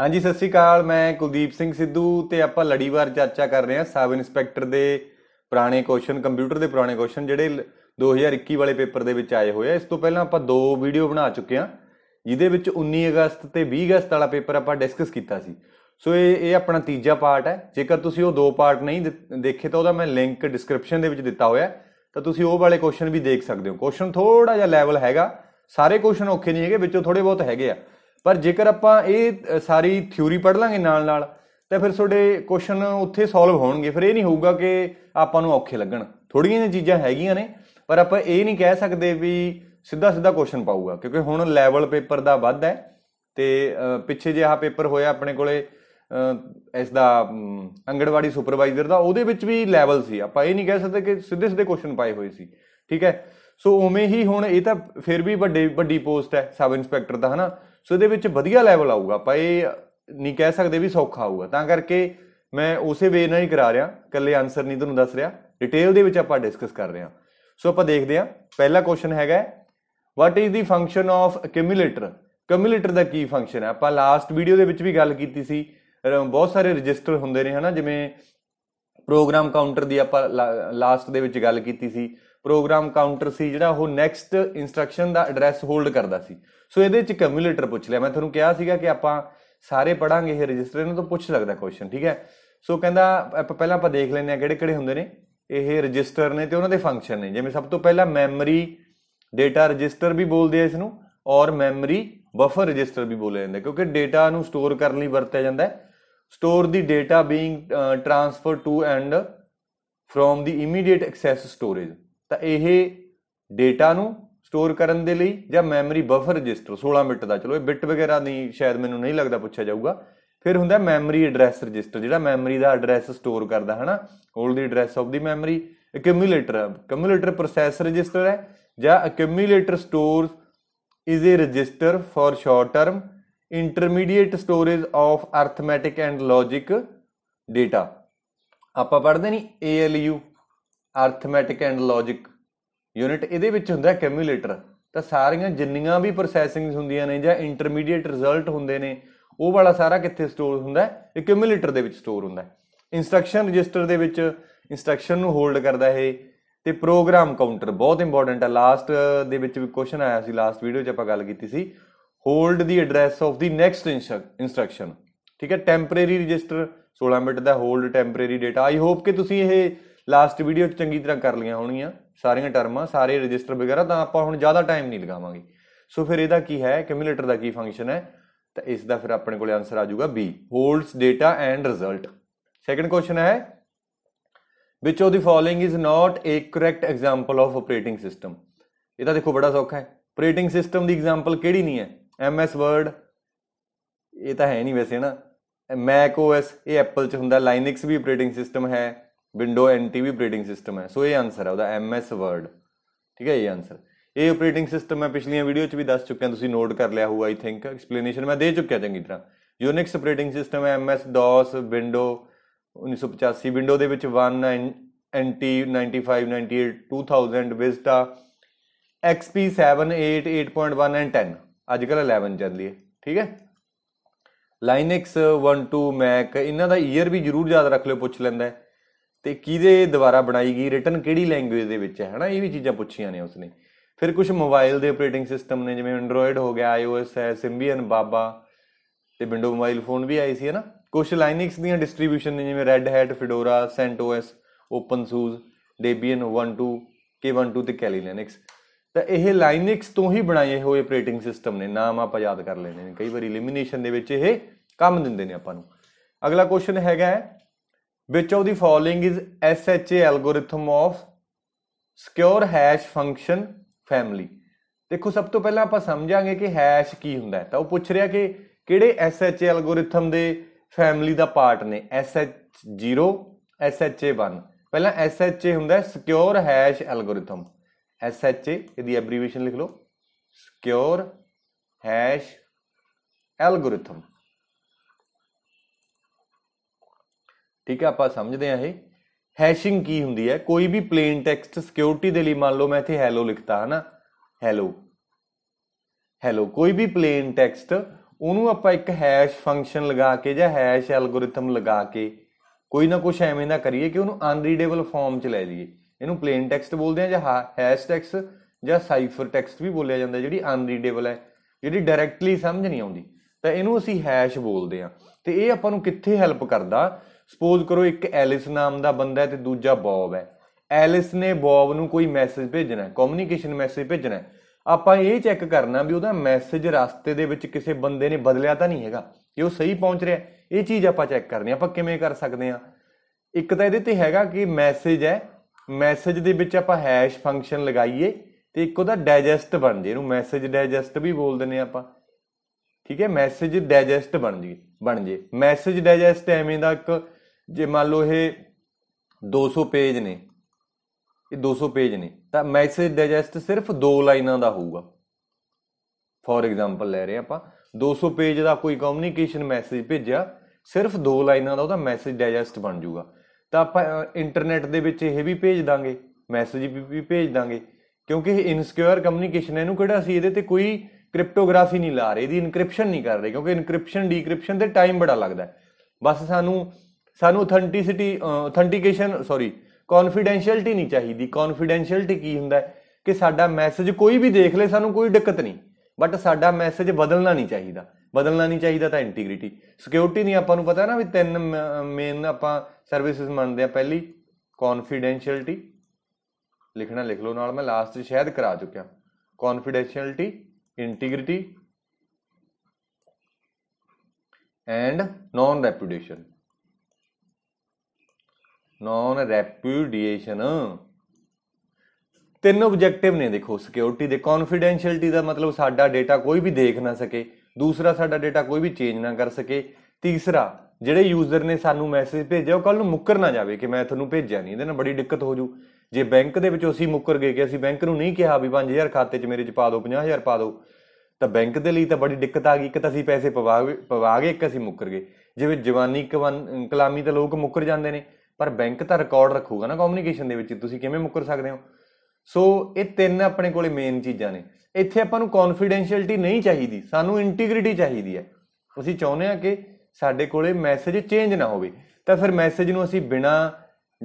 ਹਾਂਜੀ ਸਤਿ ਸ੍ਰੀ ਅਕਾਲ ਮੈਂ ਕੁਲਦੀਪ ਸਿੰਘ ਸਿੱਧੂ ਤੇ ਆਪਾਂ ਲੜੀਵਾਰ ਚਰਚਾ ਕਰ ਰਹੇ ਹਾਂ ਸਬ ਇਨਸਪੈਕਟਰ ਦੇ ਪੁਰਾਣੇ ਕੁਐਸਚਨ ਕੰਪਿਊਟਰ ਦੇ ਪੁਰਾਣੇ ਕੁਐਸਚਨ ਜਿਹੜੇ 2021 ਵਾਲੇ ਪੇਪਰ ਦੇ ਵਿੱਚ ਆਏ ਹੋਏ ਆ ਇਸ ਤੋਂ ਪਹਿਲਾਂ ਆਪਾਂ ਦੋ ਵੀਡੀਓ ਬਣਾ ਚੁੱਕੇ ਹਾਂ ਜਿਹਦੇ ਵਿੱਚ 19 ਅਗਸਤ ਤੇ 20 ਅਗਸਤ ਵਾਲਾ ਪੇਪਰ ਆਪਾਂ ਡਿਸਕਸ ਕੀਤਾ ਸੀ ਸੋ ਇਹ ਇਹ ਆਪਣਾ ਤੀਜਾ ਪਾਰਟ ਹੈ ਜੇਕਰ ਤੁਸੀਂ ਉਹ ਦੋ ਪਾਰਟ ਨਹੀਂ ਦੇਖੇ ਤਾਂ ਉਹਦਾ ਮੈਂ ਲਿੰਕ ਡਿਸਕ੍ਰਿਪਸ਼ਨ ਦੇ ਵਿੱਚ ਦਿੱਤਾ ਹੋਇਆ ਤਾਂ ਤੁਸੀਂ ਉਹ ਵਾਲੇ ਕੁਐਸਚਨ ਵੀ ਦੇਖ ਸਕਦੇ ਹੋ ਕੁਐਸਚਨ ਥੋੜਾ ਜਿਹਾ ਲੈਵਲ ਹੈਗਾ ਸਾਰੇ ਕੁਐਸਚਨ ਔਖੇ ਨਹੀਂ ਹੈਗੇ ਵਿੱਚੋਂ ਥੋੜੇ ਬਹੁਤ ਹੈਗੇ ਆ ਪਰ ਜੇਕਰ ਆਪਾਂ ਇਹ ਸਾਰੀ ਥਿਊਰੀ ਪੜ੍ਹ ਲਾਂਗੇ ਨਾਲ ਨਾਲ ਤਾਂ ਫਿਰ ਤੁਹਾਡੇ ਕੁਐਸਚਨ ਉੱਥੇ ਸੋਲਵ ਹੋਣਗੇ ਫਿਰ ਇਹ ਨਹੀਂ ਹੋਊਗਾ ਕਿ ਆਪਾਂ ਨੂੰ ਔਖੇ ਲੱਗਣ ਥੋੜੀਆਂ ਜਿਹੀਆਂ ਚੀਜ਼ਾਂ ਹੈਗੀਆਂ ਨੇ ਪਰ ਆਪਾਂ ਇਹ ਨਹੀਂ ਕਹਿ ਸਕਦੇ ਵੀ ਸਿੱਧਾ ਸਿੱਧਾ ਕੁਐਸਚਨ ਪਾਊਗਾ ਕਿਉਂਕਿ ਹੁਣ ਲੈਵਲ ਪੇਪਰ ਦਾ ਵੱਧ ਹੈ ਤੇ ਪਿੱਛੇ ਜੇ ਆਹ ਪੇਪਰ ਹੋਇਆ ਆਪਣੇ ਕੋਲੇ ਇਸ ਦਾ ਅੰਗੜਵਾੜੀ ਸੁਪਰਵਾਈਜ਼ਰ ਦਾ ਉਹਦੇ ਵਿੱਚ ਵੀ ਲੈਵਲ ਸੀ ਆਪਾਂ ਇਹ ਨਹੀਂ ਕਹਿ ਸਕਦੇ ਕਿ ਸਿੱਧੇ ਸਿੱਧੇ ਕੁਐਸਚਨ ਪਾਏ ਹੋਏ ਸੀ ਠੀਕ ਹੈ ਸੋ ਉਵੇਂ ਹੀ ਹੁਣ ਇਹ ਤਾਂ ਫਿਰ ਵੀ ਵੱਡੇ ਵੱਡੀ ਪੋਸਟ ਹੈ ਸਬ ਇੰਸਪੈਕਟਰ ਦਾ ਹਨਾ ਸੋ ਇਹਦੇ ਵਿੱਚ ਵਧੀਆ ਲੈਵਲ ਆਊਗਾ ਆਪਾਂ ਇਹ ਨਹੀਂ ਕਹਿ ਸਕਦੇ ਵੀ ਸੌਖਾ ਆਊਗਾ ਤਾਂ ਕਰਕੇ ਮੈਂ ਉਸੇ ਵੇ ਨਾਲ ਹੀ ਕਰਾ ਰਿਹਾ ਕੱਲੇ ਆਨਸਰ ਨਹੀਂ ਤੁਹਾਨੂੰ ਦੱਸ ਰਿਹਾ ਡਿਟੇਲ ਦੇ ਵਿੱਚ ਆਪਾਂ ਡਿਸਕਸ ਕਰ ਰਹੇ ਹਾਂ ਸੋ ਆਪਾਂ ਦੇਖਦੇ ਹਾਂ ਪਹਿਲਾ ਕੁਐਸਚਨ ਹੈਗਾ what is the function of accumulator accumulator ਦਾ ਕੀ ਫੰਕਸ਼ਨ ਹੈ ਆਪਾਂ ਲਾਸਟ ਵੀਡੀਓ ਦੇ ਵਿੱਚ ਵੀ ਗੱਲ ਕੀਤੀ ਸੀ ਬਹੁਤ ਸਾਰੇ ਰਜਿਸਟਰ ਹੁੰਦੇ ਨੇ ਹਨਾ ਜਿਵੇਂ ਪ੍ਰੋਗਰਾਮ ਕਾਊਂਟਰ ਦੀ ਆਪਾਂ ਲਾਸਟ ਦੇ ਵਿੱਚ ਗੱਲ ਕੀਤੀ ਸੀ ਪ੍ਰੋਗਰਾਮ ਕਾਊਂਟਰ ਸੀ ਜਿਹੜਾ ਉਹ ਨੈਕਸਟ ਇਨਸਟਰਕਸ਼ਨ ਦਾ ਐਡਰੈਸ ਹੋਲਡ ਕਰਦਾ ਸੀ ਸੋ ਇਹਦੇ ਵਿੱਚ ਕਮਿਊਲੇਟਰ ਪੁੱਛ ਲਿਆ ਮੈਂ ਤੁਹਾਨੂੰ ਕਿਹਾ ਸੀਗਾ ਕਿ ਆਪਾਂ ਸਾਰੇ ਪੜਾਂਗੇ ਇਹ ਰਜਿਸਟਰ ਇਹਨਾਂ ਤਾਂ ਪੁੱਛ ਸਕਦਾ ਕੁਐਸਚਨ ਠੀਕ ਹੈ ਸੋ ਕਹਿੰਦਾ ਆਪਾਂ ਪਹਿਲਾਂ ਆਪਾਂ ਦੇਖ ਲੈਂਦੇ ਆ ਕਿਹੜੇ ਕਿਹੜੇ ਹੁੰਦੇ ਨੇ ਇਹ ਰਜਿਸਟਰ ਨੇ ਤੇ ਉਹਨਾਂ ਦੇ ਫੰਕਸ਼ਨ ਨੇ ਜਿਵੇਂ ਸਭ ਤੋਂ ਪਹਿਲਾਂ ਮੈਮਰੀ ਡੇਟਾ ਰਜਿਸਟਰ ਵੀ ਬੋਲਦੇ ਆ ਇਸ ਨੂੰ ਔਰ ਮੈਮਰੀ ਬਫਰ ਰਜਿਸਟਰ ਵੀ ਬੋਲੇ ਜਾਂਦੇ ਕਿਉਂਕਿ ਡੇਟਾ ਨੂੰ ਸਟੋਰ ਕਰਨ ਲਈ ਵਰਤਿਆ ਜਾਂਦਾ ਹੈ store the data being transfer to and from the immediate access storage ਤਾਂ ਇਹ ਡੇਟਾ ਨੂੰ ਸਟੋਰ ਕਰਨ ਦੇ ਲਈ ਜਾਂ ਮੈਮਰੀ ਬਫਰ ਰਜਿਸਟਰ 16 ਬਿੱਟ ਦਾ ਚਲੋ ਇਹ ਬਿਟ ਵਗੈਰਾ ਨਹੀਂ ਸ਼ਾਇਦ ਮੈਨੂੰ ਨਹੀਂ ਲੱਗਦਾ ਪੁੱਛਿਆ ਜਾਊਗਾ ਫਿਰ ਹੁੰਦਾ ਮੈਮਰੀ ਐਡਰੈਸ ਰਜਿਸਟਰ ਜਿਹੜਾ ਮੈਮਰੀ ਦਾ ਐਡਰੈਸ ਸਟੋਰ ਕਰਦਾ ਹਨਾ 올 the address of the memory accumulator accumulator process register ਹੈ ਜਾਂ accumulator store is a register for short term intermediate storage of arithmetic and logic data ਆਪਾਂ ਪੜ੍ਹਦੇ ਨਹੀਂ ALU arithmetic and logic unit ਇਹਦੇ ਵਿੱਚ ਹੁੰਦਾ ਕੈਮੂਲੇਟਰ ਤਾਂ ਸਾਰੀਆਂ ਜਿੰਨੀਆਂ ਵੀ ਪ੍ਰੋਸੈਸਿੰਗਸ ਹੁੰਦੀਆਂ ਨੇ ਜਾਂ ਇੰਟਰਮੀਡੀਏਟ ਰਿਜ਼ਲਟ ਹੁੰਦੇ ਨੇ ਉਹ ਵਾਲਾ ਸਾਰਾ ਕਿੱਥੇ ਸਟੋਰ ਹੁੰਦਾ ਹੈ ਇਹ ਕੈਮੂਲੇਟਰ ਦੇ ਵਿੱਚ ਸਟੋਰ ਹੁੰਦਾ ਹੈ ਇਨਸਟਰਕਸ਼ਨ ਰਜਿਸਟਰ ਦੇ ਵਿੱਚ ਇਨਸਟਰਕਸ਼ਨ ਨੂੰ ਹੋਲਡ ਕਰਦਾ ਹੈ ਤੇ ਪ੍ਰੋਗਰਾਮ ਕਾਊਂਟਰ ਬਹੁਤ ਇੰਪੋਰਟੈਂਟ ਹੈ ਲਾਸਟ ਦੇ ਵਿੱਚ ਵੀ ਕੁਐਸਚਨ ਆਇਆ ਸੀ ਲਾਸਟ ਵੀਡੀਓ 'ਚ ਆਪਾਂ ਗੱਲ ਕੀਤੀ ਸੀ hold the address of the next instruction ਠੀਕ ਹੈ ਟੈਂਪਰੇਰੀ ਰਜਿਸਟਰ 16 ਬਿਟ ਦਾ hold temporary data I hope ਕਿ ਤੁਸੀਂ ਇਹ ਲਾਸਟ ਵੀਡੀਓ 'ਚ ਚੰਗੀ ਤਰ੍ਹਾਂ ਕਰ ਲਈਆਂ ਹੋਣੀਆਂ ਸਾਰੀਆਂ ਟਰਮਾਂ ਸਾਰੇ ਰਜਿਸਟਰ ਵਗੈਰਾ ਤਾਂ ਆਪਾਂ ਹੁਣ ਜ਼ਿਆਦਾ ਟਾਈਮ ਨਹੀਂ ਲਗਾਵਾਂਗੇ ਸੋ ਫਿਰ ਇਹਦਾ ਕੀ ਹੈ ਕਮਿਊਲੇਟਰ ਦਾ ਕੀ ਫੰਕਸ਼ਨ ਹੈ ਤਾਂ ਇਸ ਦਾ ਫਿਰ ਆਪਣੇ ਕੋਲੇ ਆਨਸਰ ਆ ਜਾਊਗਾ B holds data and result second question ਹੈ which of the following is not a correct example of operating system ਇਹ ਤਾਂ ਦੇਖੋ ਬੜਾ ਸੌਖਾ ਹੈ ਆਪਰੇਟਿੰਗ ਸਿਸਟਮ ਦੀ ਐਗਜ਼ਾਮਪਲ ਕਿਹੜੀ ਨਹੀਂ ਹੈ ਐਮ ਐਸ ਵਰਡ ਇਹ ਤਾਂ ਹੈ ਨਹੀਂ ਵੈਸੇ ਨਾ ਮੈਕ ਓਐਸ ਇਹ ਐਪਲ 'ਚ ਹੁੰਦਾ ਲਾਈਨਕਸ ਵੀ ਆਪਰੇਟਿੰਗ ਸਿਸਟਮ ਹੈ ਵਿੰਡੋ ਐਨਟੀਵੀ ਆਪਰੇਟਿੰਗ ਸਿਸਟਮ ਹੈ ਸੋ ਇਹ ਆਨਸਰ ਹੈ ਉਹਦਾ ਐਮਐਸ ਵਰਡ ਠੀਕ ਹੈ ਇਹ ਆਨਸਰ ਇਹ ਆਪਰੇਟਿੰਗ ਸਿਸਟਮ ਮੈਂ ਪਿਛਲੀਆਂ ਵੀਡੀਓ 'ਚ ਵੀ ਦੱਸ ਚੁੱਕਿਆ ਤੁਸੀਂ ਨੋਟ ਕਰ ਲਿਆ ਹੋਊ ਆਈ ਥਿੰਕ ਐਕਸਪਲੇਨੇਸ਼ਨ ਮੈਂ ਦੇ ਚੁੱਕਿਆ ਚੰਗੀ ਤਰ੍ਹਾਂ ਯੂਨਿਕਸ ਆਪਰੇਟਿੰਗ ਸਿਸਟਮ ਹੈ ਐਮਐਸ ਡੋਸ ਵਿੰਡੋ 1985 ਵਿੰਡੋ ਦੇ ਵਿੱਚ 1 ਐਨਟੀ 95 98 2000 ਵਿਸਟਾ XP 7 8 8.1 ਐਂਡ 10 ਅੱਜ ਕੱਲ 11 ਚੱਲਦੀ ਹੈ ਠੀਕ ਹੈ ਲਾਈਨਕਸ 1 2 ਮੈਕ ਇਹਨਾਂ ਦਾ ਈਅਰ ਵੀ ਜ਼ਰੂਰ ਯਾਦ ਰੱਖ ਲਿਓ ਪੁੱਛ ਲੈਂਦਾ ਹੈ ਤੇ ਕਿਹਦੇ ਦੁਆਰਾ ਬਣਾਈ ਗਈ ਰਿਟਨ ਕਿਹੜੀ ਲੈਂਗੁਏਜ ਦੇ ਵਿੱਚ ਹੈ ਹਨਾ ਇਹ ਵੀ ਚੀਜ਼ਾਂ ਪੁੱਛੀਆਂ ਨੇ ਉਸਨੇ ਫਿਰ ਕੁਝ ਮੋਬਾਈਲ ਦੇ ਆਪਰੇਟਿੰਗ ਸਿਸਟਮ ਨੇ ਜਿਵੇਂ ਐਂਡਰੋਇਡ ਹੋ ਗਿਆ ਆਈਓਐਸ ਹੈ ਸਿੰਬੀਅਨ ਬਾਬਾ ਤੇ ਵਿੰਡੋ ਮੋਬਾਈਲ ਫੋਨ ਵੀ ਆਈ ਸੀ ਹਨਾ ਕੁਝ ਲਾਈਨਿਕਸ ਦੀਆਂ ਡਿਸਟ੍ਰੀਬਿਊਸ਼ਨ ਨੇ ਜਿਵੇਂ Red Hat Fedora CentOS open SUSE Debian 12 12 ਤੇ ਕੈਲੀ ਲਿਨਕਸ ਤਾਂ ਇਹ ਲਾਈਨਿਕਸ ਤੋਂ ਹੀ ਬਣਾਏ ਹੋਏ ਆਪਰੇਟਿੰਗ ਸਿਸਟਮ ਨੇ ਨਾਮ ਆਪਾਂ ਯਾਦ ਕਰ ਲੈਣੇ ਨੇ ਕਈ ਵਾਰੀ ਲਿਮਿਨੇਸ਼ਨ ਦੇ ਵਿੱਚ ਇਹ ਕੰਮ ਦਿੰਦੇ ਨੇ ਆਪਾਂ ਨੂੰ ਅਗਲਾ ਕੁਐਸਚਨ ਹੈਗਾ ਹੈ Which of the following is SHA algorithm of secure hash function family ਦੇਖੋ ਸਭ ਤੋਂ ਪਹਿਲਾਂ ਆਪਾਂ ਸਮਝਾਂਗੇ ਕਿ ਹੈਸ਼ ਕੀ ਹੁੰਦਾ ਹੈ ਤਾਂ ਉਹ ਪੁੱਛ ਰਿਹਾ ਕਿ ਕਿਹੜੇ SHA ਐਲਗੋਰਿਥਮ ਦੇ ਫੈਮਿਲੀ ਦਾ ਪਾਰਟ ਨੇ SH0 SHA1 ਪਹਿਲਾਂ SHA ਹੁੰਦਾ ਹੈ ਸਿਕਿਉਰ ਹੈਸ਼ ਐਲਗੋਰਿਥਮ SHA ਇਹਦੀ ਐਬਰੀਵੇਸ਼ਨ ਲਿਖ ਲਓ ਸਿਕਿਉਰ ਹੈਸ਼ ਐਲਗੋਰਿਥਮ ਠੀਕ ਹੈ ਆਪਾਂ ਸਮਝਦੇ ਆਂ ਇਹ ਹੈਸ਼ਿੰਗ ਕੀ ਹੁੰਦੀ ਹੈ ਕੋਈ ਵੀ ਪਲੇਨ ਟੈਕਸਟ ਸਿਕਿਉਰਿਟੀ ਦੇ ਲਈ ਮੰਨ ਲਓ ਮੈਂ ਇੱਥੇ ਹੈਲੋ ਲਿਖਤਾ ਹਨਾ ਹੈਲੋ ਹੈਲੋ ਕੋਈ ਵੀ ਪਲੇਨ ਟੈਕਸਟ ਉਹਨੂੰ ਆਪਾਂ ਇੱਕ ਹੈਸ਼ ਫੰਕਸ਼ਨ ਲਗਾ ਕੇ ਜਾਂ ਹੈਸ਼ ਐਲਗੋਰਿਥਮ ਲਗਾ ਕੇ ਕੋਈ ਨਾ ਕੁਝ ਐਵੇਂ ਦਾ ਕਰੀਏ ਕਿ ਉਹਨੂੰ ਅਨਰੀਡੇਬਲ ਫਾਰਮ 'ਚ ਲੈ ਜਾਈਏ ਇਹਨੂੰ ਪਲੇਨ ਟੈਕਸਟ ਬੋਲਦੇ ਆ ਜਾਂ ਹੈਸ਼ ਟੈਕਸ ਜਾਂ ਸਾਈਫਰ ਟੈਕਸਟ ਵੀ ਬੋਲਿਆ ਜਾਂਦਾ ਜਿਹੜੀ ਅਨਰੀਡੇਬਲ ਹੈ ਜਿਹੜੀ ਡਾਇਰੈਕਟਲੀ ਸਮਝ ਨਹੀਂ ਆਉਂਦੀ ਤਾਂ ਇਹਨੂੰ ਅਸੀਂ ਹੈਸ਼ ਬੋਲਦੇ ਆ ਤੇ ਇਹ ਆਪਾਂ ਨੂੰ ਕਿੱਥੇ ਹੈਲਪ ਕਰਦਾ ਸਪੋਜ਼ ਕਰੋ ਇੱਕ ਐਲਿਸ ਨਾਮ ਦਾ ਬੰਦਾ ਹੈ ਤੇ ਦੂਜਾ ਬੌਬ ਹੈ ਐਲਿਸ ਨੇ ਬੌਬ ਨੂੰ ਕੋਈ ਮੈਸੇਜ ਭੇਜਣਾ ਹੈ ਕਮਿਊਨੀਕੇਸ਼ਨ ਮੈਸੇਜ ਭੇਜਣਾ ਹੈ ਆਪਾਂ ਇਹ ਚੈੱਕ ਕਰਨਾ ਵੀ ਉਹਦਾ ਮੈਸੇਜ ਰਸਤੇ ਦੇ ਵਿੱਚ ਕਿਸੇ ਬੰਦੇ ਨੇ ਬਦਲਿਆ ਤਾਂ ਨਹੀਂ ਹੈਗਾ ਕਿ ਉਹ ਸਹੀ ਪਹੁੰਚ ਰਿਹਾ ਇਹ ਚੀਜ਼ ਆਪਾਂ ਚੈੱਕ ਕਰਨੀ ਆਪਾਂ ਕਿਵੇਂ ਕਰ ਸਕਦੇ ਆ ਇੱਕ ਤਾਂ ਇਹਦੇ ਤੇ ਹੈਗਾ ਕਿ ਮੈਸੇਜ ਹੈ ਮੈਸੇਜ ਦੇ ਵਿੱਚ ਆਪਾਂ ਹੈਸ਼ ਫੰਕਸ਼ਨ ਲਗਾਈਏ ਤੇ ਇੱਕ ਉਹਦਾ ਡਾਈਜੈਸਟ ਬਣ ਜੇ ਇਹਨੂੰ ਮੈਸੇਜ ਡਾਈਜੈਸਟ ਵੀ ਬੋਲ ਦਿੰਨੇ ਆਪਾਂ ਠੀਕ ਹੈ ਮੈਸੇਜ ਡਾਈਜੈਸਟ ਬਣ ਜੇ ਬਣ ਜੇ ਮੈਸੇਜ ਡਾਈਜੈਸਟ ਐਵੇਂ ਦਾ ਇੱਕ ਜੇ ਮੰਨ ਲਓ ਇਹ 200 ਪੇਜ ਨੇ ਇਹ 200 ਪੇਜ ਨੇ ਤਾਂ ਮੈਸੇਜ ਡਾਈਜੈਸਟ ਸਿਰਫ ਦੋ ਲਾਈਨਾਂ ਦਾ ਹੋਊਗਾ ਫੋਰ ਐਗਜ਼ਾਮਪਲ ਲੈ ਰਹੇ ਆਪਾਂ 200 ਪੇਜ ਦਾ ਕੋਈ ਕਮਿਊਨੀਕੇਸ਼ਨ ਮੈਸੇਜ ਭੇਜਿਆ ਸਿਰਫ ਦੋ ਲਾਈਨਾਂ ਦਾ ਉਹਦਾ ਮੈਸੇਜ ਡਾਈਜੈਸਟ ਬਣ ਜਾਊਗਾ ਤਾਂ ਆਪਾਂ ਇੰਟਰਨੈਟ ਦੇ ਵਿੱਚ ਇਹ ਵੀ ਭੇਜ ਦਾਂਗੇ ਮੈਸੇਜ ਵੀ ਭੇਜ ਦਾਂਗੇ ਕਿਉਂਕਿ ਇਹ ਇਨਸਕਿਉਰ ਕਮਿਊਨੀਕੇਸ਼ਨ ਹੈ ਇਹਨੂੰ ਕਿਹੜਾ ਸੀ ਇਹਦੇ ਤੇ ਕੋਈ ਕ੍ਰਿਪਟੋਗ੍ਰਾਫੀ ਨਹੀਂ ਲਾ ਰਹੇ ਇਹਦੀ ਇਨਕ੍ਰਿਪਸ਼ਨ ਨਹੀਂ ਕਰ ਰਹੇ ਕਿਉਂਕਿ ਇਨਕ੍ਰਿਪਸ਼ਨ ਡੀਕ੍ਰਿਪਸ਼ਨ ਤੇ ਟਾਈਮ ਬੜਾ ਲੱਗਦਾ ਬਸ ਸਾਨੂੰ ਸਾਨੂੰ ਅਥੈਂਟਿਸਿਟੀ ਅਥੈਂਟੀਕੇਸ਼ਨ ਸੌਰੀ ਕੌਨਫੀਡੈਂਸ਼ੀਅਲਟੀ ਨਹੀਂ ਚਾਹੀਦੀ ਕੌਨਫੀਡੈਂਸ਼ੀਅਲਟੀ ਕੀ ਹੁੰਦਾ ਕਿ ਸਾਡਾ ਮੈਸੇਜ ਕੋਈ ਵੀ ਦੇਖ ਲੇ ਸਾਨੂੰ ਕੋਈ ਦਿੱਕਤ ਨਹੀਂ ਬਟ ਸਾਡਾ ਮੈਸੇਜ ਬਦਲਣਾ ਨਹੀਂ ਚਾਹੀਦਾ ਬਦਲਣਾ ਨਹੀਂ ਚਾਹੀਦਾ ਤਾਂ ਇੰਟੀਗ੍ਰਿਟੀ ਸਿਕਿਉਰਿਟੀ ਨਹੀਂ ਆਪਾਂ ਨੂੰ ਪਤਾ ਨਾ ਵੀ ਤਿੰਨ ਮੇਨ ਆਪਾਂ ਸਰਵਿਸਿਜ਼ ਮੰਨਦੇ ਆ ਪਹਿਲੀ ਕੌਨਫੀਡੈਂਸ਼ੀਅਲਟੀ ਲਿਖਣਾ ਲਿਖ ਲਓ ਨਾਲ ਮੈਂ ਲਾਸਟ ਸ਼ਾਇਦ ਕਰਾ ਚੁੱਕਿਆ confidentiality integrity and non reputation non repudiation ਤਿੰਨ ਆਬਜੈਕਟਿਵ ਨੇ ਦੇਖੋ ਸਿਕਿਉਰਿਟੀ ਦੇ ਕੌਨਫੀਡੈਂਸ਼ੀਅਲਟੀ ਦਾ ਮਤਲਬ ਸਾਡਾ ਡਾਟਾ ਕੋਈ ਵੀ ਦੇਖ ਨਾ ਸਕੇ ਦੂਸਰਾ ਸਾਡਾ ਡਾਟਾ ਕੋਈ ਵੀ ਚੇਂਜ ਨਾ ਕਰ ਸਕੇ ਤੀਸਰਾ ਜਿਹੜੇ ਯੂਜ਼ਰ ਨੇ ਸਾਨੂੰ ਮੈਸੇਜ ਭੇਜਿਆ ਉਹ ਕੱਲ ਨੂੰ ਮੁੱਕਰ ਨਾ ਜਾਵੇ ਕਿ ਮੈਂ ਤੁਹਾਨੂੰ ਭੇਜਿਆ ਨਹੀਂ ਇਹਦੇ ਨਾਲ ਬੜੀ ਦਿੱਕਤ ਹੋ ਜੂ ਜੇ ਬੈਂਕ ਦੇ ਵਿੱਚ ਅਸੀਂ ਮੁੱਕਰ ਗਏ ਕਿ ਅਸੀਂ ਬੈਂਕ ਨੂੰ ਨਹੀਂ ਕਿਹਾ ਵੀ 5000 ਖਾਤੇ 'ਚ ਮੇਰੇ 'ਚ ਪਾ ਦਿਓ 50000 ਪਾ ਦਿਓ ਤਾਂ ਬੈਂਕ ਦੇ ਲਈ ਤਾਂ ਬੜੀ ਦਿੱਕਤ ਆ ਗਈ ਇੱਕ ਤਾਂ ਅਸੀਂ ਪੈਸੇ ਪਵਾ ਪਵਾ ਗਏ ਇੱਕ ਅਸੀਂ ਮੁੱਕਰ ਗਏ ਜਿਵੇਂ ਜਵਾਨੀ ਕਲਾਮੀ ਤਾਂ ਲੋਕ ਮੁੱਕਰ ਜਾਂਦੇ ਨੇ ਪਰ ਬੈਂਕ ਤਾਂ ਰਿਕਾਰਡ ਰੱਖੂਗਾ ਨਾ ਕਮਿਊਨੀਕੇਸ਼ਨ ਦੇ ਵਿੱਚ ਤੁਸੀਂ ਕਿਵੇਂ ਮੁੱਕਰ ਸਕਦੇ ਹੋ ਸੋ ਇਹ ਤਿੰਨ ਆਪਣੇ ਕੋਲੇ ਮੇਨ ਚੀਜ਼ਾਂ ਨੇ ਇੱਥੇ ਆਪਾਂ ਨੂੰ ਕੌਨਫੀਡੈਂਸ਼ੀਅਲਟੀ ਨਹੀਂ ਚਾਹੀਦੀ ਸਾਨੂੰ ਇੰਟੀਗ੍ਰਿਟੀ ਚਾਹੀਦੀ ਹੈ ਅਸੀਂ ਚਾਹੁੰਦੇ ਹਾਂ ਕਿ ਸਾਡੇ ਕੋਲੇ ਮੈਸੇਜ ਚੇਂਜ ਨਾ ਹੋਵੇ ਤਾਂ ਫਿਰ ਮੈਸੇਜ ਨੂੰ ਅਸੀਂ ਬਿਨਾ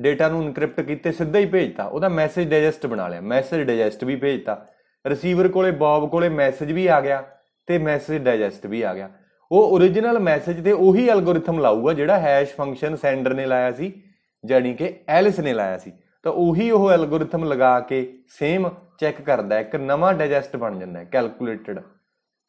ਡੇਟਾ ਨੂੰ ਇਨਕ੍ਰਿਪਟ ਕੀਤੇ ਸਿੱਧਾ ਹੀ ਭੇਜਤਾ ਉਹਦਾ ਮੈਸੇਜ ਡਾਈਜੈਸਟ ਬਣਾ ਲਿਆ ਮੈਸੇਜ ਡਾਈਜੈਸਟ ਵੀ ਭੇਜਤਾ ਰਿਸੀਵਰ ਕੋਲੇ ਬੌਬ ਕੋਲੇ ਮੈਸੇਜ ਵੀ ਆ ਗਿਆ ਤੇ ਮੈਸੇਜ ਡਾਈਜੈਸਟ ਵੀ ਆ ਗਿਆ ਉਹ origignal ਮੈਸੇਜ ਤੇ ਉਹੀ ਐਲਗੋਰਿਥਮ ਲਾਊਗਾ ਜਿਹੜਾ ਹੈਸ਼ ਫੰਕਸ਼ਨ ਸੈਂਡਰ ਨੇ ਲਾਇਆ ਸੀ ਜਾਨੀ ਕਿ ਐਲਿਸ ਨੇ ਲਾਇਆ ਸੀ ਤਾਂ ਉਹੀ ਉਹ ਐਲਗੋਰਿਥਮ ਲਗਾ ਕੇ ਸੇਮ ਚੈੱਕ ਕਰਦਾ ਇੱਕ ਨਵਾਂ ਡਾਈਜੈਸਟ ਬਣ ਜਾਂਦਾ ਹੈ ਕੈਲਕੂਲੇਟਡ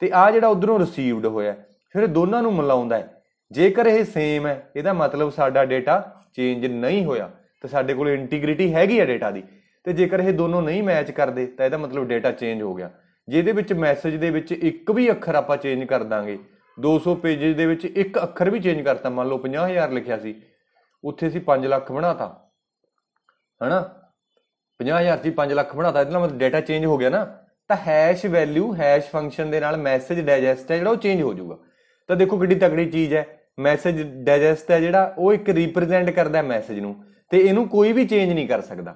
ਤੇ ਆ ਜਿਹੜਾ ਉਧਰੋਂ ਰਿਸੀਵਡ ਹੋਇਆ ਫਿਰ ਦੋਨਾਂ ਨੂੰ ਮਿਲਾਉਂਦਾ ਹੈ ਜੇਕਰ ਇਹ ਸੇਮ ਹੈ ਇਹਦਾ ਮਤਲਬ ਸਾਡਾ ਡਾਟਾ ਚੇਂਜ ਨਹੀਂ ਹੋਇਆ ਤੇ ਸਾਡੇ ਕੋਲ ਇੰਟੀਗ੍ਰਿਟੀ ਹੈਗੀ ਹੈ ਡਾਟਾ ਦੀ ਤੇ ਜੇਕਰ ਇਹ ਦੋਨੋਂ ਨਹੀਂ ਮੈਚ ਕਰਦੇ ਤਾਂ ਇਹਦਾ ਮਤਲਬ ਡਾਟਾ ਚੇਂਜ ਹੋ ਗਿਆ ਜਿਹਦੇ ਵਿੱਚ ਮੈਸੇਜ ਦੇ ਵਿੱਚ ਇੱਕ ਵੀ ਅੱਖਰ ਆਪਾਂ ਚੇਂਜ ਕਰ ਦਾਂਗੇ 200 ਪੇजेस ਦੇ ਵਿੱਚ ਇੱਕ ਅੱਖਰ ਵੀ ਚੇਂਜ ਕਰਤਾ ਮੰਨ ਲਓ 50000 ਲਿਖਿਆ ਸੀ ਉੱਥੇ ਅਸੀਂ 5 ਲੱਖ ਬਣਾਤਾ ਹਨਾ 50000 ਸੀ 5 ਲੱਖ ਬਣਾਤਾ ਇਹਦਾ ਮਤਲਬ ਡਾਟਾ ਚੇਂਜ ਹੋ ਗਿਆ ਨਾ ਤਾਂ ਹੈਸ਼ ਵੈਲਿਊ ਹੈਸ਼ ਫੰਕਸ਼ਨ ਦੇ ਨਾਲ ਮੈਸੇਜ ਡਾਈਜੈਸਟ ਹੈ ਜਿਹੜਾ ਉਹ ਚੇਂਜ ਹੋ ਜਾਊਗਾ ਤਾਂ ਦੇਖੋ ਕਿੰਨੀ ਤਕੜੀ ਚੀਜ਼ ਹੈ ਮੈਸੇਜ ਡਾਈਜੈਸਟ ਹੈ ਜਿਹੜਾ ਉਹ ਇੱਕ ਰਿਪਰੈਜ਼ੈਂਟ ਕਰਦਾ ਹੈ ਮੈਸੇਜ ਨੂੰ ਤੇ ਇਹਨੂੰ ਕੋਈ ਵੀ ਚੇਂਜ ਨਹੀਂ ਕਰ ਸਕਦਾ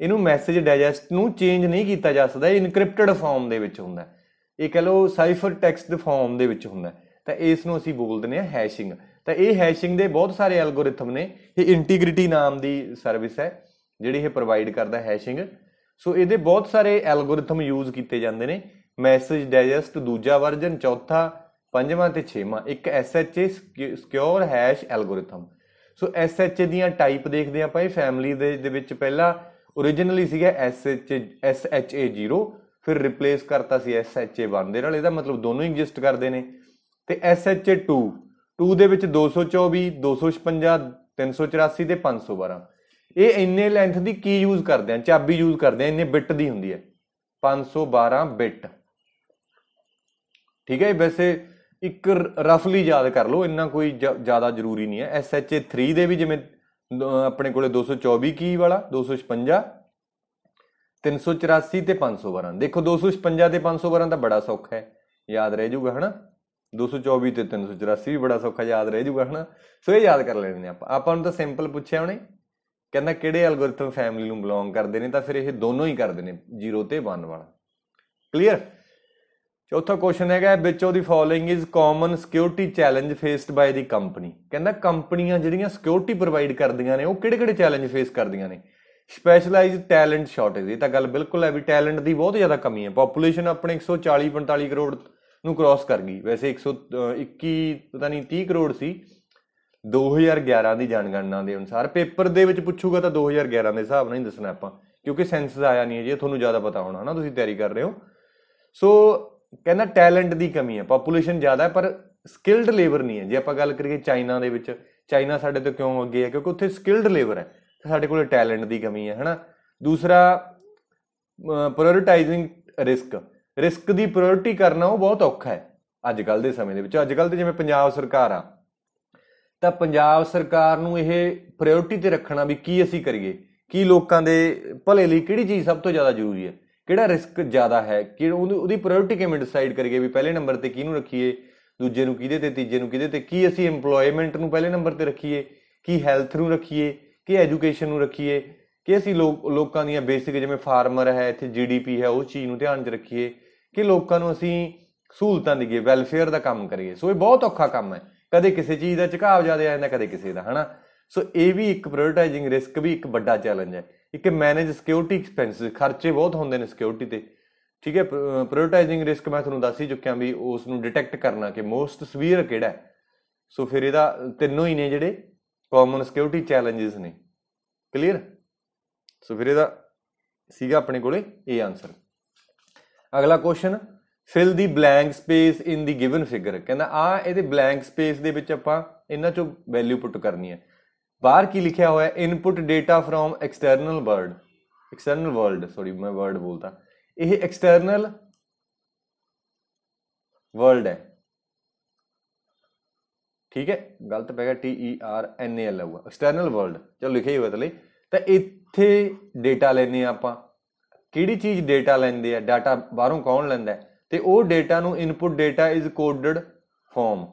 ਇਹਨੂੰ ਮੈਸੇਜ ਡਾਈਜੈਸਟ ਨੂੰ ਚੇਂਜ ਨਹੀਂ ਕੀਤਾ ਜਾ ਸਕਦਾ ਇਹ ਇਨਕ੍ਰਿਪਟਡ ਫਾਰਮ ਦੇ ਵਿੱਚ ਹੁੰਦਾ ਇਹ ਕਹ ਲਓ ਸਾਈਫਰ ਟੈਕਸਟ ਦੇ ਫਾਰਮ ਦੇ ਵਿੱਚ ਹੁੰਦਾ ਤਾਂ ਇਸ ਨੂੰ ਅਸੀਂ ਬੋਲਦੇ ਨੇ ਹੈਸ਼ਿੰਗ ਤਾਂ ਇਹ ਹੈਸ਼ਿੰਗ ਦੇ ਬਹੁਤ ਸਾਰੇ ਐਲਗੋਰਿਥਮ ਨੇ ਇਹ ਇੰਟੀਗ੍ਰਿਟੀ ਨਾਮ ਦੀ ਸਰਵਿਸ ਹੈ ਜਿਹੜੀ ਇਹ ਪ੍ਰੋਵਾਈਡ ਕਰਦਾ ਹੈਸ਼ਿੰਗ ਸੋ ਇਹਦੇ ਬਹੁਤ ਸਾਰੇ ਐਲਗੋਰਿਥਮ ਯੂਜ਼ ਕੀਤੇ ਜਾਂਦੇ ਨੇ ਮੈਸੇਜ ਡਾਈਜੈਸਟ ਦੂਜਾ ਵਰਜਨ ਚੌਥਾ ਪੰਜਵਾਂ ਤੇ ਛੇਵਾਂ ਇੱਕ SHA secure hash algorithm so SHA ਦੀਆਂ ਟਾਈਪ ਦੇਖਦੇ ਆਪਾਂ ਇਹ ਫੈਮਿਲੀ ਦੇ ਦੇ ਵਿੱਚ ਪਹਿਲਾ origignally ਸੀਗਾ SHA SHA0 ਫਿਰ ਰਿਪਲੇਸ ਕਰਤਾ ਸੀ SHA1 ਦੇ ਨਾਲ ਇਹਦਾ ਮਤਲਬ ਦੋਨੋਂ ਹੀ ਐਗਜ਼ਿਸਟ ਕਰਦੇ ਨੇ ਤੇ SHA2 2 ਦੇ ਵਿੱਚ 224 256 384 ਤੇ 512 ਇਹ ਇੰਨੇ ਲੈਂਥ ਦੀ ਕੀ ਯੂਜ਼ ਕਰਦੇ ਆ ਚਾਬੀ ਯੂਜ਼ ਕਰਦੇ ਆ ਇੰਨੇ ਬਿੱਟ ਦੀ ਹੁੰਦੀ ਹੈ 512 ਬਿੱਟ ਠੀਕ ਹੈ ਵੈਸੇ ਇੱਕ ਰਫਲੀ ਯਾਦ ਕਰ ਲਓ ਇੰਨਾ ਕੋਈ ਜ਼ਿਆਦਾ ਜ਼ਰੂਰੀ ਨਹੀਂ ਹੈ SHA3 ਦੇ ਵੀ ਜਿਵੇਂ ਆਪਣੇ ਕੋਲੇ 224 ਕੀ ਵਾਲਾ 256 384 ਤੇ 512 ਦੇਖੋ 256 ਤੇ 512 ਤਾਂ ਬੜਾ ਸੌਖਾ ਹੈ ਯਾਦ ਰਹਿ ਜਾਊਗਾ ਹਨਾ 224 ਤੇ 384 ਵੀ ਬੜਾ ਸੌਖਾ ਯਾਦ ਰਹਿ ਜੂਗਾ ਹਨਾ ਸੋ ਇਹ ਯਾਦ ਕਰ ਲੈਣੇ ਨੇ ਆਪਾਂ ਆਪਾਂ ਨੂੰ ਤਾਂ ਸਿੰਪਲ ਪੁੱਛਿਆ ਉਹਨੇ ਕਹਿੰਦਾ ਕਿਹੜੇ ਐਲਗੋਰਿਥਮ ਫੈਮਿਲੀ ਨੂੰ ਬਿਲੋਂਗ ਕਰਦੇ ਨੇ ਤਾਂ ਫਿਰ ਇਹ ਦੋਨੋਂ ਹੀ ਕਰਦੇ ਨੇ 0 ਤੇ 1 ਵਾਲਾ ਕਲੀਅਰ ਚੌਥਾ ਕੁਐਸਚਨ ਹੈਗਾ ਵਿੱਚ ਉਹਦੀ following is common security challenge faced by the company ਕਹਿੰਦਾ ਕੰਪਨੀਆਂ ਜਿਹੜੀਆਂ ਸਿਕਿਉਰਿਟੀ ਪ੍ਰੋਵਾਈਡ ਕਰਦੀਆਂ ਨੇ ਉਹ ਕਿਹੜੇ-ਕਿਹੜੇ ਚੈਲੰਜ ਫੇਸ ਕਰਦੀਆਂ ਨੇ ਸਪੈਸ਼ਲਾਈਜ਼ਡ ਟੈਲੈਂਟ ਸ਼ਾਰਟੇਜ ਇਹ ਤਾਂ ਗੱਲ ਬਿਲਕੁਲ ਹੈ ਵੀ ਟੈਲੈਂਟ ਦੀ ਬਹੁਤ ਜ਼ਿਆਦਾ ਕਮੀ ਹੈ ਪੋਪੂਲੇਸ਼ਨ ਆਪਣੇ 140 45 ਕਰੋੜ ਨੂੰ ਕ੍ਰਾਸ ਕਰ ਗਈ ਵੈਸੇ 121 ਪਤਾ ਨਹੀਂ 30 ਕਰੋੜ ਸੀ 2011 ਦੀ ਜਨਗਣਨਾ ਦੇ ਅਨੁਸਾਰ ਪੇਪਰ ਦੇ ਵਿੱਚ ਪੁੱਛੂਗਾ ਤਾਂ 2011 ਦੇ ਹਿਸਾਬ ਨਾਲ ਹੀ ਦੱਸਣਾ ਆਪਾਂ ਕਿਉਂਕਿ ਸੈਂਸਸ ਆਇਆ ਨਹੀਂ ਹੈ ਜੀ ਤੁਹਾਨੂੰ ਜ਼ਿਆਦਾ ਪਤਾ ਹੋਣਾ ਨਾ ਤੁਸੀਂ ਤਿਆਰੀ ਕਰ ਰਹੇ ਹੋ ਸੋ ਕਹਿੰਦਾ ਟੈਲੈਂਟ ਦੀ ਕਮੀ ਹੈ ਪੋਪੂਲੇਸ਼ਨ ਜ਼ਿਆਦਾ ਹੈ ਪਰ ਸਕਿਲਡ ਲੇਬਰ ਨਹੀਂ ਹੈ ਜੇ ਆਪਾਂ ਗੱਲ ਕਰੀਏ ਚਾਈਨਾ ਦੇ ਵਿੱਚ ਚਾਈਨਾ ਸਾਡੇ ਤੋਂ ਕਿਉਂ ਅੱਗੇ ਹੈ ਕਿਉਂਕਿ ਉੱਥੇ ਸਕਿਲਡ ਲੇਬਰ ਹੈ ਸਾਡੇ ਕੋਲ ਟੈਲੈਂਟ ਦੀ ਕਮੀ ਹੈ ਹਨਾ ਦੂਸਰਾ ਪ੍ਰਾਇੋਰਟਾਈਜ਼ਿੰਗ ਰਿਸਕ ਰਿਸਕ ਦੀ ਪ੍ਰਾਇੋਰਟੀ ਕਰਨਾ ਉਹ ਬਹੁਤ ਔਖਾ ਹੈ ਅੱਜ ਕੱਲ ਦੇ ਸਮੇਂ ਦੇ ਵਿੱਚ ਅੱਜ ਕੱਲ ਦੇ ਜਿਵੇਂ ਪੰਜਾਬ ਸਰਕਾਰ ਆ ਤਾਂ ਪੰਜਾਬ ਸਰਕਾਰ ਨੂੰ ਇਹ ਪ੍ਰਾਇੋਰਟੀ ਤੇ ਰੱਖਣਾ ਵੀ ਕੀ ਅਸੀਂ ਕਰੀਏ ਕੀ ਲੋਕਾਂ ਦੇ ਭਲੇ ਲਈ ਕਿਹੜੀ ਚੀਜ਼ ਸਭ ਤੋਂ ਜ਼ਿਆਦਾ ਜ਼ਰੂਰੀ ਹੈ ਕਿਹੜਾ ਰਿਸਕ ਜ਼ਿਆਦਾ ਹੈ ਕਿ ਉਹਦੀ ਪ੍ਰਾਇੋਰਟੀ ਕਿਵੇਂ ਡਿਸਾਈਡ ਕਰੀਏ ਵੀ ਪਹਿਲੇ ਨੰਬਰ ਤੇ ਕਿਹਨੂੰ ਰੱਖੀਏ ਦੂਜੇ ਨੂੰ ਕਿਹਦੇ ਤੇ ਤੀਜੇ ਨੂੰ ਕਿਹਦੇ ਤੇ ਕੀ ਅਸੀਂ ਏਮਪਲੋਇਮੈਂਟ ਨੂੰ ਪਹਿਲੇ ਨੰਬਰ ਤੇ ਰੱਖੀਏ ਕੀ ਹੈਲਥ ਨੂੰ ਰੱਖੀਏ ਕਿ ਐਜੂਕੇਸ਼ਨ ਨੂੰ ਰੱਖੀਏ ਕਿ ਅਸੀਂ ਲੋਕਾਂ ਦੀਆਂ ਬੇਸਿਕ ਜਿਵੇਂ ਫਾਰਮਰ ਹੈ ਇੱਥੇ ਜੀਡੀਪੀ ਹੈ ਉਹ ਚੀਜ਼ ਨੂੰ ਧਿਆਨ 'ਚ ਰੱਖੀਏ ਕਿ ਲੋਕਾਂ ਨੂੰ ਅਸੀਂ ਸਹੂਲਤਾਂ ਦਈਏ ਵੈਲਫੇਅਰ ਦਾ ਕੰਮ ਕਰੀਏ ਸੋ ਇਹ ਬਹੁਤ ਔਖਾ ਕੰਮ ਹੈ ਕਦੇ ਕਿਸੇ ਚੀਜ਼ ਦਾ ਝੁਕਾਅ ਜ਼ਿਆਦਾ ਆ ਜਾਂਦਾ ਕਦੇ ਕਿਸੇ ਦਾ ਹਨਾ ਸੋ ਇਹ ਵੀ ਇੱਕ ਪ੍ਰਾਇੋਰਟਾਈਜ਼ਿੰਗ ਰਿਸਕ ਵੀ ਇੱਕ ਵੱਡਾ ਚੈਲੰਜ ਹੈ ਇੱਕ ਮੈਨੇਜ ਸਿਕਿਉਰਿਟੀ ਐਕਸਪੈਂਸਸ ਖਰਚੇ ਬਹੁਤ ਹੁੰਦੇ ਨੇ ਸਿਕਿਉਰਿਟੀ ਤੇ ਠੀਕ ਹੈ ਪ੍ਰਾਇੋਰਟਾਈਜ਼ਿੰਗ ਰਿਸਕ ਮੈਂ ਤੁਹਾਨੂੰ ਦੱਸ ਹੀ ਚੁੱਕਿਆ ਵੀ ਉਸ ਨੂੰ ਡਿਟੈਕਟ ਕਰਨਾ ਕਿ ਮੋਸਟ ਸਵੀਅਰ ਕਿਹੜਾ ਸੋ ਫਿਰ ਇਹਦਾ ਤਿੰਨੋਂ ਹੀ ਨੇ ਜਿਹੜੇ ਕਾਮਨ ਸਿਕਿਉਰਿਟੀ ਚੈਲੰਜਸ ਨੇ ਕਲੀਅਰ ਸੋ ਫਿਰ ਇਹਦਾ ਸੀਗਾ ਆਪਣੇ ਕੋਲੇ ਇਹ ਆਨਸਰ ਅਗਲਾ question fill the blank space in the given figure ਕਹਿੰਦਾ ਆ ਇਹਦੇ ਬਲੈਂਕ ਸਪੇਸ ਦੇ ਵਿੱਚ ਆਪਾਂ ਇਹਨਾਂ ਚੋਂ ਵੈਲਿਊ ਪੁੱਟ ਕਰਨੀ ਹੈ ਬਾਹਰ ਕੀ ਲਿਖਿਆ ਹੋਇਆ input data from external world external world sorry ਮੈਂ ਵਰਡ ਬੋਲਤਾ ਇਹ ਐਕਸਟਰਨਲ ਵਰਲਡ ਹੈ ਠੀਕ ਹੈ ਗਲਤ ਪੈ ਗਿਆ T E R N A L ਹੋਊਗਾ ਐਕਸਟਰਨਲ ਵਰਲਡ ਚਲੋ ਲਿਖਿਆ ਹੀ ਹੋਇਆ ਤਲੇ ਤਾਂ ਇੱਥੇ ਡਾਟਾ ਲੈਨੇ ਆਪਾਂ ਕਿਹੜੀ ਚੀਜ਼ ਡਾਟਾ ਲੈਂਦੇ ਆ ਡਾਟਾ ਬਾਹਰੋਂ ਕੌਣ ਲੈਂਦਾ ਤੇ ਉਹ ਡਾਟਾ ਨੂੰ input data is coded form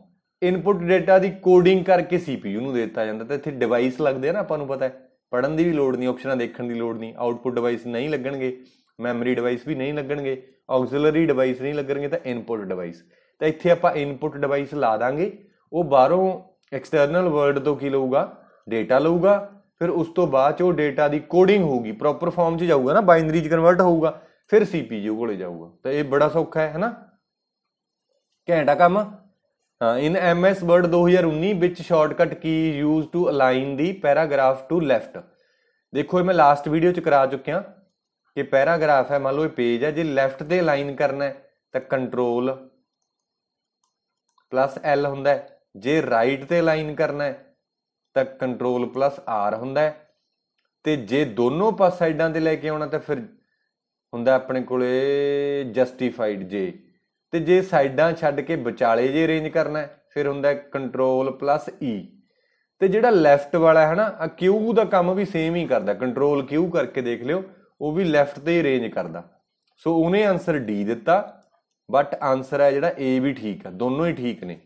input data ਦੀ ਕੋਡਿੰਗ ਕਰਕੇ CPU ਨੂੰ ਦੇ ਦਿੱਤਾ ਜਾਂਦਾ ਤੇ ਇੱਥੇ ਡਿਵਾਈਸ ਲੱਗਦੇ ਆ ਨਾ ਆਪਾਂ ਨੂੰ ਪਤਾ ਹੈ ਪੜਨ ਦੀ ਵੀ ਲੋੜ ਨਹੀਂ ਆਪਸ਼ਨਾਂ ਦੇਖਣ ਦੀ ਲੋੜ ਨਹੀਂ ਆਊਟਪੁੱਟ ਡਿਵਾਈਸ ਨਹੀਂ ਲੱਗਣਗੇ ਮੈਮਰੀ ਡਿਵਾਈਸ ਵੀ ਨਹੀਂ ਲੱਗਣਗੇ ਆਕਸਿਲਰੀ ਡਿਵਾਈਸ ਨਹੀਂ ਲੱਗਣਗੇ ਤਾਂ ਇਨਪੁਟ ਡਿਵਾਈਸ ਤਾਂ ਇੱਥੇ ਆਪਾਂ ਇਨਪੁਟ ਡਿਵਾਈਸ ਲਾ ਦਾਂਗੇ ਉਹ ਬਾਹਰੋਂ ਐਕਸਟਰਨਲ ਵਰਲਡ ਤੋਂ ਕੀ ਲਊਗਾ ਡਾਟਾ ਲਊਗਾ ਫਿਰ ਉਸ ਤੋਂ ਬਾਅਦ ਚ ਉਹ ਡੇਟਾ ਦੀ ਕੋਡਿੰਗ ਹੋਊਗੀ ਪ੍ਰੋਪਰ ਫਾਰਮ 'ਚ ਜਾਊਗਾ ਨਾ ਬਾਈਨਰੀ 'ਚ ਕਨਵਰਟ ਹੋਊਗਾ ਫਿਰ ਸੀਪੀਯੂ ਕੋਲੇ ਜਾਊਗਾ ਤਾਂ ਇਹ ਬੜਾ ਸੌਖਾ ਹੈ ਹੈਨਾ ਘੈਂਟਾ ਕੰਮ ਹਾਂ ਇਨ ਐਮਐਸ ਵਰਡ 2019 ਵਿੱਚ shortcut key use to align the paragraph to left ਦੇਖੋ ਇਹ ਮੈਂ ਲਾਸਟ ਵੀਡੀਓ 'ਚ ਕਰਾ ਚੁੱਕਿਆ ਕਿ ਪੈਰਾਗ੍ਰਾਫ ਹੈ ਮੰਨ ਲਓ ਇਹ ਪੇਜ ਹੈ ਜੇ ਲੈਫਟ ਤੇ ਅਲਾਈਨ ਕਰਨਾ ਹੈ ਤਾਂ ਕੰਟਰੋਲ ਪਲੱਸ ਐਲ ਹੁੰਦਾ ਹੈ ਜੇ ਰਾਈਟ ਤੇ ਅਲਾਈਨ ਕਰਨਾ ਹੈ ਤਾਂ ਕੰਟਰੋਲ ਪਲੱਸ ਆਰ ਹੁੰਦਾ ਤੇ ਜੇ ਦੋਨੋਂ ਪਾਸ ਸਾਈਡਾਂ ਤੇ ਲੈ ਕੇ ਆਉਣਾ ਤਾਂ ਫਿਰ ਹੁੰਦਾ ਆਪਣੇ ਕੋਲੇ ਜਸਟੀਫਾਈਡ ਜੇ ਤੇ ਜੇ ਸਾਈਡਾਂ ਛੱਡ ਕੇ ਵਿਚਾਲੇ ਜੇ ਅਰੇਂਜ ਕਰਨਾ ਫਿਰ ਹੁੰਦਾ ਕੰਟਰੋਲ ਪਲੱਸ ਈ ਤੇ ਜਿਹੜਾ ਲੈਫਟ ਵਾਲਾ ਹੈ ਨਾ ਆ ਕਿਊ ਦਾ ਕੰਮ ਵੀ ਸੇਮ ਹੀ ਕਰਦਾ ਕੰਟਰੋਲ ਕਿਊ ਕਰਕੇ ਦੇਖ ਲਿਓ ਉਹ ਵੀ ਲੈਫਟ ਤੇ ਹੀ ਰੇਂਜ ਕਰਦਾ ਸੋ ਉਹਨੇ ਆਨਸਰ ਡੀ ਦਿੱਤਾ ਬਟ ਆਨਸਰ ਹੈ ਜਿਹੜਾ ਏ ਵੀ ਠੀਕ ਹੈ ਦੋਨੋਂ ਹੀ ਠੀਕ ਨੇ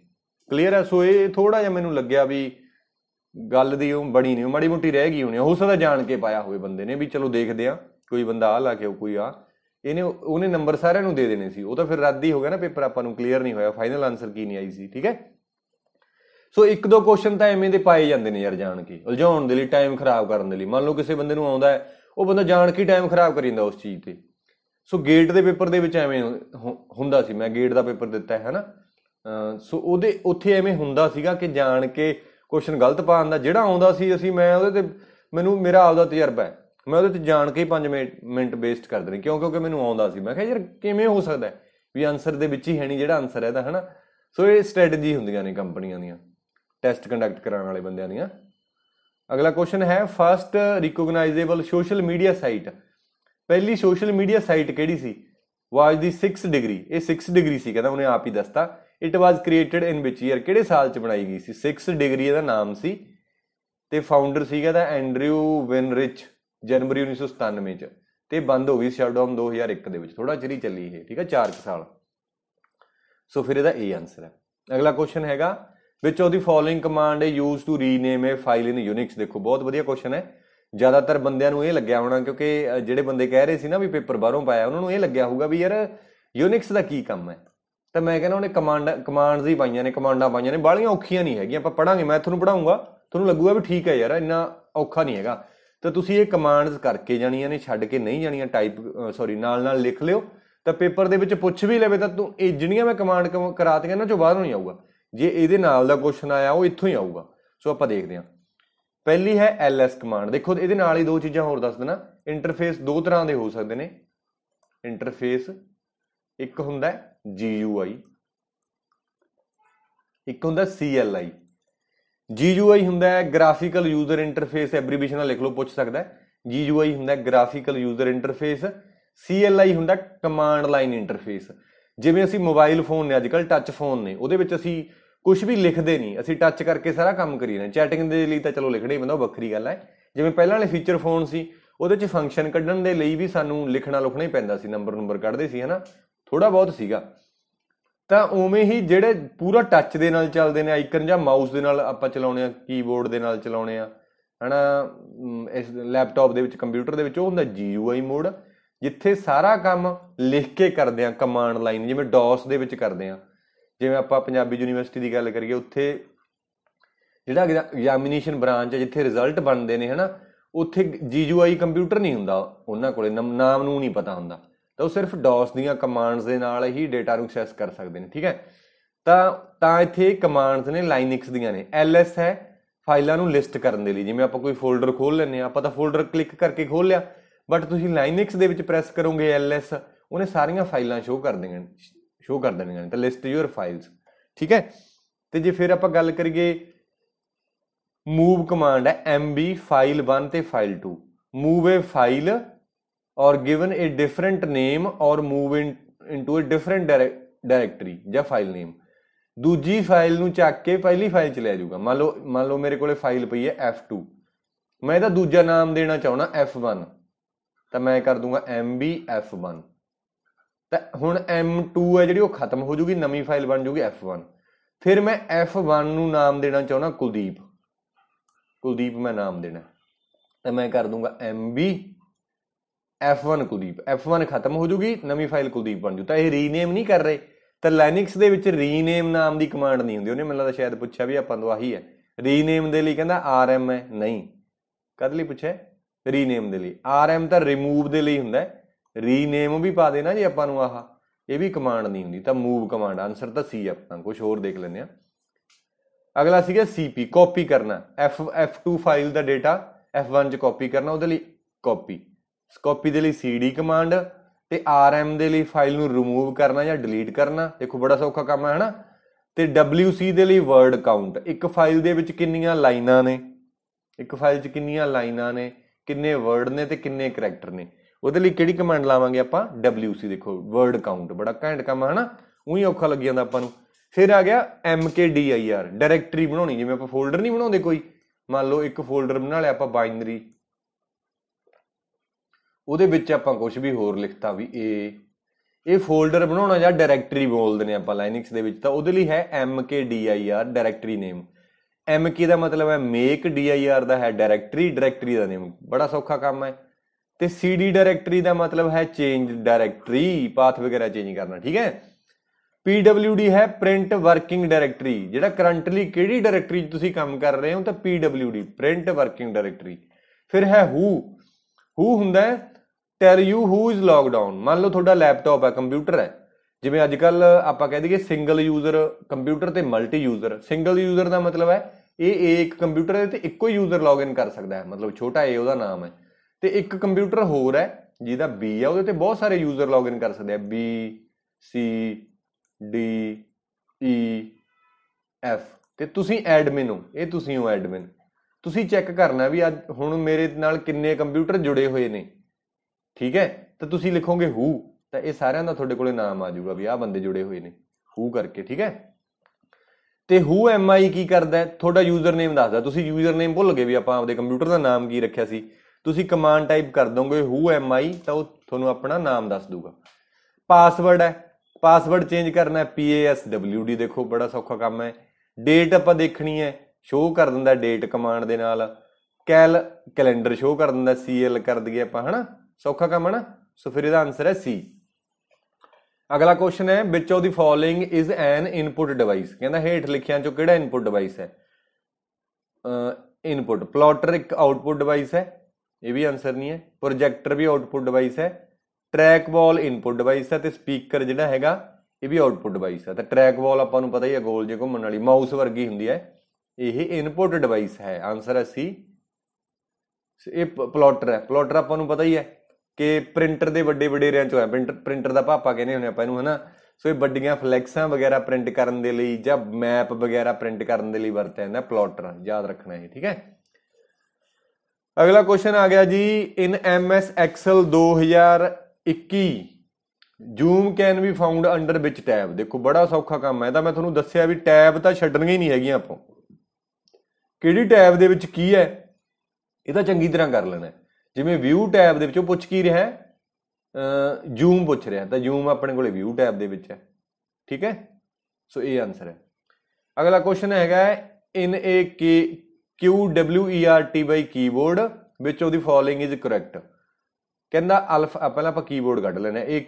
ਕਲੀਅਰ ਹੈ ਸੋ ਇਹ ਥੋੜਾ ਜਿਹਾ ਮੈਨੂੰ ਲੱਗਿਆ ਵੀ ਗੱਲ ਦੀ ਉਹ ਬਣੀ ਨਹੀਂ ਮਾੜੀ ਮੁੱਟੀ ਰਹਿ ਗਈ ਹੋਣੀ ਹੋ ਸਕਦਾ ਜਾਣ ਕੇ ਪਾਇਆ ਹੋਵੇ ਬੰਦੇ ਨੇ ਵੀ ਚਲੋ ਦੇਖਦੇ ਆ ਕੋਈ ਬੰਦਾ ਆ ਲਾ ਕੇ ਕੋਈ ਆ ਇਹਨੇ ਉਹਨੇ ਨੰਬਰ ਸਾਰਿਆਂ ਨੂੰ ਦੇ ਦੇਣੇ ਸੀ ਉਹ ਤਾਂ ਫਿਰ ਰੱਦ ਹੀ ਹੋ ਗਿਆ ਨਾ ਪੇਪਰ ਆਪਾਂ ਨੂੰ ਕਲੀਅਰ ਨਹੀਂ ਹੋਇਆ ਫਾਈਨਲ ਆਨਸਰ ਕੀ ਨਹੀਂ ਆਈ ਸੀ ਠੀਕ ਹੈ ਸੋ ਇੱਕ ਦੋ ਕੁਐਸਚਨ ਤਾਂ ਐਵੇਂ ਦੇ ਪਾਏ ਜਾਂਦੇ ਨੇ ਯਾਰ ਜਾਣ ਕੇ ਉਲਝਾਉਣ ਦੇ ਲਈ ਟਾਈਮ ਖਰਾਬ ਕਰਨ ਦੇ ਲਈ ਮੰਨ ਲਓ ਕਿਸੇ ਬੰਦੇ ਨੂੰ ਆਉਂਦਾ ਹੈ ਉਹ ਬੰਦਾ ਜਾਣ ਕੇ ਟਾਈਮ ਖਰਾਬ ਕਰੀ ਜਾਂਦਾ ਉਸ ਚੀਜ਼ ਤੇ ਸੋ ਗੇਟ ਦੇ ਪੇਪਰ ਦੇ ਵਿੱਚ ਐਵੇਂ ਹੁੰਦਾ ਸੀ ਮੈਂ ਗੇਟ ਦਾ ਪੇਪਰ ਦਿੱਤਾ ਹੈ ਹਨਾ ਸੋ ਉਹਦੇ ਉੱਥੇ ਐਵੇਂ ਹੁੰਦਾ ਸੀਗਾ ਕਿ ਜਾਣ ਕੇ ਕੁਐਸਚਨ ਗਲਤ ਪਾਉਣ ਦਾ ਜਿਹੜਾ ਆਉਂਦਾ ਸੀ ਅਸੀਂ ਮੈਂ ਉਹਦੇ ਤੇ ਮੈਨੂੰ ਮੇਰਾ ਆਪਦਾ ਤਜਰਬਾ ਹੈ ਮੈਂ ਉਹਦੇ ਤੇ ਜਾਣ ਕੇ ਹੀ 5 ਮਿੰਟ ਬੇਸਟ ਕਰ ਦਿੰਦੇ ਕਿਉਂ ਕਿਉਂਕਿ ਮੈਨੂੰ ਆਉਂਦਾ ਸੀ ਮੈਂ ਕਿਹਾ ਯਾਰ ਕਿਵੇਂ ਹੋ ਸਕਦਾ ਵੀ ਆਨਸਰ ਦੇ ਵਿੱਚ ਹੀ ਹੈ ਨਹੀਂ ਜਿਹੜਾ ਆਨਸਰ ਹੈ ਤਾਂ ਹਨਾ ਸੋ ਇਹ ਸਟ੍ਰੈਟਜੀ ਹੁੰਦੀਆਂ ਨੇ ਕੰਪਨੀਆਂ ਦੀਆਂ ਟੈਸਟ ਕੰਡਕਟ ਕਰਾਉਣ ਵਾਲੇ ਬੰਦਿਆਂ ਦੀਆਂ ਅਗਲਾ ਕੁਐਸਚਨ ਹੈ first recognisable social media site ਪਹਿਲੀ ਸੋਸ਼ਲ ਮੀਡੀਆ ਸਾਈਟ ਕਿਹੜੀ ਸੀ ਵਾਜ ਦੀ 6 ਡਿਗਰੀ ਇਹ 6 ਡਿਗਰੀ ਸੀ ਕਹਿੰਦਾ ਉਹਨੇ ਆਪ ਹੀ ਦੱਸਤਾ it was created in which year ਕਿਹੜੇ ਸਾਲ ਚ ਬਣਾਈ ਗਈ ਸੀ 6 ਡਿਗਰੀ ਇਹਦਾ ਨਾਮ ਸੀ ਤੇ ਫਾਊਂਡਰ ਸੀਗਾ ਦਾ ਐਂਡਰਿਊ ਵਿਨਰਿਚ ਜਨਵਰੀ 1997 ਚ ਤੇ ਬੰਦ ਹੋ ਗਈ ਸ਼ਟਡਾਊਨ 2001 ਦੇ ਵਿੱਚ ਥੋੜਾ ਚਿਰ ਹੀ ਚੱਲੀ ਇਹ ਠੀਕ ਹੈ 4 ਸਾਲ ਸੋ ਫਿਰ ਇਹਦਾ ਏ ਆਨਸਰ ਹੈ ਅਗਲਾ ਕੁਐਸਚਨ ਹੈਗਾ which of the following command is used to rename a file in Unix ਦੇਖੋ ਬਹੁਤ ਵਧੀਆ ਕੁਐਸਚਨ ਹੈ ਜ਼ਿਆਦਾਤਰ ਬੰਦਿਆਂ ਨੂੰ ਇਹ ਲੱਗਿਆ ਹੋਣਾ ਕਿਉਂਕਿ ਜਿਹੜੇ ਬੰਦੇ ਕਹਿ ਰਹੇ ਸੀ ਨਾ ਵੀ ਪੇਪਰ ਬਾਹਰੋਂ ਪਾਇਆ ਉਹਨਾਂ ਨੂੰ ਇਹ ਲੱਗਿਆ ਹੋਊਗਾ ਵੀ ਯਾਰ ਯੂਨਿਕਸ ਦਾ ਕੀ ਕੰਮ ਹੈ ਤਾਂ ਮੈਂ ਕਹਿੰਦਾ ਉਹਨੇ ਕਮਾਂਡ ਕਮਾਂਡਸ ਹੀ ਪਾਈਆਂ ਨੇ ਕਮਾਂਡਾਂ ਪਾਈਆਂ ਨੇ ਬਾਲੀਆਂ ਔਖੀਆਂ ਨਹੀਂ ਹੈਗੀਆਂ ਆਪਾਂ ਪੜਾਂਗੇ ਮੈਂ ਤੁਹਾਨੂੰ ਪੜਾਉਂਗਾ ਤੁਹਾਨੂੰ ਲੱਗੂਗਾ ਵੀ ਠੀਕ ਹੈ ਯਾਰ ਇੰਨਾ ਔਖਾ ਨਹੀਂ ਹੈਗਾ ਤਾਂ ਤੁਸੀਂ ਇਹ ਕਮਾਂਡਸ ਕਰਕੇ ਜਾਣੀਆਂ ਨੇ ਛੱਡ ਕੇ ਨਹੀਂ ਜਾਣੀਆਂ ਟਾਈਪ ਸੌਰੀ ਨਾਲ ਨਾਲ ਲਿਖ ਲਿਓ ਤਾਂ ਪੇਪਰ ਦੇ ਵਿੱਚ ਪੁੱਛ ਵੀ ਲਵੇ ਤਾਂ ਤੂੰ ਇਹ ਜਿਹੜੀਆਂ ਮੈਂ ਕਮਾਂਡ ਕਰਾਤੀਆਂ ਇਹਨਾਂ ਚੋਂ ਬਾਹਰ ਨਹੀਂ ਆਊਗਾ ਜੇ ਇਹਦੇ ਨਾਲ ਦਾ ਕੁਐਸਚਨ ਆਇਆ ਉਹ ਇੱਥੋਂ ਹੀ ਆਊਗਾ ਸੋ ਆਪਾਂ ਦੇਖਦੇ ਹਾਂ ਪਹਿਲੀ ਹੈ ਐਲਐਸ ਕਮਾਂਡ ਦੇਖੋ ਇਹਦੇ ਨਾਲ ਹੀ ਦੋ ਚੀਜ਼ਾਂ ਹੋਰ ਦੱਸ ਦੇਣਾ ਇੰਟਰਫੇਸ ਦੋ ਤਰ੍ਹਾਂ ਦੇ ਹੋ ਸਕਦੇ ਨੇ ਇੰਟਰਫੇਸ ਇੱਕ ਹੁੰਦਾ ਹੈ GUI ਇੱਕ ਹੁੰਦਾ CLI GUI ਹੁੰਦਾ ਹੈ ਗ੍ਰਾਫੀਕਲ ਯੂਜ਼ਰ ਇੰਟਰਫੇਸ ਐਬਰੀਬੀਸ਼ਨ ਨਾਲ ਲਿਖ ਲਓ ਪੁੱਛ ਸਕਦਾ ਹੈ GUI ਹੁੰਦਾ ਹੈ ਗ੍ਰਾਫੀਕਲ ਯੂਜ਼ਰ ਇੰਟਰਫੇਸ CLI ਹੁੰਦਾ ਕਮਾਂਡ ਲਾਈਨ ਇੰਟਰਫੇਸ ਜਿਵੇਂ ਅਸੀਂ ਮੋਬਾਈਲ ਫੋਨ ਨੇ ਅੱਜਕੱਲ ਟੱਚ ਫੋਨ ਨੇ ਉਹਦੇ ਵਿੱਚ ਅਸੀਂ ਕੁਝ ਵੀ ਲਿਖਦੇ ਨਹੀਂ ਅਸੀਂ ਟੱਚ ਕਰਕੇ ਸਾਰਾ ਕੰਮ ਕਰੀ ਜਾਂਦੇ ਚੈਟਿੰਗ ਦੇ ਲਈ ਤਾਂ ਚਲੋ ਲਿਖਣੇ ਬੰਦਾ ਪੈਂਦਾ ਉਹ ਵੱਖਰੀ ਗੱਲ ਹੈ ਜਿਵੇਂ ਪਹਿਲਾਂ ਵਾਲੇ ਫੀਚਰ ਫੋਨ ਸੀ ਉਹਦੇ 'ਚ ਫੰਕਸ਼ਨ ਕੱਢਣ ਦੇ ਲਈ ਵੀ ਸਾਨੂੰ ਲਿਖਣਾ ਲੁਖਣਾ ਹੀ ਪੈਂਦਾ ਸੀ ਨੰਬਰ ਨੰਬਰ ਕੱਢਦੇ ਸੀ ਹਨਾ ਥੋੜਾ ਬਹੁਤ ਸੀਗਾ ਤਾਂ ਉਵੇਂ ਹੀ ਜਿਹੜੇ ਪੂਰਾ ਟੱਚ ਦੇ ਨਾਲ ਚੱਲਦੇ ਨੇ ਆਈਕਨ ਜਾਂ ਮਾਊਸ ਦੇ ਨਾਲ ਆਪਾਂ ਚਲਾਉਣੇ ਆ ਕੀਬੋਰਡ ਦੇ ਨਾਲ ਚਲਾਉਣੇ ਆ ਹਨਾ ਇਸ ਲੈਪਟਾਪ ਦੇ ਵਿੱਚ ਕੰਪਿਊਟਰ ਦੇ ਵਿੱਚ ਉਹ ਹੁੰਦਾ ਜੀਯੂਆਈ ਮੋਡ ਜਿੱਥੇ ਸਾਰਾ ਕੰਮ ਲਿਖ ਕੇ ਕਰਦੇ ਆ ਕਮਾਂਡ ਲਾਈਨ ਜਿਵੇਂ ਡੋਸ ਦੇ ਵਿੱਚ ਕਰਦੇ ਆ ਜਿਵੇਂ ਆਪਾਂ ਪੰਜਾਬੀ ਯੂਨੀਵਰਸਿਟੀ ਦੀ ਗੱਲ ਕਰੀਏ ਉੱਥੇ ਜਿਹੜਾ ਐਗਜ਼ਾਮੀਨੇਸ਼ਨ ਬ੍ਰਾਂਚ ਹੈ ਜਿੱਥੇ ਰਿਜ਼ਲਟ ਬਣਦੇ ਨੇ ਹਨਾ ਉੱਥੇ ਜੀਯੂਆਈ ਕੰਪਿਊਟਰ ਨਹੀਂ ਹੁੰਦਾ ਉਹਨਾਂ ਕੋਲੇ ਨਾਮ ਨੂੰ ਨਹੀਂ ਪਤਾ ਹੁੰਦਾ ਤਾਂ ਉਹ ਸਿਰਫ ਡੋਸ ਦੀਆਂ ਕਮਾਂਡਸ ਦੇ ਨਾਲ ਹੀ ਡਾਟਾ ਨੂੰ ਐਕਸੈਸ ਕਰ ਸਕਦੇ ਨੇ ਠੀਕ ਹੈ ਤਾਂ ਤਾਂ ਇੱਥੇ ਕਮਾਂਡਸ ਨੇ ਲਾਈਨਿਕਸ ਦੀਆਂ ਨੇ ਐਸ ਹੈ ਫਾਈਲਾਂ ਨੂੰ ਲਿਸਟ ਕਰਨ ਦੇ ਲਈ ਜਿਵੇਂ ਆਪਾਂ ਕੋਈ ਫੋਲਡਰ ਖੋਲ ਲੈਨੇ ਆ ਆਪਾਂ ਤਾਂ ਫੋਲਡਰ ਕਲਿੱਕ ਕਰਕੇ ਖੋਲ ਲਿਆ ਬਟ ਤੁਸੀਂ ਲਾਈਨਿਕਸ ਦੇ ਵਿੱਚ ਪ੍ਰੈਸ ਕਰੋਗੇ ਐਸ ਉਹਨੇ ਸਾਰੀਆਂ ਫਾਈਲਾਂ ਸ਼ੋਅ ਕਰ ਦੇਣਗੀਆਂ ਸ਼ੋਅ ਕਰ ਦੇਣਗੀਆਂ ਤਾਂ ਲਿਸਟ ਯੂਰ ਫਾਈਲਸ ਠੀਕ ਹੈ ਤੇ ਜੇ ਫਿਰ ਆਪਾਂ ਗੱਲ ਕਰੀਏ ਮੂਵ ਕਮਾਂਡ ਹੈ mb ਫਾਈਲ 1 ਤੇ file 2 move a file or given a different name or move in, into a different directory ਜਾਂ ਫਾਈਲ ਨੇਮ ਦੂਜੀ ਫਾਈਲ ਨੂੰ ਚੱਕ ਕੇ ਪਹਿਲੀ ਫਾਈਲ 'ਚ ਲੈ ਜਾਊਗਾ ਮੰਨ ਲਓ ਮੰਨ ਲਓ ਮੇਰੇ ਕੋਲੇ ਫਾਈਲ ਪਈ ਹੈ F2 ਮੈਂ ਇਹਦਾ ਦੂਜਾ ਨਾਮ ਦੇਣਾ ਚਾਹਣਾ F1 ਤਾਂ ਮੈਂ ਕਰ ਦੂੰਗਾ MBF1 ਤਾਂ ਹੁਣ M2 ਹੈ ਜਿਹੜੀ ਉਹ ਖਤਮ ਹੋ ਜੂਗੀ ਨਵੀਂ ਫਾਈਲ ਬਣ ਜੂਗੀ F1 ਫਿਰ ਮੈਂ F1 ਨੂੰ ਨਾਮ ਦੇਣਾ ਚਾਹਣਾ ਕੁਲਦੀਪ ਕੁਲਦੀਪ ਮੈਂ ਨਾਮ ਦੇਣਾ ਤਾਂ ਮੈਂ ਕਰ ਦੂੰਗਾ MB F1 ਕੁਲਦੀਪ F1 ਖਤਮ ਹੋ ਜੂਗੀ ਨਵੀਂ ਫਾਈਲ ਕੁਲਦੀਪ ਬਣ ਜੂ ਤਾਂ ਇਹ ਰੀਨੇਮ ਨਹੀਂ ਕਰ ਰਹੇ ਤਾਂ ਲਿਨਕਸ ਦੇ ਵਿੱਚ ਰੀਨੇਮ ਨਾਮ ਦੀ ਕਮਾਂਡ ਨਹੀਂ ਹੁੰਦੀ ਉਹਨੇ ਮੈਨੂੰ ਲੱਗਦਾ ਸ਼ਾਇਦ ਪੁੱਛਿਆ ਵੀ ਆਪਾਂ ਦੋ ਆਹੀ ਹੈ ਰੀਨੇਮ ਦੇ ਲਈ ਕਹਿੰਦਾ rm ਹੈ ਨਹੀਂ ਕਦ ਲਈ ਪੁੱਛਿਆ ਰੀਨੇਮ ਦੇ ਲਈ rm ਤਾਂ ਰਿਮੂਵ ਦੇ ਲਈ ਹੁੰਦਾ ਰੀਨੇਮ ਵੀ ਪਾ ਦੇਣਾ ਜੇ ਆਪਾਂ ਨੂੰ ਆਹ ਇਹ ਵੀ ਕਮਾਂਡ ਨਹੀਂ ਹੁੰਦੀ ਤਾਂ ਮੂਵ ਕਮਾਂਡ ਆਨਸਰ ਤਾਂ ਸੀ ਆਪਾਂ ਕੁਝ ਹੋਰ ਦੇਖ ਲੈਂਦੇ ਆ ਅਗਲਾ ਸੀਗਾ cp ਕਾਪੀ ਕਰਨਾ f f2 ਫਾਈਲ ਦਾ ਡਾਟਾ f1 ਚ ਕਾਪੀ ਕਰਨਾ ਉਹਦੇ ਲਈ ਕਾਪੀ ਸਕੋਪੀ ਦੇ ਲਈ cd ਕਮਾਂਡ ਤੇ rm ਦੇ ਲਈ ਫਾਈਲ ਨੂੰ ਰਿਮੂਵ ਕਰਨਾ ਜਾਂ ਡਿਲੀਟ ਕਰਨਾ ਦੇਖੋ ਬੜਾ ਸੌਖਾ ਕੰਮ ਹੈ ਹਨਾ ਤੇ wc ਦੇ ਲਈ ਵਰਡ ਕਾਊਂਟ ਇੱਕ ਫਾਈਲ ਦੇ ਵਿੱਚ ਕਿੰਨੀਆਂ ਲਾਈਨਾਂ ਨੇ ਇੱਕ ਫਾਈਲ 'ਚ ਕਿੰਨੀਆਂ ਲਾਈਨਾਂ ਨੇ ਕਿੰਨੇ ਵਰਡ ਨੇ ਤੇ ਕਿੰਨੇ ਕੈਰੈਕਟਰ ਨੇ ਉਹਦੇ ਲਈ ਕਿਹੜੀ ਕਮਾਂਡ ਲਾਵਾਂਗੇ ਆਪਾਂ wc ਦੇਖੋ ਵਰਡ ਕਾਊਂਟ ਬੜਾ ਘੈਂਟ ਕੰਮ ਹੈ ਹਨਾ ਉਹੀ ਔਖਾ ਲੱਗ ਜਾਂਦਾ ਆਪਾਂ ਨੂੰ ਫਿਰ ਆ ਗਿਆ mkdir ਡਾਇਰੈਕਟਰੀ ਬਣਾਉਣੀ ਜਿਵੇਂ ਆਪਾਂ ਫੋਲਡਰ ਨਹੀਂ ਬਣਾਉਂਦੇ ਕੋਈ ਮੰਨ ਲਓ ਇੱਕ ਫੋਲਡਰ ਬਣਾ ਲਿਆ ਆਪਾਂ ਬਾਈਨਰੀ ਉਹਦੇ ਵਿੱਚ ਆਪਾਂ ਕੁਝ ਵੀ ਹੋਰ ਲਿਖਤਾ ਵੀ ਇਹ ਇਹ ਫੋਲਡਰ ਬਣਾਉਣਾ ਜਾਂ ਡਾਇਰੈਕਟਰੀ ਬੋਲਦੇ ਨੇ ਆਪਾਂ ਲਾਈਨਿਕਸ ਦੇ ਵਿੱਚ ਤਾਂ ਉਹਦੇ ਲਈ ਹੈ mkdir ਡਾਇਰੈਕਟਰੀ ਨੇਮ mk ਦਾ ਮਤਲਬ ਹੈ ਮੇਕ dir ਦਾ ਹੈ ਡਾਇਰੈਕਟਰੀ ਡਾਇਰੈਕਟਰੀ ਦਾ ਨੇਮ ਬੜਾ ਸੌਖਾ ਕੰਮ ਹੈ ਤੇ cd ਡਾਇਰੈਕਟਰੀ ਦਾ ਮਤਲਬ ਹੈ ਚੇਂਜ ਡਾਇਰੈਕਟਰੀ ਪਾਥ ਵਗੈਰਾ ਚੇਂਜ ਕਰਨਾ ਠੀਕ ਹੈ pwd ਹੈ ਪ੍ਰਿੰਟ ਵਰਕਿੰਗ ਡਾਇਰੈਕਟਰੀ ਜਿਹੜਾ ਕਰੰਟਲੀ ਕਿਹੜੀ ਡਾਇਰੈਕਟਰੀ 'ਚ ਤੁਸੀਂ ਕੰਮ ਕਰ ਰਹੇ ਹੋ ਤਾਂ pwd ਪ੍ਰਿੰਟ ਵਰਕਿੰਗ ਡਾਇਰੈਕਟਰੀ ਫਿਰ ਹੈ who who ਹੁੰਦਾ ਹੈ tell you who is logged on ਮੰਨ ਲਓ ਤੁਹਾਡਾ ਲੈਪਟਾਪ ਹੈ ਕੰਪਿਊਟਰ ਹੈ ਜਿਵੇਂ ਅੱਜ ਕੱਲ ਆਪਾਂ ਕਹਿ ਦਈਏ ਸਿੰਗਲ ਯੂਜ਼ਰ ਕੰਪਿਊਟਰ ਤੇ ਮਲਟੀ ਯੂਜ਼ਰ ਸਿੰਗਲ ਯੂਜ਼ਰ ਦਾ ਮਤਲਬ ਹੈ ਇਹ ਇੱਕ ਕੰਪਿਊਟਰ ਦੇ ਤੇ ਇੱਕੋ ਯੂਜ਼ਰ ਲੌਗਇਨ ਕਰ ਸਕਦਾ ਹੈ ਮਤਲਬ ਛੋਟਾ ਏ ਉਹਦਾ ਨਾਮ ਹੈ ਤੇ ਇੱਕ ਕੰਪਿਊਟਰ ਹੋਰ ਹੈ ਜਿਹਦਾ ਬੀ ਹੈ ਉਹਦੇ ਤੇ ਬਹੁਤ ਸਾਰੇ ਯੂਜ਼ਰ ਲੌਗਇਨ ਕਰ ਸਕਦੇ ਆ B C D E F ਤੇ ਤੁਸੀਂ ਐਡਮਿਨ ਹੋ ਇਹ ਤੁਸੀਂ ਹੋ ਐਡਮਿਨ ਤੁਸੀਂ ਚੈੱਕ ਕਰਨਾ ਵੀ ਅੱਜ ਹੁਣ ਮੇਰੇ ਨਾਲ ਕਿੰਨੇ ਕੰਪਿਊਟਰ ਜੁੜੇ ਹੋਏ ਨੇ ਠੀਕ ਹੈ ਤਾਂ ਤੁਸੀਂ ਲਿਖੋਗੇ ਹੂ ਤਾਂ ਇਹ ਸਾਰਿਆਂ ਦਾ ਤੁਹਾਡੇ ਕੋਲੇ ਨਾਮ ਆ ਜਾਊਗਾ ਵੀ ਆਹ ਬੰਦੇ ਜੁੜੇ ਹੋਏ ਨੇ ਹੂ ਕਰਕੇ ਠੀਕ ਹੈ ਤੇ ਹੂ ਐਮ ਆਈ ਕੀ ਕਰਦਾ ਤੁਹਾਡਾ ਯੂਜ਼ਰ ਨੇਮ ਦੱਸਦਾ ਤੁਸੀਂ ਯੂਜ਼ਰ ਨੇਮ ਭੁੱਲ ਗਏ ਵੀ ਆਪਾਂ ਆਪਦੇ ਕੰਪਿਊਟਰ ਦਾ ਨਾਮ ਕੀ ਰੱਖਿਆ ਸੀ ਤੁਸੀਂ ਕਮਾਂਡ ਟਾਈਪ ਕਰ ਦੋਗੇ ਹੂ ਐਮ ਆਈ ਤਾਂ ਉਹ ਤੁਹਾਨੂੰ ਆਪਣਾ ਨਾਮ ਦੱਸ ਦੂਗਾ ਪਾਸਵਰਡ ਹੈ ਪਾਸਵਰਡ ਚੇਂਜ ਕਰਨਾ ਹੈ P A S W D ਦੇਖੋ ਬੜਾ ਸੌਖਾ ਕੰਮ ਹੈ ਡੇਟ ਆਪਾਂ ਦੇਖਣੀ ਹੈ ਸ਼ੋਅ ਕਰ ਦਿੰਦਾ ਡੇਟ ਕਮਾਂਡ ਦੇ ਨਾਲ ਕੈਲ ਕੈਲੰਡਰ ਸ਼ੋਅ ਕਰ ਦਿੰਦਾ ਸੀ ਐਲ ਕਰ ਦਈਏ ਆਪਾਂ ਹਨਾ ਸੌਖਾ ਕੰਮ ਹੈ ਨਾ ਸੋ ਫਿਰ ਇਹਦਾ ਆਨਸਰ ਹੈ ਸੀ ਅਗਲਾ ਕੁਐਸਚਨ ਹੈ which of the following is an input device ਕਹਿੰਦਾ ਹੇਠ ਲਿਖਿਆਂ ਚੋਂ ਕਿਹੜਾ ਇਨਪੁਟ ਡਿਵਾਈਸ ਹੈ ਇਨਪੁਟ ਪਲੋਟਰ ਇੱਕ ਆਊਟਪੁਟ ਡਿਵਾਈਸ ਹੈ ਇਹ ਵੀ ਆਨਸਰ ਨਹੀਂ ਹੈ ਪ੍ਰੋਜੈਕਟਰ ਵੀ ਆਊਟਪੁਟ ਡਿਵਾਈਸ ਹੈ ਟਰੈਕ ਬਾਲ ਇਨਪੁਟ ਡਿਵਾਈਸ ਹੈ ਤੇ ਸਪੀਕਰ ਜਿਹੜਾ ਹੈਗਾ ਇਹ ਵੀ ਆਊਟਪੁਟ ਡਿਵਾਈਸ ਹੈ ਤਾਂ ਟਰੈਕ ਬਾਲ ਆਪਾਂ ਨੂੰ ਪਤਾ ਹੀ ਹੈ ਗੋਲ ਜੇ ਘੁੰਮਣ ਵਾਲੀ ਮਾਊਸ ਵਰਗੀ ਹੁੰਦੀ ਹੈ ਇਹ ਇਨਪੁਟ ਡਿਵਾਈਸ ਹੈ ਆਨਸਰ ਹੈ ਸੀ ਇਹ ਪਲੋਟਰ ਹੈ ਪਲੋਟਰ ਆਪਾਂ ਨੂੰ ਪਤਾ ਹੀ ਹੈ ਕਿ ਪ੍ਰਿੰਟਰ ਦੇ ਵੱਡੇ ਵੱਡੇ ਰਿਆਂ ਚੋਂ ਹੈ ਪ੍ਰਿੰਟਰ ਪ੍ਰਿੰਟਰ ਦਾ ਪਾਪਾ ਕਹਿੰਦੇ ਹੁੰਦੇ ਆਪਾਂ ਇਹਨੂੰ ਹਨਾ ਸੋ ਇਹ ਵੱਡੀਆਂ ਫਲੈਕਸਾਂ ਵਗੈਰਾ ਪ੍ਰਿੰਟ ਕਰਨ ਦੇ ਲਈ ਜਾਂ ਮੈਪ ਵਗੈਰਾ ਪ੍ਰਿੰਟ ਕਰਨ ਦੇ ਲਈ ਵਰਤਿਆ ਜਾਂਦਾ ਪਲੋਟਰ ਯਾਦ ਰੱਖਣਾ ਇਹ ਠੀਕ ਹੈ ਅਗਲਾ ਕੁਐਸਚਨ ਆ ਗਿਆ ਜੀ in M S Excel 2021 zoom can be found under which tab ਦੇਖੋ ਬੜਾ ਸੌਖਾ ਕੰਮ ਹੈ ਤਾਂ ਮੈਂ ਤੁਹਾਨੂੰ ਦੱਸਿਆ ਵੀ ਟੈਬ ਤਾਂ ਛੱਡਣੀਆਂ ਹੀ ਨਹੀਂ ਹੈਗੀਆਂ ਆਪਾਂ ਕਿਹੜੀ ਟੈਬ ਦੇ ਵਿੱਚ ਕੀ ਹੈ ਇਹ ਤਾਂ ਚੰਗੀ ਤਰ੍ਹਾਂ ਕਰ ਲੈਣਾ ਜਿਵੇਂ ਵਿਊ ਟੈਬ ਦੇ ਵਿੱਚੋਂ ਪੁੱਛ ਕੀ ਰਿਹਾ ਹੈ ਜ਼ੂਮ ਪੁੱਛ ਰਿਹਾ ਤਾਂ ਜ਼ੂਮ ਆਪਣੇ ਕੋਲੇ ਵਿਊ ਟੈਬ ਦੇ ਵਿੱਚ ਹੈ ਠੀਕ ਹੈ ਸੋ ਇਹ ਆਨਸਰ ਹੈ ਅਗਲਾ ਕੁਐਸਚਨ ਹੈਗਾ in a K Q W E R T Y keyboard which ਉਹਦੀ ਫਾਲੋਇੰਗ ਇਜ਼ ਕਰੈਕਟ ਕਹਿੰਦਾ ਅਲਫਾ ਪਹਿਲਾਂ ਆਪਾਂ ਕੀਬੋਰਡ ਕੱਢ ਲੈਣਾ ਇਹ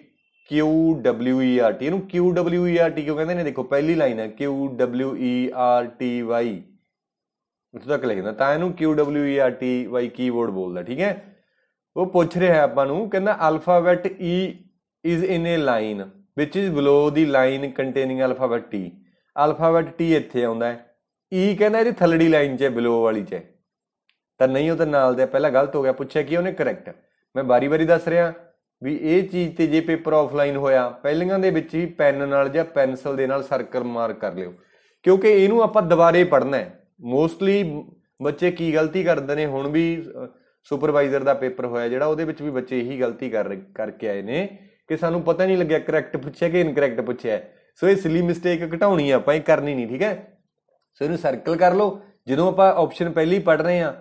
Q W E R T ਇਹਨੂੰ Q W E R T ਕਿਉਂ ਕਹਿੰਦੇ ਨੇ ਦੇਖੋ ਪਹਿਲੀ ਲਾਈਨ ਹੈ Q W E R T Y ਉੱਥੇ ਤੱਕ ਲਿਖਦਾ ਤਾਂ ਇਹਨੂੰ Q W E R T Y keyboard ਬੋਲਦਾ ਠੀਕ ਹੈ ਉਹ ਪੁੱਛ ਰਿਹਾ ਹੈ ਆਪਾਂ ਨੂੰ ਕਹਿੰਦਾ alphabet E is in a line which is below the line containing alphabet T alphabet T ਇੱਥੇ ਆਉਂਦਾ ਹੈ E ਕਹਿੰਦਾ ਇਹਦੀ ਥੱਲੜੀ ਲਾਈਨ 'ਚ ਬਿਲੋ ਵਾਲੀ 'ਚ ਤਾਂ ਨਹੀਂ ਉਹ ਤਾਂ ਨਾਲ ਦੇ ਪਹਿਲਾਂ ਗਲਤ ਹੋ ਗਿਆ ਪੁੱਛਿਆ ਕਿ ਉਹਨੇ ਕਰੈਕਟ ਮੈਂ ਬਾਰੀ-ਬਾਰੀ ਦੱਸ ਰਿਹਾ ਵੀ ਇਹ ਚੀਜ਼ ਤੇ ਜੇ ਪੇਪਰ ਆਫਲਾਈਨ ਹੋਇਆ ਪਹਿਲੀਆਂ ਦੇ ਵਿੱਚ ਹੀ ਪੈਨ ਨਾਲ ਜਾਂ ਪੈਨਸਲ ਦੇ ਨਾਲ ਸਰਕਲ ਮਾਰਕ ਕਰ ਲਿਓ ਕਿਉਂਕਿ ਇਹਨੂੰ ਆਪਾਂ ਦੁਬਾਰੇ ਪੜ੍ਹਨਾ ਹੈ ਮੋਸਟਲੀ ਬੱਚੇ ਕੀ ਗਲਤੀ ਕਰਦੇ ਨੇ ਹੁਣ ਵੀ ਸੁਪਰਵਾਈਜ਼ਰ ਦਾ ਪੇਪਰ ਹੋਇਆ ਜਿਹੜਾ ਉਹਦੇ ਵਿੱਚ ਵੀ ਬੱਚੇ ਇਹੀ ਗਲਤੀ ਕਰ ਕਰਕੇ ਆਏ ਨੇ ਕਿ ਸਾਨੂੰ ਪਤਾ ਨਹੀਂ ਲੱਗਿਆ ਕਰੈਕਟ ਪੁੱਛਿਆ ਕਿ ਇਨਕਰੈਕਟ ਪੁੱਛਿਆ ਸੋ ਇਹ ਸਿਲੀ ਮਿਸਟੇਕ ਘਟਾਉਣੀ ਆ ਆਪਾਂ ਇਹ ਕਰਨੀ ਨਹੀਂ ਠੀਕ ਹੈ ਸੋ ਇਹਨੂੰ ਸਰਕਲ ਕਰ ਲਓ ਜਦੋਂ ਆਪਾਂ ਆਪਸ਼ਨ ਪਹਿਲੀ ਪੜ ਰਹੇ ਆ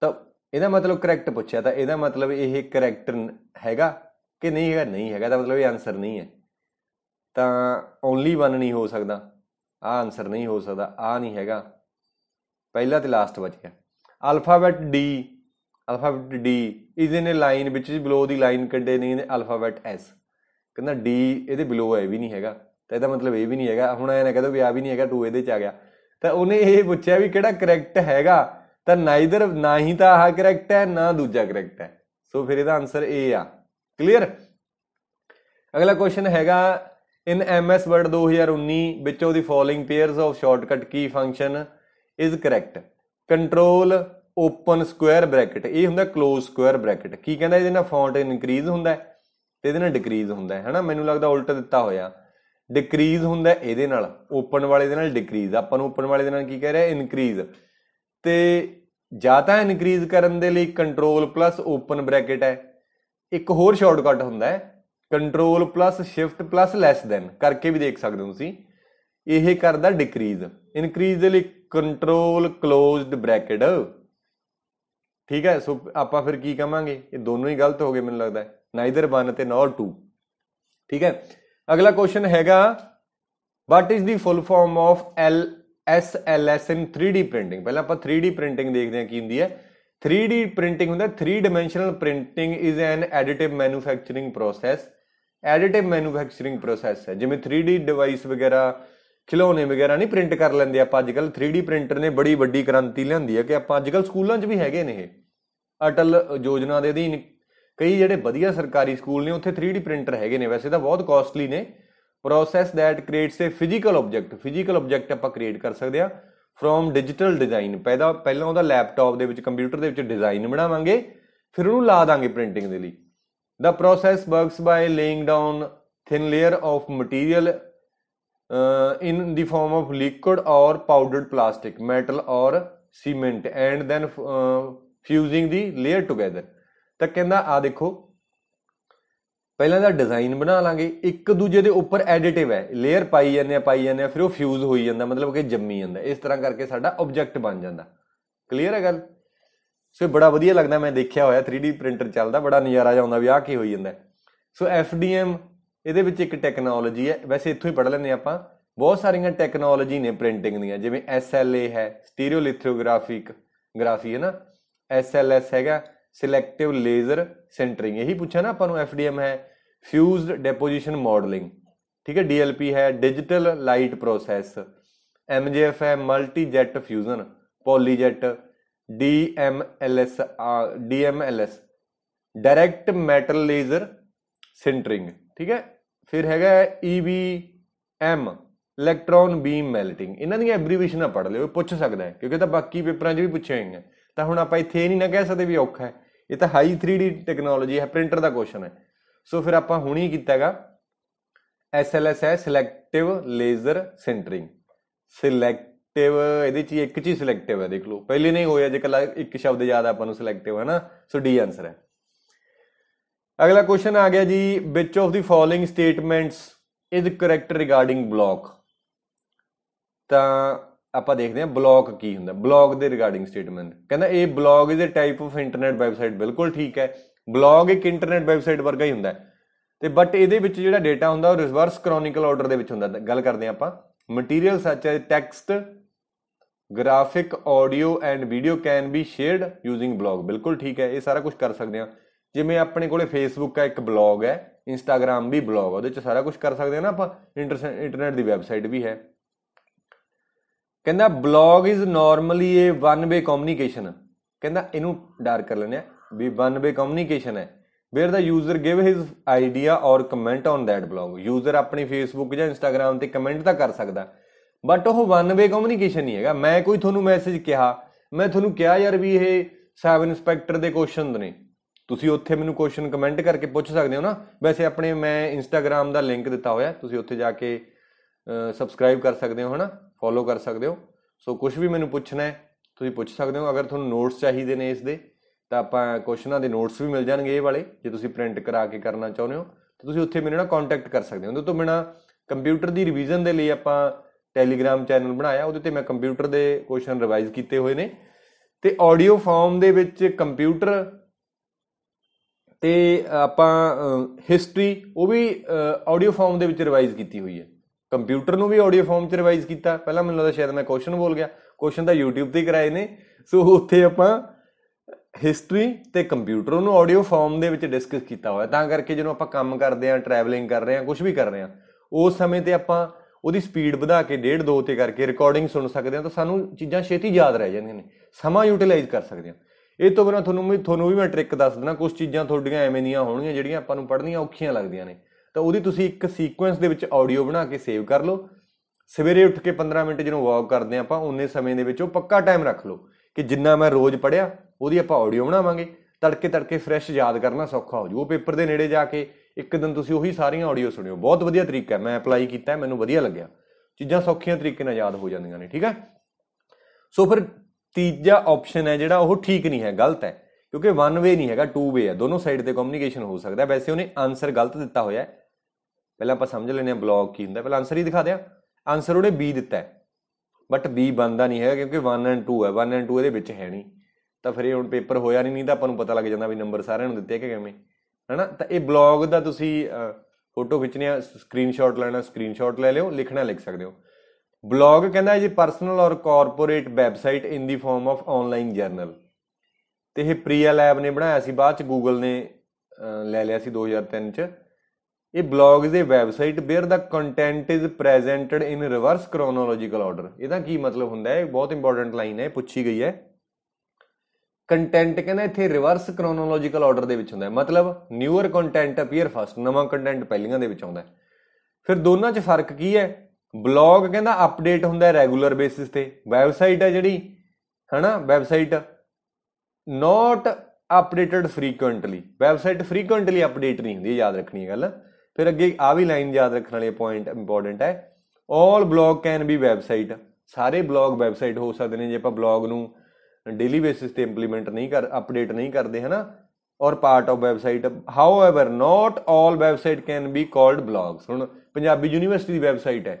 ਤਾਂ ਇਹਦਾ ਮਤਲਬ ਕਰੈਕਟ ਪੁੱਛਿਆ ਤਾਂ ਇਹਦਾ ਮਤਲਬ ਇਹ ਕਰੈਕਟ ਹੈਗਾ ਕਿ ਨਹੀਂ ਹੈਗਾ ਨਹੀਂ ਹੈਗਾ ਤਾਂ ਮਤਲਬ ਇਹ ਆਨਸਰ ਨਹੀਂ ਹੈ ਤਾਂ ਓਨਲੀ ਵਨ ਨਹੀਂ ਹੋ ਸਕਦਾ ਆ ਆਨਸਰ ਨਹੀਂ ਹੋ ਸਕਦਾ ਆ ਨਹੀਂ ਹੈਗਾ ਪਹਿਲਾ ਤੇ ਲਾਸਟ ਬਚ ਗਿਆ alphabet D alphabet D is in a line which is below the line containing alphabet S ਕਹਿੰਦਾ D ਇਹਦੇ ਬਿਲੋ ਹੈ ਵੀ ਨਹੀਂ ਹੈਗਾ ਤਾਂ ਇਹਦਾ ਮਤਲਬ ਇਹ ਵੀ ਨਹੀਂ ਹੈਗਾ ਹੁਣ ਐ ਨਾ ਕਹਦੇ ਵੀ ਆ ਵੀ ਨਹੀਂ ਹੈਗਾ 2 ਇਹਦੇ ਚ ਆ ਗਿਆ ਤਾਂ ਉਹਨੇ ਇਹ ਪੁੱਛਿਆ ਵੀ ਕਿਹੜਾ ਕਰੈਕਟ ਹੈਗਾ ਤਾਂ ਨਾਈਦਰ ਨਾ ਹੀ ਤਾਂ ਆਹ ਕਰੈਕਟ ਹੈ ਨਾ ਦੂਜਾ ਕਰੈਕਟ ਹੈ ਸੋ ਫਿਰ ਇਹਦਾ ਆਨਸਰ A ਆ ਕਲੀਅਰ ਅਗਲਾ ਕੁਐਸਚਨ ਹੈਗਾ ਇਨ ਐਮਐਸ ਵਰਡ 2019 ਵਿੱਚ ਉਹਦੀ following pairs of shortcut key function is correct control open square bracket ਇਹ ਹੁੰਦਾ ক্লোਜ਼ ਸਕੁਅਰ ਬ੍ਰੈਕਟ ਕੀ ਕਹਿੰਦਾ ਇਹਦੇ ਨਾਲ ਫੌਂਟ ਇਨਕਰੀਜ਼ ਹੁੰਦਾ ਤੇ ਇਹਦੇ ਨਾਲ ਡਿਕਰੀਜ਼ ਹੁੰਦਾ ਹੈ ਹਨਾ ਮੈਨੂੰ ਲੱਗਦਾ ਉਲਟ ਦਿੱਤਾ ਹੋਇਆ ਡਿਕਰੀਜ਼ ਹੁੰਦਾ ਇਹਦੇ ਨਾਲ ਓਪਨ ਵਾਲੇ ਦੇ ਨਾਲ ਡਿਕਰੀਜ਼ ਆਪਾਂ ਨੂੰ ਓਪਨ ਵਾਲੇ ਦੇ ਨਾਲ ਕੀ ਕਹਿ ਰਿਹਾ ਇਨਕਰੀਜ਼ ਤੇ ਜਾਂ ਤਾਂ ਇਨਕਰੀਜ਼ ਕਰਨ ਦੇ ਲਈ ਕੰਟਰੋਲ ਪਲੱਸ ਓਪਨ ਬ੍ਰੈਕਟ ਹੈ ਇੱਕ ਹੋਰ ਸ਼ਾਰਟਕਟ ਹੁੰਦਾ ਹੈ control plus shift plus less than ਕਰਕੇ ਵੀ ਦੇਖ ਸਕਦੇ ਹੋ ਤੁਸੀਂ ਇਹ ਕਰਦਾ ਡਿਕਰੀਜ਼ ਇਨਕਰੀਜ਼ ਦੇ ਲਈ ਕੰਟਰੋਲ ক্লোਜ਼ਡ ਬ੍ਰੈਕਟ ਠੀਕ ਹੈ ਸੋ ਆਪਾਂ ਫਿਰ ਕੀ ਕਵਾਂਗੇ ਇਹ ਦੋਨੋਂ ਹੀ ਗਲਤ ਹੋ ਗਏ ਮੈਨੂੰ ਲੱਗਦਾ ਹੈ ਨਾਈਦਰ 1 ਤੇ ਨਾਰ 2 ਠੀਕ ਹੈ ਅਗਲਾ ਕੁਐਸਚਨ ਹੈਗਾ what is the full form of L S L S in 3D printing ਪਹਿਲਾਂ ਆਪਾਂ 3D ਪ੍ਰਿੰਟਿੰਗ ਦੇਖਦੇ ਹਾਂ ਕੀ ਹੁੰਦੀ ਹੈ 3D ਪ੍ਰਿੰਟਿੰਗ ਹੁੰਦਾ 3 dimensional printing is an additive manufacturing process additive manufacturing process ਹੈ ਜਿਵੇਂ 3D ਡਿਵਾਈਸ ਵਗੈਰਾ ਖਿਲੌਣੇ ਵਗੈਰਾ ਨਹੀਂ ਪ੍ਰਿੰਟ ਕਰ ਲੈਂਦੇ ਆਪਾਂ ਅੱਜਕੱਲ 3D ਪ੍ਰਿੰਟਰ ਨੇ ਬੜੀ ਵੱਡੀ ਕ੍ਰਾਂਤੀ ਲਿਆਂਦੀ ਹੈ ਕਿ ਆਪਾਂ ਅੱਜਕੱਲ ਸਕੂਲਾਂ 'ਚ ਵੀ ਹੈਗੇ ਨੇ ਇਹ ਅਟਲ ਯੋਜਨਾ ਦੇ ਅਧੀਨ ਕਈ ਜਿਹੜੇ ਵਧੀਆ ਸਰਕਾਰੀ ਸਕੂਲ ਨੇ ਉੱਥੇ 3D ਪ੍ਰਿੰਟਰ ਹੈਗੇ ਨੇ ਵੈਸੇ ਤਾਂ ਬਹੁਤ ਕਾਸਟਲੀ ਨੇ process that creates a physical object physical object ਆਪਾਂ ਕ੍ਰੀਏਟ ਕਰ ਸਕਦੇ ਆ ਫਰੋਮ ਡਿਜੀਟਲ ਡਿਜ਼ਾਈਨ ਪਹਿਲਾਂ ਪਹਿਲਾਂ ਉਹਦਾ ਲੈਪਟਾਪ ਦੇ ਵਿੱਚ ਕੰਪਿਊਟਰ ਦੇ ਵਿੱਚ ਡਿਜ਼ਾਈਨ ਬਣਾਵਾਂਗੇ ਫਿਰ ਉਹਨੂੰ ਲਾ ਦਾਂਗੇ ਪ੍ਰਿੰਟਿੰਗ ਦੇ ਲਈ ਦਾ process works by laying down thin layer of material in the form of liquid or powdered plastic metal or cement and then fusing the layer together ਤਾਂ ਕਹਿੰਦਾ ਆ ਦੇਖੋ ਪਹਿਲਾਂ ਦਾ ਡਿਜ਼ਾਈਨ ਬਣਾ ਲਾਂਗੇ ਇੱਕ ਦੂਜੇ ਦੇ ਉੱਪਰ ਐਡਿਟਿਵ ਹੈ ਲੇਅਰ ਪਾਈ ਜਾਂਦੇ ਆ ਪਾਈ ਜਾਂਦੇ ਆ ਫਿਰ ਉਹ ਫਿਊਜ਼ ਹੋਈ ਜਾਂਦਾ ਮਤਲਬ ਕਿ ਜੰਮੀ ਜਾਂਦਾ ਇਸ ਤਰ੍ਹਾਂ ਕਰਕੇ ਸਾਡਾ ਆਬਜੈਕਟ ਬਣ ਜਾਂਦਾ ਕਲੀਅਰ ਹੈ ਗੱਲ ਸੋ ਬੜਾ ਵਧੀਆ ਲੱਗਦਾ ਮੈਂ ਦੇਖਿਆ ਹੋਇਆ 3D ਪ੍ਰਿੰਟਰ ਚੱਲਦਾ ਬੜਾ ਨਜ਼ਾਰਾ ਆਉਂਦਾ ਵੀ ਆ ਕੀ ਹੋਈ ਜਾਂਦਾ ਸੋ FDM ਇਹਦੇ ਵਿੱਚ ਇੱਕ ਟੈਕਨੋਲੋਜੀ ਹੈ ਵੈਸੇ ਇੱਥੋਂ ਹੀ ਪੜ੍ਹ ਲੈਂਦੇ ਆਪਾਂ ਬਹੁਤ ਸਾਰੀਆਂ ਟੈਕਨੋਲੋਜੀ ਨੇ ਪ੍ਰਿੰਟਿੰਗ ਦੀਆਂ ਜਿਵੇਂ SLA ਹੈ ਸਟੀਰੀਓ ਲਿਥੋਗ੍ਰਾਫਿਕ ਗ੍ਰਾਫੀ ਹੈ ਨਾ ਐਸਐਲਐਸ ਹੈਗਾ ਸਿਲੈਕਟਿਵ ਲੇਜ਼ਰ ਸੈਂਟਰਿੰਗ ਇਹੀ ਪੁੱਛਿਆ ਨਾ ਆਪਾਂ ਨੂੰ ਐਫਡੀਐਮ ਹੈ ਫਿਊਜ਼ਡ ਡੈਪੋਜੀਸ਼ਨ ਮਾਡਲਿੰਗ ਠੀਕ ਹੈ ਡੀਐਲਪੀ ਹੈ ਡਿਜੀਟਲ ਲਾਈਟ ਪ੍ਰੋਸੈਸ ਐਮਜੀਐਫ ਹੈ multi jet fusion PolyJet DMLS DMLS direct metal laser sintering ਠੀਕ ਹੈ ਫਿਰ ਹੈਗਾ ਐਮ ਇਲੈਕਟ੍ਰੋਨ ਬੀਮ ਮੈਲਟਿੰਗ ਇਹਨਾਂ ਦੀਆਂ ਐਬਰੀਵੇਸ਼ਨਾਂ ਪੜ੍ਹ ਲਿਓ ਪੁੱਛ ਸਕਦਾ ਹੈ ਕਿਉਂਕਿ ਤਾਂ ਬਾਕੀ ਪੇਪਰਾਂ 'ਚ ਵੀ ਪੁੱਛੇ ਹੋਏ ਨੇ ਤਾਂ ਹੁਣ ਆਪਾਂ ਇੱਥੇ ਇਹ ਨਹੀਂ ਨਾ ਕਹਿ ਸਕਦੇ ਵੀ ਔਖਾ ਹੈ ਇਹ ਤਾਂ ਹਾਈ 3D ਟੈਕਨੋਲੋਜੀ ਹੈ ਪ੍ਰਿੰਟਰ ਦਾ ਕੁਐਸਚਨ ਹੈ ਸੋ ਫਿਰ ਆਪਾਂ ਹੁਣ ਹੀ ਕੀਤਾਗਾ SLS ਹੈ ਸਿਲੈਕਟਿਵ ਲੇਜ਼ਰ ਸੈਂਟਰਿੰਗ ਸਿਲੈਕਟਿਵ ਇਹਦੇ ਚ ਇੱਕ ਚੀਜ਼ ਸਿਲੈਕਟਿਵ ਹੈ ਦੇਖ ਲਓ ਪਹਿਲੇ ਨਹੀਂ ਹੋਇਆ ਜੇ ਕੱਲਾ ਇੱਕ ਸ਼ਬਦ ਯਾਦ ਆਪਾਂ ਨੂੰ ਸਿਲੈਕਟਿਵ ਹੈ ਨਾ ਸੋ ਡੀ ਆਨਸਰ ਹੈ ਅਗਲਾ ਕੁਐਸਚਨ ਆ ਗਿਆ ਜੀ which of the following statements is correct regarding blog ਤਾਂ ਆਪਾਂ ਦੇਖਦੇ ਹਾਂ ਬਲੌਗ ਕੀ ਹੁੰਦਾ ਬਲੌਗ ਦੇ ਰਿਗਾਰਡਿੰਗ ਸਟੇਟਮੈਂਟ ਕਹਿੰਦਾ ਇਹ blog is a type of internet website ਬਿਲਕੁਲ ਠੀਕ ਹੈ ਬਲੌਗ ਇੱਕ ਇੰਟਰਨੈਟ ਵੈਬਸਾਈਟ ਵਰਗਾ ਹੀ ਹੁੰਦਾ ਤੇ ਬਟ ਇਹਦੇ ਵਿੱਚ ਜਿਹੜਾ ਡਾਟਾ ਹੁੰਦਾ ਉਹ ਰਿਵਰਸ ਕ੍ਰੋਨਿਕਲ ਆਰਡਰ ਦੇ ਵਿੱਚ ਹੁੰਦਾ ਗੱਲ ਕਰਦੇ ਆਪਾਂ ਮਟੀਰੀਅਲ ਸੱਚ ਹੈ text graphic audio and video can be shared using blog ਬਿਲਕੁਲ ਠੀਕ ਹੈ ਇਹ ਸਾਰਾ ਕੁਝ ਕਰ ਸਕਦੇ ਆ ਜਿਵੇਂ ਆਪਣੇ ਕੋਲੇ ਫੇਸਬੁੱਕ ਦਾ ਇੱਕ ਬਲੌਗ ਹੈ ਇੰਸਟਾਗ੍ਰam ਵੀ ਬਲੌਗ ਉਹਦੇ ਵਿੱਚ ਸਾਰਾ ਕੁਝ ਕਰ ਸਕਦੇ ਆ ਨਾ ਆਪਾਂ ਇੰਟਰਨੈਟ ਦੀ ਵੈਬਸਾਈਟ ਵੀ ਹੈ ਕਹਿੰਦਾ blog is normally a one way communication ਕਹਿੰਦਾ ਇਹਨੂੰ ਡਾਰ ਕਰ ਲੈਣੇ ਵੀ ਵਨ ਵੇ ਕਮਿਊਨੀਕੇਸ਼ਨ ਹੈ where the user give his idea or comment on that blog user ਆਪਣੀ ਫੇਸਬੁੱਕ ਜਾਂ ਇੰਸਟਾਗ੍ਰam ਤੇ ਕਮੈਂਟ ਤਾਂ ਕਰ ਸਕਦਾ ਬਟ ਉਹ ਵਨ ਵੇ ਕਮਿਊਨੀਕੇਸ਼ਨ ਨਹੀਂ ਹੈਗਾ ਮੈਂ ਕੋਈ ਤੁਹਾਨੂੰ ਮੈਸੇਜ ਕਿਹਾ ਮੈਂ ਤੁਹਾਨੂੰ ਕਿਹਾ ਯਾਰ ਵੀ ਇਹ ਸਬ ਇਨਸਪੈਕਟਰ ਦੇ ਕੁਐਸਚਨ ਨੇ ਤੁਸੀਂ ਉੱਥੇ ਮੈਨੂੰ ਕੁਐਸਚਨ ਕਮੈਂਟ ਕਰਕੇ ਪੁੱਛ ਸਕਦੇ ਹੋ ਨਾ ਵੈਸੇ ਆਪਣੇ ਮੈਂ ਇੰਸਟਾਗ੍ਰam ਦਾ ਲਿੰਕ ਦਿੱਤਾ ਹੋਇਆ ਤੁਸੀਂ ਉੱਥੇ ਜਾ ਕੇ ਸਬਸਕ੍ਰਾਈਬ ਕਰ ਸਕਦੇ ਹੋ ਹਨਾ ਫੋਲੋ ਕਰ ਸਕਦੇ ਹੋ ਸੋ ਕੁਝ ਵੀ ਮੈਨੂੰ ਪੁੱਛਣਾ ਹੈ ਤੁਸੀਂ ਪੁੱਛ ਸਕਦੇ ਹੋ ਅਗਰ ਤੁਹਾਨੂੰ ਨੋਟਸ ਚਾਹੀਦੇ ਨੇ ਇਸ ਦੇ ਤਾਂ ਆਪਾਂ ਕੁਐਸਚਨਾਂ ਦੇ ਨੋਟਸ ਵੀ ਮਿਲ ਜਾਣਗੇ ਇਹ ਵਾਲੇ ਜੇ ਤੁਸੀਂ ਪ੍ਰਿੰਟ ਕਰਾ ਕੇ ਕਰਨਾ ਚਾਹੁੰਦੇ ਹੋ ਤਾਂ ਤੁਸੀਂ ਉੱਥੇ ਮੇਰੇ ਨਾਲ ਕੰਟੈਕਟ ਕਰ ਸਕਦੇ ਹੋ ਉਹਦੇ ਤੋਂ ਬਿਨਾ ਕੰਪਿਊਟਰ ਦੀ ਰਿਵੀਜ਼ਨ ਦੇ ਲਈ ਆਪਾਂ ਟੈਲੀਗ੍ਰam ਚੈਨਲ ਬਣਾਇਆ ਉਹਦੇ ਤੇ ਮੈਂ ਕੰਪਿਊਟਰ ਦੇ ਕੁਐਸਚਨ ਰਿਵਾਈਜ਼ ਕੀਤੇ ਹੋਏ ਨੇ ਤੇ ਆਡੀਓ ਫਾਰਮ ਦੇ ਵਿੱਚ ਕੰਪਿਊਟਰ ਤੇ ਆਪਾਂ ਹਿਸਟਰੀ ਉਹ ਵੀ ਆਡੀਓ ਫਾਰਮ ਦੇ ਵਿੱਚ ਰਿਵਾਈਜ਼ ਕੀਤੀ ਹੋਈ ਹੈ ਕੰਪਿਊਟਰ ਨੂੰ ਵੀ ਆਡੀਓ ਫਾਰਮ 'ਚ ਰਿਵਾਈਜ਼ ਕੀਤਾ ਪਹਿਲਾਂ ਮੈਨੂੰ ਲੱਗਦਾ ਸ਼ਾਇਦ ਮੈਂ ਕੁਐਸਚਨ ਬੋਲ ਗਿਆ ਕੁਐਸਚਨ ਤਾਂ YouTube ਤੇ ਕਰਾਏ ਨੇ ਸੋ ਉੱਥੇ ਆਪਾਂ ਹਿਸਟਰੀ ਤੇ ਕੰਪਿਊਟਰ ਨੂੰ ਆਡੀਓ ਫਾਰਮ ਦੇ ਵਿੱਚ ਡਿਸਕਸ ਕੀਤਾ ਹੋਇਆ ਤਾਂ ਕਰਕੇ ਜਦੋਂ ਆਪਾਂ ਕੰਮ ਕਰਦੇ ਆਂ ਟਰੈਵਲਿੰਗ ਕਰ ਰਹੇ ਆਂ ਕੁਝ ਵੀ ਕਰ ਰਹੇ ਆਂ ਉਸ ਸਮੇਂ ਤੇ ਆਪਾਂ ਉਹਦੀ ਸਪੀਡ ਵਧਾ ਕੇ 1.5 2 ਤੇ ਕਰਕੇ ਰਿਕਾਰਡਿੰਗ ਸੁਣ ਸਕਦੇ ਆਂ ਤਾਂ ਸਾਨੂੰ ਚੀਜ਼ਾਂ ਛੇਤੀ ਯਾਦ ਰਹਿ ਜਾਂਦੀਆਂ ਨੇ ਸਮਾਂ ਯੂਟਿਲਾਈਜ਼ ਕਰ ਸਕਦੇ ਆਂ ਇਹ ਤੋਂ ਬਿਨਾਂ ਤੁਹਾਨੂੰ ਵੀ ਤੁਹਾਨੂੰ ਵੀ ਮੈਂ ਟ੍ਰਿਕ ਦੱਸ ਦਿੰਦਾ ਕੁਝ ਚੀਜ਼ਾਂ ਤੁਹਾਡੀਆਂ ਐਵੇਂ ਦੀਆਂ ਹੋਣਗੀਆਂ ਜਿਹੜੀਆਂ ਆਪਾਂ ਨੂੰ ਪੜ੍ਹਨੀਆਂ ਔਖੀਆਂ ਲੱਗਦੀਆਂ ਨੇ ਤਾਂ ਉਹਦੀ ਤੁਸੀਂ ਇੱਕ ਸੀਕੁਐਂਸ ਦੇ ਵਿੱਚ ਆਡੀਓ ਬਣਾ ਕੇ ਸੇਵ ਕਰ ਲਓ ਸਵੇਰੇ ਉੱਠ ਕੇ 15 ਮਿੰਟ ਜਿਹਨੂੰ ਵਾਕ ਕਰਦੇ ਆਪਾਂ ਉਨੇ ਸਮੇਂ ਦੇ ਵਿੱਚ ਉਹ ਪੱਕਾ ਟਾਈਮ ਰੱਖ ਲਓ ਕਿ ਜਿੰਨਾ ਮੈਂ ਰੋਜ਼ ਪੜਿਆ ਉਹਦੀ ਆਪਾਂ ਆਡੀਓ ਬਣਾਵਾਂਗੇ ਤੜਕੇ ਤੜਕੇ ਫਰੈਸ਼ ਯਾਦ ਕਰਨਾ ਸੌਖਾ ਹੋ ਜੂ ਉਹ ਪੇਪਰ ਦੇ ਨੇੜੇ ਜਾ ਕੇ ਇੱਕ ਦਿਨ ਤੁਸੀਂ ਉਹੀ ਸਾਰੀਆਂ ਆਡੀਓ ਸੁਣਿਓ ਬਹੁਤ ਵਧੀਆ ਤਰੀਕਾ ਹੈ ਮੈਂ ਅਪਲਾਈ ਕੀਤਾ ਮੈਨੂੰ ਵਧੀਆ ਲੱਗਿਆ ਚੀਜ਼ਾਂ ਸੌਖੀਆਂ ਤਰੀਕੇ ਨਾਲ ਯਾਦ ਹੋ ਜਾਂਦੀਆਂ ਨੇ ਠੀਕ ਹੈ ਸੋ ਫਿਰ ਤੀਜਾ ਆਪਸ਼ਨ ਹੈ ਜਿਹੜਾ ਉਹ ਠੀਕ ਨਹੀਂ ਹੈ ਗਲਤ ਹੈ ਕਿਉਂਕਿ ਵਨ ਵੇ ਨਹੀਂ ਹੈਗਾ ਟੂ ਵੇ ਹੈ ਦੋਨੋਂ ਸਾਈਡ ਤੇ ਕਮਿਊਨੀਕੇਸ਼ਨ ਹੋ ਸਕਦਾ ਵੈਸੇ ਉਹਨੇ ਆਨਸਰ ਗਲਤ ਦਿੱਤਾ ਹੋਇਆ ਹੈ ਪਹਿਲਾਂ ਆਪਾਂ ਸਮਝ ਲੈਨੇ ਆ ਬਲੌਗ ਕੀ ਹੁੰਦਾ ਪਹਿਲਾਂ ਆਨਸਰ ਹੀ ਦਿਖਾ ਦਿਆਂ ਆਨਸਰ ਉਹਨੇ B ਦਿੱਤਾ ਹੈ ਬਟ B ਬੰਦਾ ਨਹੀਂ ਹੈਗਾ ਕਿਉਂਕਿ 1 ਐਂਡ 2 ਹੈ 1 ਐਂਡ 2 ਇਹਦੇ ਵਿੱਚ ਹੈ ਨਹੀਂ ਤਾਂ ਫਿਰ ਇਹ ਹੁਣ ਪੇਪਰ ਹੋਇਆ ਨਹੀਂ ਨਹੀਂ ਤਾਂ ਆਪਾਂ ਨੂੰ ਪਤਾ ਲੱਗ ਜਾਂਦਾ ਵੀ ਨੰਬਰ ਸਾਰਿਆਂ ਨੂੰ ਦਿੱਤੇ ਕਿ ਕਿਵੇਂ ਹੈਨਾ ਤਾਂ ਇਹ ਬਲੌਗ ਦਾ ਤੁਸੀਂ ਫੋਟੋ ਖਿੱਚਨੇ ਆ ਸਕਰੀਨਸ਼ਾਟ ਲੈਣਾ ਸਕਰੀਨਸ਼ਾਟ ਲੈ ਲਿਓ ਲਿਖਣਾ ਲਿਖ ਸਕਦੇ ਹੋ ਬਲੌਗ ਕਹਿੰਦਾ ਜੀ personal or corporate website in the form of online journal ਤੇ ਇਹ ਪ੍ਰੀਆ ਲੈਬ ਨੇ ਬਣਾਇਆ ਸੀ ਬਾਅਦ ਚ ਗੂਗਲ ਨੇ ਲੈ ਲਿਆ ਸੀ 2003 ਚ ਇਹ ਬਲੌਗ ਦੇ website where the content is presented in reverse chronological order ਇਹਦਾ ਕੀ ਮਤਲਬ ਹੁੰਦਾ ਹੈ ਬਹੁਤ ਇੰਪੋਰਟੈਂਟ ਲਾਈਨ ਹੈ ਪੁੱਛੀ ਗਈ ਹੈ ਕੰਟੈਂਟ ਕਹਿੰਦਾ ਇੱਥੇ ਰਿਵਰਸ ਕ੍ਰੋਨੋਲੋਜੀਕਲ ਆਰਡਰ ਦੇ ਵਿੱਚ ਹੁੰਦਾ ਹੈ ਮਤਲਬ ਨਿਊਅਰ ਕੰਟੈਂਟ ਅਪੀਅਰ ਫਸਟ ਨਵਾਂ ਕੰਟੈਂਟ ਪਹਿਲੀਆਂ ਦੇ ਵਿੱਚ ਆਉਂਦਾ ਹੈ ਫਿਰ ਦੋਨਾਂ 'ਚ ਫਰਕ ਕੀ ਹੈ ਬਲੌਗ ਕਹਿੰਦਾ ਅਪਡੇਟ ਹੁੰਦਾ ਹੈ ਰੈਗੂਲਰ ਬੇਸਿਸ ਤੇ ਵੈਬਸਾਈਟ ਹੈ ਜਿਹੜੀ ਹਨਾ website not updated frequently website frequently update ਨਹੀਂ ਹੁੰਦੀ ਯਾਦ ਰੱਖਣੀ ਹੈ ਗੱਲ ਫਿਰ ਅੱਗੇ ਆ ਵੀ ਲਾਈਨ ਯਾਦ ਰੱਖਣ ਵਾਲੀ ਪੁਆਇੰਟ ਇੰਪੋਰਟੈਂਟ ਹੈ 올 ਬਲੌਗ ਕੈਨ ਬੀ ਵੈਬਸਾਈਟ ਸਾਰੇ ਬਲੌਗ ਵੈਬਸਾਈਟ ਹੋ ਸਕਦੇ ਨੇ ਜੇ ਆਪਾਂ ਬਲੌਗ ਨੂੰ ਡੇਲੀ ਬੇਸਿਸ ਤੇ ਇੰਪਲੀਮੈਂਟ ਨਹੀਂ ਕਰ ਅਪਡੇਟ ਨਹੀਂ ਕਰਦੇ ਹਨਾ or part of website however not 올 website can be called blogs ਹੁਣ ਪੰਜਾਬੀ ਯੂਨੀਵਰਸਿਟੀ ਦੀ ਵੈਬਸਾਈਟ ਹੈ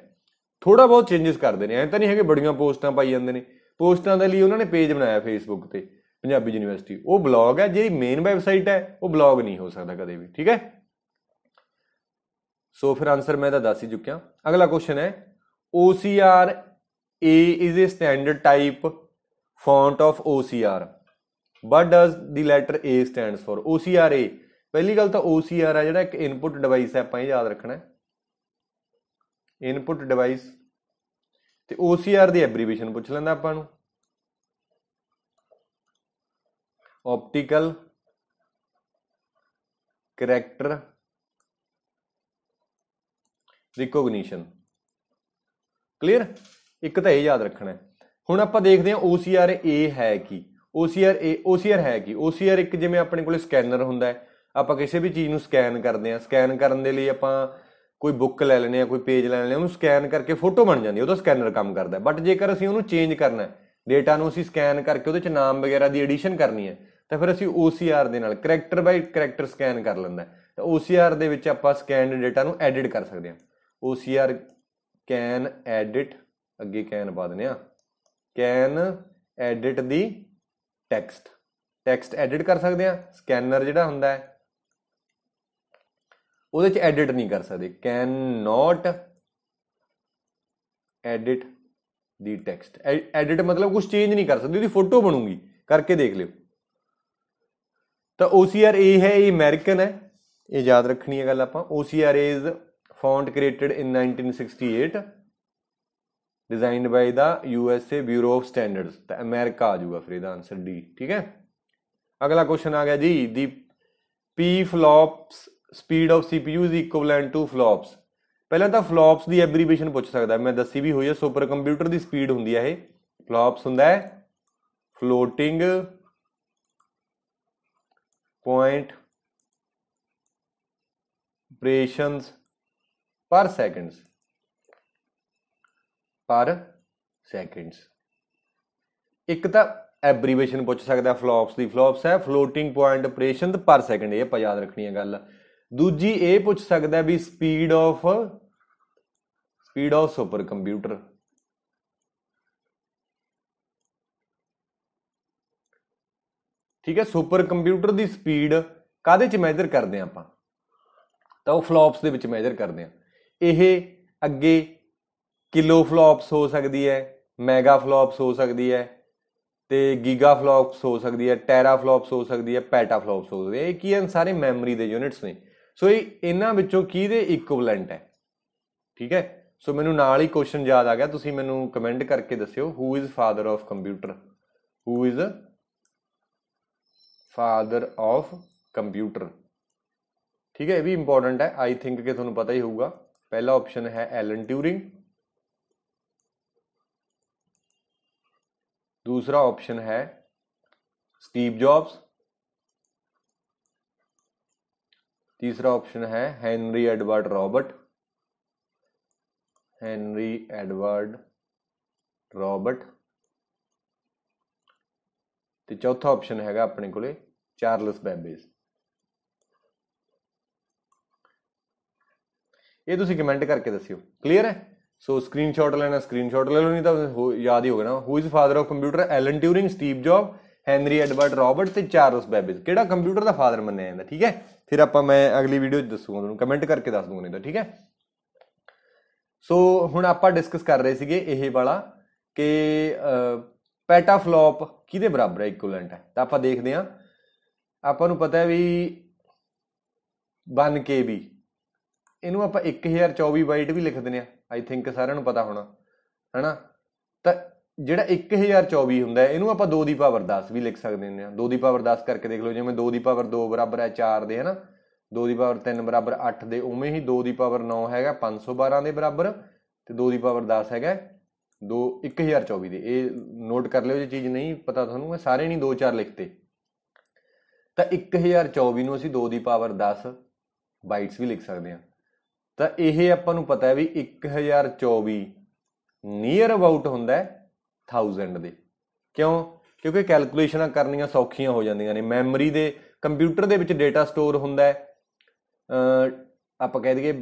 ਥੋੜਾ ਬਹੁਤ ਚੇਂਜਸ ਕਰਦੇ ਨੇ ਐਂ ਤਾਂ ਨਹੀਂ ਹੈਗੇ ਬੜੀਆਂ ਪੋਸਟਾਂ ਪਾਈ ਜਾਂਦੇ ਨੇ ਪੋਸਟਾਂ ਦੇ ਲਈ ਉਹਨਾਂ ਨੇ ਪੇਜ ਬਣਾਇਆ ਫੇਸਬੁੱਕ ਤੇ ਪੰਜਾਬੀ ਯੂਨੀਵਰਸਿਟੀ ਉਹ ਬਲੌਗ ਹੈ ਜਿਹੜੀ ਮੇਨ ਵੈਬਸਾਈਟ ਹੈ ਉਹ ਬਲੌਗ ਨਹੀਂ ਹੋ ਸਕਦਾ ਕਦੇ ਵੀ ਠੀਕ ਹੈ ਸੋ ਫਿਰ ਆਨਸਰ ਮੈਂ ਤਾਂ ਦੱਸ ਹੀ ਚੁੱਕਿਆ ਅਗਲਾ ਕੁਐਸਚਨ ਹੈ OCR A is a standard type font of OCR but does the letter A stands for OCR A ਪਹਿਲੀ ਗੱਲ ਤਾਂ OCR ਆ ਜਿਹੜਾ ਇੱਕ ਇਨਪੁਟ ਡਿਵਾਈਸ ਹੈ ਆਪਾਂ ਇਹ ਯਾਦ ਰੱਖਣਾ ਹੈ ਇਨਪੁਟ ਡਿਵਾਈਸ ਤੇ OCR ਦੀ ਐਬਰੀਵੇਸ਼ਨ ਪੁੱਛ ਲੈਂਦਾ ਆਪਾਂ ਨੂੰ ਆਪਟੀਕਲ ਕੈਰੈਕਟਰ ਰਿਕੋਗਨੀਸ਼ਨ ਕਲੀਅਰ ਇੱਕ ਤਾਂ ਇਹ ਯਾਦ ਰੱਖਣਾ ਹੁਣ ਆਪਾਂ ਦੇਖਦੇ ਹਾਂ OCR A ਹੈ ਕੀ OCR A OCR ਹੈ ਕੀ OCR ਇੱਕ ਜਿਵੇਂ ਆਪਣੇ ਕੋਲੇ ਸਕੈਨਰ ਹੁੰਦਾ ਹੈ ਆਪਾਂ ਕਿਸੇ ਵੀ ਚੀਜ਼ ਨੂੰ ਸਕੈਨ ਕਰਦੇ ਹਾਂ ਸਕੈਨ ਕਰਨ ਦੇ ਲਈ ਆਪਾਂ ਕੋਈ ਬੁੱਕ ਲੈ ਲੈਨੇ ਆ ਕੋਈ ਪੇਜ ਲੈ ਲੈਨੇ ਉਹਨੂੰ ਸਕੈਨ ਕਰਕੇ ਫੋਟੋ ਬਣ ਜਾਂਦੀ ਉਹਦਾ ਸਕੈਨਰ ਕੰਮ ਕਰਦਾ ਬਟ ਜੇਕਰ ਅਸੀਂ ਉਹਨੂੰ ਚੇਂਜ ਕਰਨਾ ਹੈ ਡੇਟਾ ਨੂੰ ਅਸੀਂ ਸਕੈਨ ਕਰਕੇ ਉਹਦੇ ਚ ਨਾਮ ਵਗੈਰਾ ਦੀ ਐਡੀਸ਼ਨ ਕਰਨੀ ਹੈ ਤਾਂ ਫਿਰ ਅਸੀਂ OCR ਦੇ ਨਾਲ ਕੈਰੈਕਟਰ ਬਾਈ ਕੈਰੈਕਟਰ ਸਕੈਨ ਕਰ ਲੈਂਦਾ ਤਾਂ OCR ਦੇ ਵਿੱਚ ਆਪਾਂ ਸਕੈਨਡ ਡੇਟਾ ਨੂੰ ਐਡਿਟ ਕਰ ਸਕਦੇ ਹਾਂ OCR can edit ਅੱਗੇ ਕੈਨ ਬਾਦਨੇ ਆ can edit the text text edit ਕਰ ਸਕਦੇ ਆ ਸਕੈਨਰ ਜਿਹੜਾ ਹੁੰਦਾ ਹੈ ਉਹਦੇ ਚ ਐਡਿਟ ਨਹੀਂ ਕਰ ਸਕਦੇ can not edit the text edit ਮਤਲਬ ਕੁਝ ਚੇਂਜ ਨਹੀਂ ਕਰ ਸਕਦੇ ਉਹਦੀ ਫੋਟੋ ਬਣੂਗੀ ਕਰਕੇ ਦੇਖ ਲਿਓ ਤਾਂ OCR ਇਹ ਹੈ ਇਹ ਅਮਰੀਕਨ ਹੈ ਇਹ ਯਾਦ ਰੱਖਣੀ ਹੈ ਗੱਲ ਆਪਾਂ OCR is font created in 1968 designed by the USA Bureau of Standards ਤਾਂ ਅਮਰੀਕਾ ਆ ਜਾਊਗਾ ਫਿਰ ਇਹਦਾ ਆਨਸਰ ਡੀ ਠੀਕ ਹੈ ਅਗਲਾ ਕੁਐਸਚਨ ਆ ਗਿਆ ਜੀ the P FLOPS speed of CPU is equivalent to FLOPS ਪਹਿਲਾਂ ਤਾਂ ਫਲੌਪਸ ਦੀ ਐਬਰੀਵੇਸ਼ਨ ਪੁੱਛ ਸਕਦਾ ਮੈਂ ਦੱਸੀ ਵੀ ਹੋਈ ਹੈ ਸੁਪਰ ਕੰਪਿਊਟਰ ਦੀ ਸਪੀਡ ਹੁੰਦੀ ਹੈ ਇਹ ਫਲੌਪਸ ਹੁੰਦਾ ਹੈ floating point operations per seconds per seconds ਇੱਕ ਤਾਂ ਐਬਰੀਵੇਸ਼ਨ ਪੁੱਛ ਸਕਦਾ ਫਲੋਪਸ ਦੀ ਫਲੋਪਸ ਹੈ floating point operation per second ਇਹ ਆਪਾਂ ਯਾਦ ਰੱਖਣੀ ਹੈ ਗੱਲ ਦੂਜੀ ਇਹ ਪੁੱਛ ਸਕਦਾ ਵੀ speed of speed of super computer ਠੀਕ ਹੈ ਸੁਪਰ ਕੰਪਿਊਟਰ ਦੀ ਸਪੀਡ ਕਾਦੇ ਚ ਮੈਜ਼ਰ ਕਰਦੇ ਆ ਆਪਾਂ ਤਾਂ ਉਹ ਫਲੋਪਸ ਦੇ ਵਿੱਚ ਮੈਜ਼ਰ ਕਰਦੇ ਆ ਇਹ ਅੱਗੇ ਕਿਲੋ ਫਲੌਪਸ ਹੋ ਸਕਦੀ ਹੈ ਮੈਗਾ ਫਲੌਪਸ ਹੋ ਸਕਦੀ ਹੈ ਤੇ ਗੀਗਾ ਫਲੌਪਸ ਹੋ ਸਕਦੀ ਹੈ ਟੈਰਾ ਫਲੌਪਸ ਹੋ ਸਕਦੀ ਹੈ ਪੈਟਾ ਫਲੌਪਸ ਹੋ ਸਕਦੀ ਹੈ ਇਹ ਕੀ ਹਨ ਸਾਰੇ ਮੈਮਰੀ ਦੇ ਯੂਨਿਟਸ ਨੇ ਸੋ ਇਹ ਇਹਨਾਂ ਵਿੱਚੋਂ ਕੀ ਦੇ ਇਕੁਵਲੈਂਟ ਹੈ ਠੀਕ ਹੈ ਸੋ ਮੈਨੂੰ ਨਾਲ ਹੀ ਕੁਐਸਚਨ ਯਾਦ ਆ ਗਿਆ ਤੁਸੀਂ ਮੈਨੂੰ ਕਮੈਂਟ ਕਰਕੇ ਦੱਸਿਓ who is father of computer who is father of computer ਠੀਕ ਹੈ ਇਹ ਵੀ ਇੰਪੋਰਟੈਂਟ ਹੈ ਆਈ ਥਿੰਕ ਕਿ ਤੁਹਾਨੂੰ ਪਤਾ ਹੀ ਹੋਊਗਾ पहला ऑप्शन है एलन ट्यूरिंग दूसरा ऑप्शन है स्टीव जॉब्स तीसरा ऑप्शन है Henry Edward Robert Henry Edward Robert तो चौथा ऑप्शन है अपने को चार्लस बैबेज ਇਹ ਤੁਸੀਂ ਕਮੈਂਟ ਕਰਕੇ ਦੱਸਿਓ ਕਲੀਅਰ ਹੈ ਸੋ ਸਕਰੀਨਸ਼ਾਟ ਲੈਣਾ ਸਕਰੀਨਸ਼ਾਟ ਲੈ ਲਓ ਨਹੀਂ ਤਾਂ ਯਾਦ ਹੀ ਹੋਗਾ ਨਾ who is father of computer Alan Turing Steve Job Henry Edward Robert ਤੇ ਚਾਰਲਸ ਬੈਬੇਜ ਕਿਹੜਾ ਕੰਪਿਊਟਰ ਦਾ ਫਾਦਰ ਮੰਨਿਆ ਜਾਂਦਾ ਠੀਕ ਹੈ ਫਿਰ ਆਪਾਂ ਮੈਂ ਅਗਲੀ ਵੀਡੀਓ 'ਚ ਦੱਸੂਗਾ ਤੁਹਾਨੂੰ ਕਮੈਂਟ ਕਰਕੇ ਦੱਸ ਦੂੰਗਾ ਨਹੀਂ ਤਾਂ ਠੀਕ ਹੈ ਸੋ ਹੁਣ ਆਪਾਂ ਡਿਸਕਸ ਕਰ ਰਹੇ ਸੀਗੇ ਇਹ ਵਾਲਾ ਕਿ ਪੈਟਾਫਲੋਪ ਕਿਹਦੇ ਬਰਾਬਰ ਹੈ ਇਕੁਇਵਲੈਂਟ ਹੈ ਤਾਂ ਆਪਾਂ ਦੇਖਦੇ ਹਾਂ ਆਪਾਂ ਨੂੰ ਪਤਾ ਹੈ ਵੀ 1 KB ਇਹਨੂੰ ਆਪਾਂ 1024 ਬਾਈਟ ਵੀ ਲਿਖ ਦਿੰਨੇ ਆ ਆਈ ਥਿੰਕ ਸਾਰਿਆਂ ਨੂੰ ਪਤਾ ਹੋਣਾ ਹੈਨਾ ਤਾਂ ਜਿਹੜਾ 1024 ਹੁੰਦਾ ਇਹਨੂੰ ਆਪਾਂ 2 ਦੀ ਪਾਵਰ 10 ਵੀ ਲਿਖ ਸਕਦੇ ਹੁੰਦੇ ਆ 2 ਦੀ ਪਾਵਰ 10 ਕਰਕੇ ਦੇਖ ਲਓ ਜਿਵੇਂ 2 ਦੀ ਪਾਵਰ 2 ਬਰਾਬਰ ਹੈ 4 ਦੇ ਹੈਨਾ 2 ਦੀ ਪਾਵਰ 3 ਬਰਾਬਰ 8 ਦੇ ਉਵੇਂ ਹੀ 2 ਦੀ ਪਾਵਰ 9 ਹੈਗਾ 512 ਦੇ ਬਰਾਬਰ ਤੇ 2 ਦੀ ਪਾਵਰ 10 ਹੈਗਾ 2 1024 ਦੇ ਇਹ ਨੋਟ ਕਰ ਲਿਓ ਜੇ ਚੀਜ਼ ਨਹੀਂ ਪਤਾ ਤੁਹਾਨੂੰ ਮੈਂ ਸਾਰੇ ਨਹੀਂ 2 4 ਲਿਖਤੇ ਤਾਂ 1024 ਨੂੰ ਅਸੀਂ 2 ਦੀ ਪਾਵਰ 10 ਬਾਈਟਸ ਵੀ ਲਿਖ ਸਕਦੇ ਹਾਂ ਤਾਂ ਇਹ ਆਪਾਂ ਨੂੰ ਪਤਾ ਹੈ ਵੀ 1024 ਨੀਅਰ ਅਬਾਊਟ ਹੁੰਦਾ ਹੈ 1000 ਦੇ ਕਿਉਂ ਕਿਉਂਕਿ ਕੈਲਕੂਲੇਸ਼ਨਾਂ ਕਰਨੀਆਂ ਸੌਖੀਆਂ ਹੋ ਜਾਂਦੀਆਂ ਨੇ ਮੈਮਰੀ ਦੇ ਕੰਪਿਊਟਰ ਦੇ ਵਿੱਚ ਡਾਟਾ ਸਟੋਰ ਹੁੰਦਾ ਹੈ ਆਪਾਂ ਕਹਿ ਦਈਏ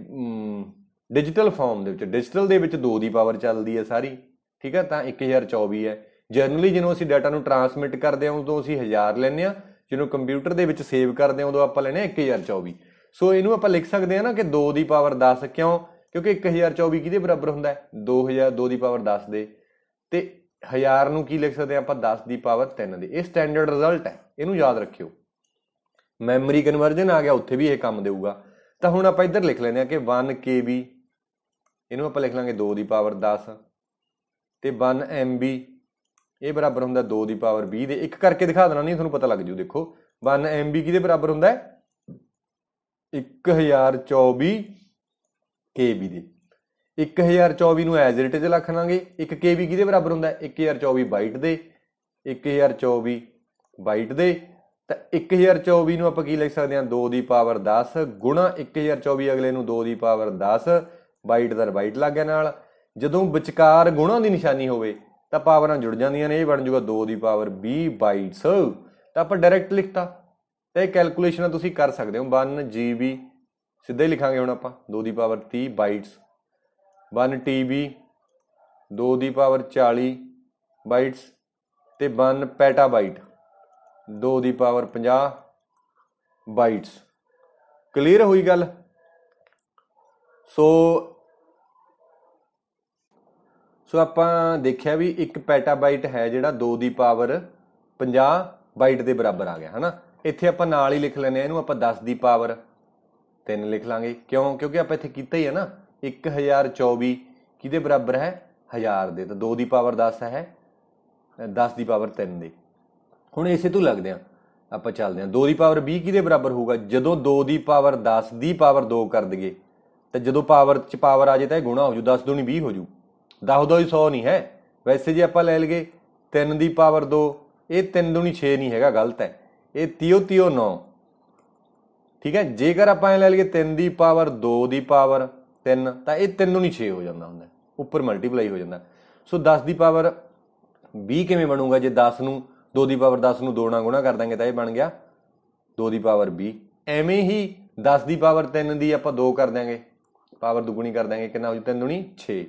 ਡਿਜੀਟਲ ਫਾਰਮ ਦੇ ਵਿੱਚ ਡਿਜੀਟਲ ਦੇ ਵਿੱਚ 2 ਦੀ ਪਾਵਰ ਚੱਲਦੀ ਹੈ ਸਾਰੀ ਠੀਕ ਹੈ ਤਾਂ 1024 ਹੈ ਜਨਰਲੀ ਜਦੋਂ ਅਸੀਂ ਡਾਟਾ ਨੂੰ ਟਰਾਂਸਮਿਟ ਕਰਦੇ ਹਾਂ ਉਦੋਂ ਅਸੀਂ 1000 ਲੈਂਦੇ ਆ ਜਦੋਂ ਕੰਪਿਊਟਰ ਦੇ ਵਿੱਚ ਸੇਵ ਕਰਦੇ ਹਾਂ ਉਦੋਂ ਆਪਾਂ ਲੈਣੇ 1024 ਸੋ ਇਹਨੂੰ ਆਪਾਂ ਲਿਖ ਸਕਦੇ ਹਾਂ ਨਾ ਕਿ 2 ਦੀ ਪਾਵਰ 10 ਕਿਉਂ ਕਿਉਂਕਿ 1024 ਕਿਹਦੇ ਬਰਾਬਰ ਹੁੰਦਾ ਹੈ 2000 2 ਦੀ ਪਾਵਰ 10 ਦੇ ਤੇ 1000 ਨੂੰ ਕੀ ਲਿਖ ਸਕਦੇ ਆਪਾਂ 10 ਦੀ ਪਾਵਰ 3 ਦੇ ਇਹ ਸਟੈਂਡਰਡ ਰਿਜ਼ਲਟ ਹੈ ਇਹਨੂੰ ਯਾਦ ਰੱਖਿਓ ਮੈਮਰੀ ਕਨਵਰਜਨ ਆ ਗਿਆ ਉੱਥੇ ਵੀ ਇਹ ਕੰਮ ਦੇਊਗਾ ਤਾਂ ਹੁਣ ਆਪਾਂ ਇੱਧਰ ਲਿਖ ਲੈਂਦੇ ਆ ਕਿ 1 KB ਇਹਨੂੰ ਆਪਾਂ ਲਿਖ ਲਾਂਗੇ 2 ਦੀ ਪਾਵਰ 10 ਤੇ 1 MB ਇਹ ਬਰਾਬਰ ਹੁੰਦਾ 2 ਦੀ ਪਾਵਰ 20 ਦੇ ਇੱਕ ਕਰਕੇ ਦਿਖਾ ਦੇਣਾ ਨਹੀਂ ਤੁਹਾਨੂੰ ਪਤਾ ਲੱਗ ਜੂ ਦੇਖੋ 1 MB ਕਿਹਦੇ ਬਰਾਬਰ ਹੁੰਦਾ ਹੈ 1024 KB ਦੇ 1024 ਨੂੰ ਐਜ਼ ਇਟ ਇਜ਼ ਲਿਖ ਲਾਂਗੇ 1 KB ਕਿਹਦੇ ਬਰਾਬਰ ਹੁੰਦਾ ਹੈ 1024 ਬਾਈਟ ਦੇ 1024 ਬਾਈਟ ਦੇ ਤਾਂ 1024 ਨੂੰ ਆਪਾਂ ਕੀ ਲਿਖ ਸਕਦੇ ਹਾਂ 2 ਦੀ ਪਾਵਰ 10 ਗੁਣਾ 1024 ਅਗਲੇ ਨੂੰ 2 ਦੀ ਪਾਵਰ 10 ਬਾਈਟ ਦਾ ਬਾਈਟ ਲੱਗ ਗਿਆ ਨਾਲ ਜਦੋਂ ਵਿਚਕਾਰ ਗੁਣਾ ਦੀ ਨਿਸ਼ਾਨੀ ਹੋਵੇ ਤਾਂ ਪਾਵਰਾਂ ਜੁੜ ਜਾਂਦੀਆਂ ਨੇ ਇਹ ਬਣ ਜਾਊਗਾ 2 ਦੀ ਪਾਵਰ 20 ਬਾਈਟਸ ਤਾਂ ਆਪਾਂ ਡਾਇਰੈਕਟ ਲਿਖਤਾ ਤੇ ਕੈਲਕੂਲੇਸ਼ਨ ਤੁਸੀਂ ਕਰ ਸਕਦੇ ਹੋ 1 GB ਸਿੱਧਾ ਹੀ ਲਿਖਾਂਗੇ ਹੁਣ ਆਪਾਂ 2 ਦੀ ਪਾਵਰ 30 ਬਾਈਟਸ 1 TB 2 ਦੀ ਪਾਵਰ 40 ਬਾਈਟਸ ਤੇ 1 ਪੈਟਾਬਾਈਟ 2 ਦੀ ਪਾਵਰ 50 ਬਾਈਟਸ ਕਲੀਅਰ ਹੋਈ ਗੱਲ ਸੋ ਸੋ ਆਪਾਂ ਦੇਖਿਆ ਵੀ 1 ਪੈਟਾਬਾਈਟ ਹੈ ਜਿਹੜਾ 2 ਦੀ ਪਾਵਰ 50 ਬਾਈਟ ਦੇ ਬਰਾਬਰ ਆ ਗਿਆ ਹਨਾ ਇੱਥੇ ਆਪਾਂ ਨਾਲ ਹੀ ਲਿਖ ਲੈਨੇ ਆ ਇਹਨੂੰ ਆਪਾਂ 10 ਦੀ ਪਾਵਰ 3 ਲਿਖ ਲਾਂਗੇ ਕਿਉਂ ਕਿਉਂਕਿ ਆਪਾਂ ਇੱਥੇ ਕੀਤਾ ਹੀ ਹੈ ਨਾ 1024 ਕਿਹਦੇ ਬਰਾਬਰ ਹੈ 1000 ਦੇ ਤਾਂ 2 ਦੀ ਪਾਵਰ 10 ਹੈ 10 ਦੀ ਪਾਵਰ 3 ਦੇ ਹੁਣ ਇਸੇ ਤੋਂ ਲੱਗਦੇ ਆ ਆਪਾਂ ਚੱਲਦੇ ਆ 2 ਦੀ ਪਾਵਰ 20 ਕਿਹਦੇ ਬਰਾਬਰ ਹੋਊਗਾ ਜਦੋਂ 2 ਦੀ ਪਾਵਰ 10 ਦੀ ਪਾਵਰ 2 ਕਰ ਦਈਏ ਤਾਂ ਜਦੋਂ ਪਾਵਰ ਚ ਪਾਵਰ ਆ ਜੇ ਤਾਂ ਇਹ ਗੁਣਾ ਹੋ ਜੂ 10 ਦੂਣੀ 20 ਹੋ ਜੂ 10 ਦੂਣੀ 100 ਨਹੀਂ ਹੈ ਵੈਸੇ ਜੇ ਆਪਾਂ ਲੈ ਲਗੇ 3 ਦੀ ਪਾਵਰ 2 ਇਹ 3 ਦੂਣੀ 6 ਨਹੀਂ ਹੈਗਾ ਗਲਤ ਹੈ ਇਹ ਤਿਓ ਤਿਓ 9 ਠੀਕ ਹੈ ਜੇਕਰ ਆਪਾਂ ਇਹ ਲੈ ਲਈਏ 3 ਦੀ ਪਾਵਰ 2 ਦੀ ਪਾਵਰ 3 ਤਾਂ ਇਹ 3 ਨੂੰ ਨਹੀਂ 6 ਹੋ ਜਾਂਦਾ ਹੁੰਦਾ ਉੱਪਰ ਮਲਟੀਪਲਾਈ ਹੋ ਜਾਂਦਾ ਸੋ 10 ਦੀ ਪਾਵਰ 20 ਕਿਵੇਂ ਬਣੂਗਾ ਜੇ 10 ਨੂੰ 2 ਦੀ ਪਾਵਰ 10 ਨੂੰ 2 ਨਾਲ ਗੁਣਾ ਕਰ ਦਾਂਗੇ ਤਾਂ ਇਹ ਬਣ ਗਿਆ 2 ਦੀ ਪਾਵਰ 20 ਐਵੇਂ ਹੀ 10 ਦੀ ਪਾਵਰ 3 ਦੀ ਆਪਾਂ 2 ਕਰ ਦਾਂਗੇ ਪਾਵਰ ਦੁਗਣੀ ਕਰ ਦਾਂਗੇ ਕਿੰਨਾ ਹੋ ਜੂ 3 ਦੁਣੀ 6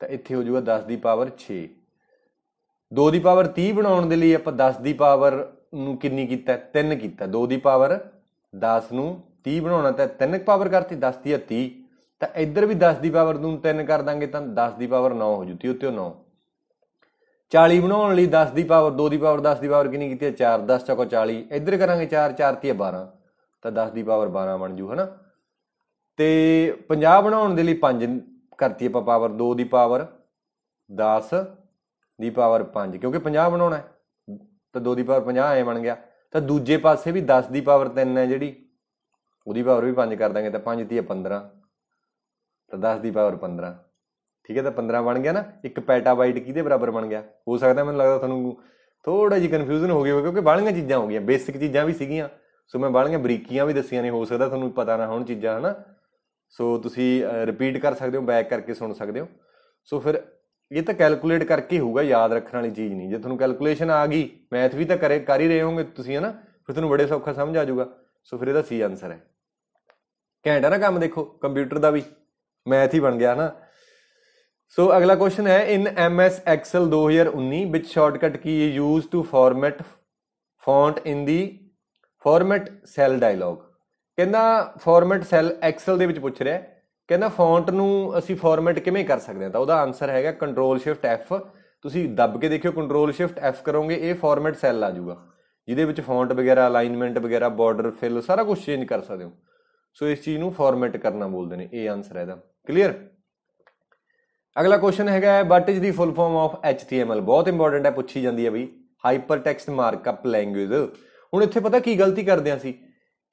ਤਾਂ ਇੱਥੇ ਹੋ ਜੂਗਾ 10 ਦੀ ਪਾਵਰ 6 2 ਦੀ ਪਾਵਰ 30 ਬਣਾਉਣ ਦੇ ਲਈ ਆਪਾਂ 10 ਦੀ ਪਾਵਰ ਨੂੰ ਕਿੰਨੀ ਕੀਤਾ 3 ਕੀਤਾ 2 ਦੀ ਪਾਵਰ 10 ਨੂੰ 30 ਬਣਾਉਣਾ ਤਾਂ 3 ਪਾਵਰ ਕਰਤੀ 10 ਦੀ 30 ਤਾਂ ਇੱਧਰ ਵੀ 10 ਦੀ ਪਾਵਰ ਨੂੰ 3 ਕਰ ਦਾਂਗੇ ਤਾਂ 10 ਦੀ ਪਾਵਰ 9 ਹੋ ਜੂਤੀ ਉੱਤੇ 9 40 ਬਣਾਉਣ ਲਈ 10 ਦੀ ਪਾਵਰ 2 ਦੀ ਪਾਵਰ 10 ਦੀ ਪਾਵਰ ਕਿੰਨੀ ਕੀਤੀ ਹੈ 4 10 ਚਕੋ 40 ਇੱਧਰ ਕਰਾਂਗੇ 4 4 3 12 ਤਾਂ 10 ਦੀ ਪਾਵਰ 12 ਬਣ ਜੂ ਹਨਾ ਤੇ 50 ਬਣਾਉਣ ਦੇ ਲਈ 5 ਕਰਤੀ ਆਪਾਂ ਪਾਵਰ 2 ਦੀ ਪਾਵਰ 10 ਦੀ ਪਾਵਰ 5 ਕਿਉਂਕਿ 50 ਬਣਾਉਣਾ ਹੈ ਤਾਂ 2 ਦੀ ਪਾਵਰ 50 ਐ ਬਣ ਗਿਆ ਤਾਂ ਦੂਜੇ ਪਾਸੇ ਵੀ 10 ਦੀ ਪਾਵਰ 3 ਹੈ ਜਿਹੜੀ ਉਹਦੀ ਪਾਵਰ ਵੀ 5 ਕਰ ਦਾਂਗੇ ਤਾਂ 5 3 15 ਤਾਂ 10 ਦੀ ਪਾਵਰ 15 ਠੀਕ ਹੈ ਤਾਂ 15 ਬਣ ਗਿਆ ਨਾ ਇੱਕ ਪੈਟਾਬਾਈਟ ਕਿਹਦੇ ਬਰਾਬਰ ਬਣ ਗਿਆ ਹੋ ਸਕਦਾ ਮੈਨੂੰ ਲੱਗਦਾ ਤੁਹਾਨੂੰ ਥੋੜਾ ਜਿਹਾ ਕਨਫਿਊਜ਼ਨ ਹੋ ਗਿਆ ਕਿਉਂਕਿ ਬਾਲੀਆਂ ਚੀਜ਼ਾਂ ਹੋ ਗਈਆਂ ਬੇਸਿਕ ਚੀਜ਼ਾਂ ਵੀ ਸੀਗੀਆਂ ਸੋ ਮੈਂ ਬਾਲੀਆਂ ਬਰੀਕੀਆਂ ਵੀ ਦੱਸੀਆਂ ਨੇ ਹੋ ਸਕਦਾ ਤੁਹਾਨੂੰ ਪਤਾ ਨਾ ਹੋਣ ਚੀਜ਼ਾਂ ਹਨਾ ਸੋ ਤੁਸੀਂ ਰਿਪੀਟ ਕਰ ਸਕਦੇ ਹੋ ਬੈਕ ਕਰਕੇ ਸੁਣ ਸਕਦੇ ਹੋ ਸੋ ਫਿਰ ਇਹ ਤਾਂ ਕੈਲਕੂਲੇਟ ਕਰਕੇ ਹੋਊਗਾ ਯਾਦ ਰੱਖਣ ਵਾਲੀ ਚੀਜ਼ ਨਹੀਂ ਜੇ ਤੁਹਾਨੂੰ ਕੈਲਕੂਲੇਸ਼ਨ ਆ ਗਈ ਮੈਥ ਵੀ ਤਾਂ ਕਰੇ ਕਰ ਹੀ ਰਹੇ ਹੋਗੇ ਤੁਸੀਂ ਹਨਾ ਫਿਰ ਤੁਹਾਨੂੰ ਬੜੇ ਸੌਖਾ ਸਮਝ ਆ ਜਾਊਗਾ ਸੋ ਫਿਰ ਇਹਦਾ ਸੀ ਆਨਸਰ ਹੈ ਘੈਂਟ ਹੈ ਨਾ ਕੰਮ ਦੇਖੋ ਕੰਪਿਊਟਰ ਦਾ ਵੀ ਮੈਥ ਹੀ ਬਣ ਗਿਆ ਹਨਾ ਸੋ ਅਗਲਾ ਕੁਐਸਚਨ ਹੈ ਇਨ ਐਮ ਐਸ ਐਕਸਲ 2019 ਵਿਚ shortcut key is used to format font in the format cell dialog ਕਹਿੰਦਾ ਫਾਰਮੈਟ ਸੈਲ ਐਕਸਲ ਦੇ ਵਿੱਚ ਪੁੱਛ ਰਿਹਾ ਕਹਿੰਦਾ ਫੌਂਟ ਨੂੰ ਅਸੀਂ ਫਾਰਮੈਟ ਕਿਵੇਂ ਕਰ ਸਕਦੇ ਹਾਂ ਤਾਂ ਉਹਦਾ ਆਨਸਰ ਹੈਗਾ ਕੰਟਰੋਲ ਸ਼ਿਫਟ ਐਫ ਤੁਸੀਂ ਦੱਬ ਕੇ ਦੇਖਿਓ ਕੰਟਰੋਲ ਸ਼ਿਫਟ ਐਫ ਕਰੋਗੇ ਇਹ ਫਾਰਮੈਟ ਸੈੱਲ ਆ ਜਾਊਗਾ ਜਿਹਦੇ ਵਿੱਚ ਫੌਂਟ ਵਗੈਰਾ ਅਲਾਈਨਮੈਂਟ ਵਗੈਰਾ ਬਾਰਡਰ ਫਿਲ ਸਾਰਾ ਕੁਝ ਚੇਂਜ ਕਰ ਸਕਦੇ ਹੋ ਸੋ ਇਸ ਚੀਜ਼ ਨੂੰ ਫਾਰਮੈਟ ਕਰਨਾ ਬੋਲਦੇ ਨੇ ਇਹ ਆਨਸਰ ਹੈ ਇਹਦਾ ਕਲੀਅਰ ਅਗਲਾ ਕੁਐਸਚਨ ਹੈਗਾ what is the full form of HTML ਬਹੁਤ ਇੰਪੋਰਟੈਂਟ ਹੈ ਪੁੱਛੀ ਜਾਂਦੀ ਹੈ ਬਈ ਹਾਈਪਰ ਟੈਕਸਟ ਮਾਰਕਅਪ ਲੈਂਗੁਏਜ ਹੁਣ ਇੱਥੇ ਪਤਾ ਕੀ ਗਲਤੀ ਕਰਦੇ ਆਂ ਸੀ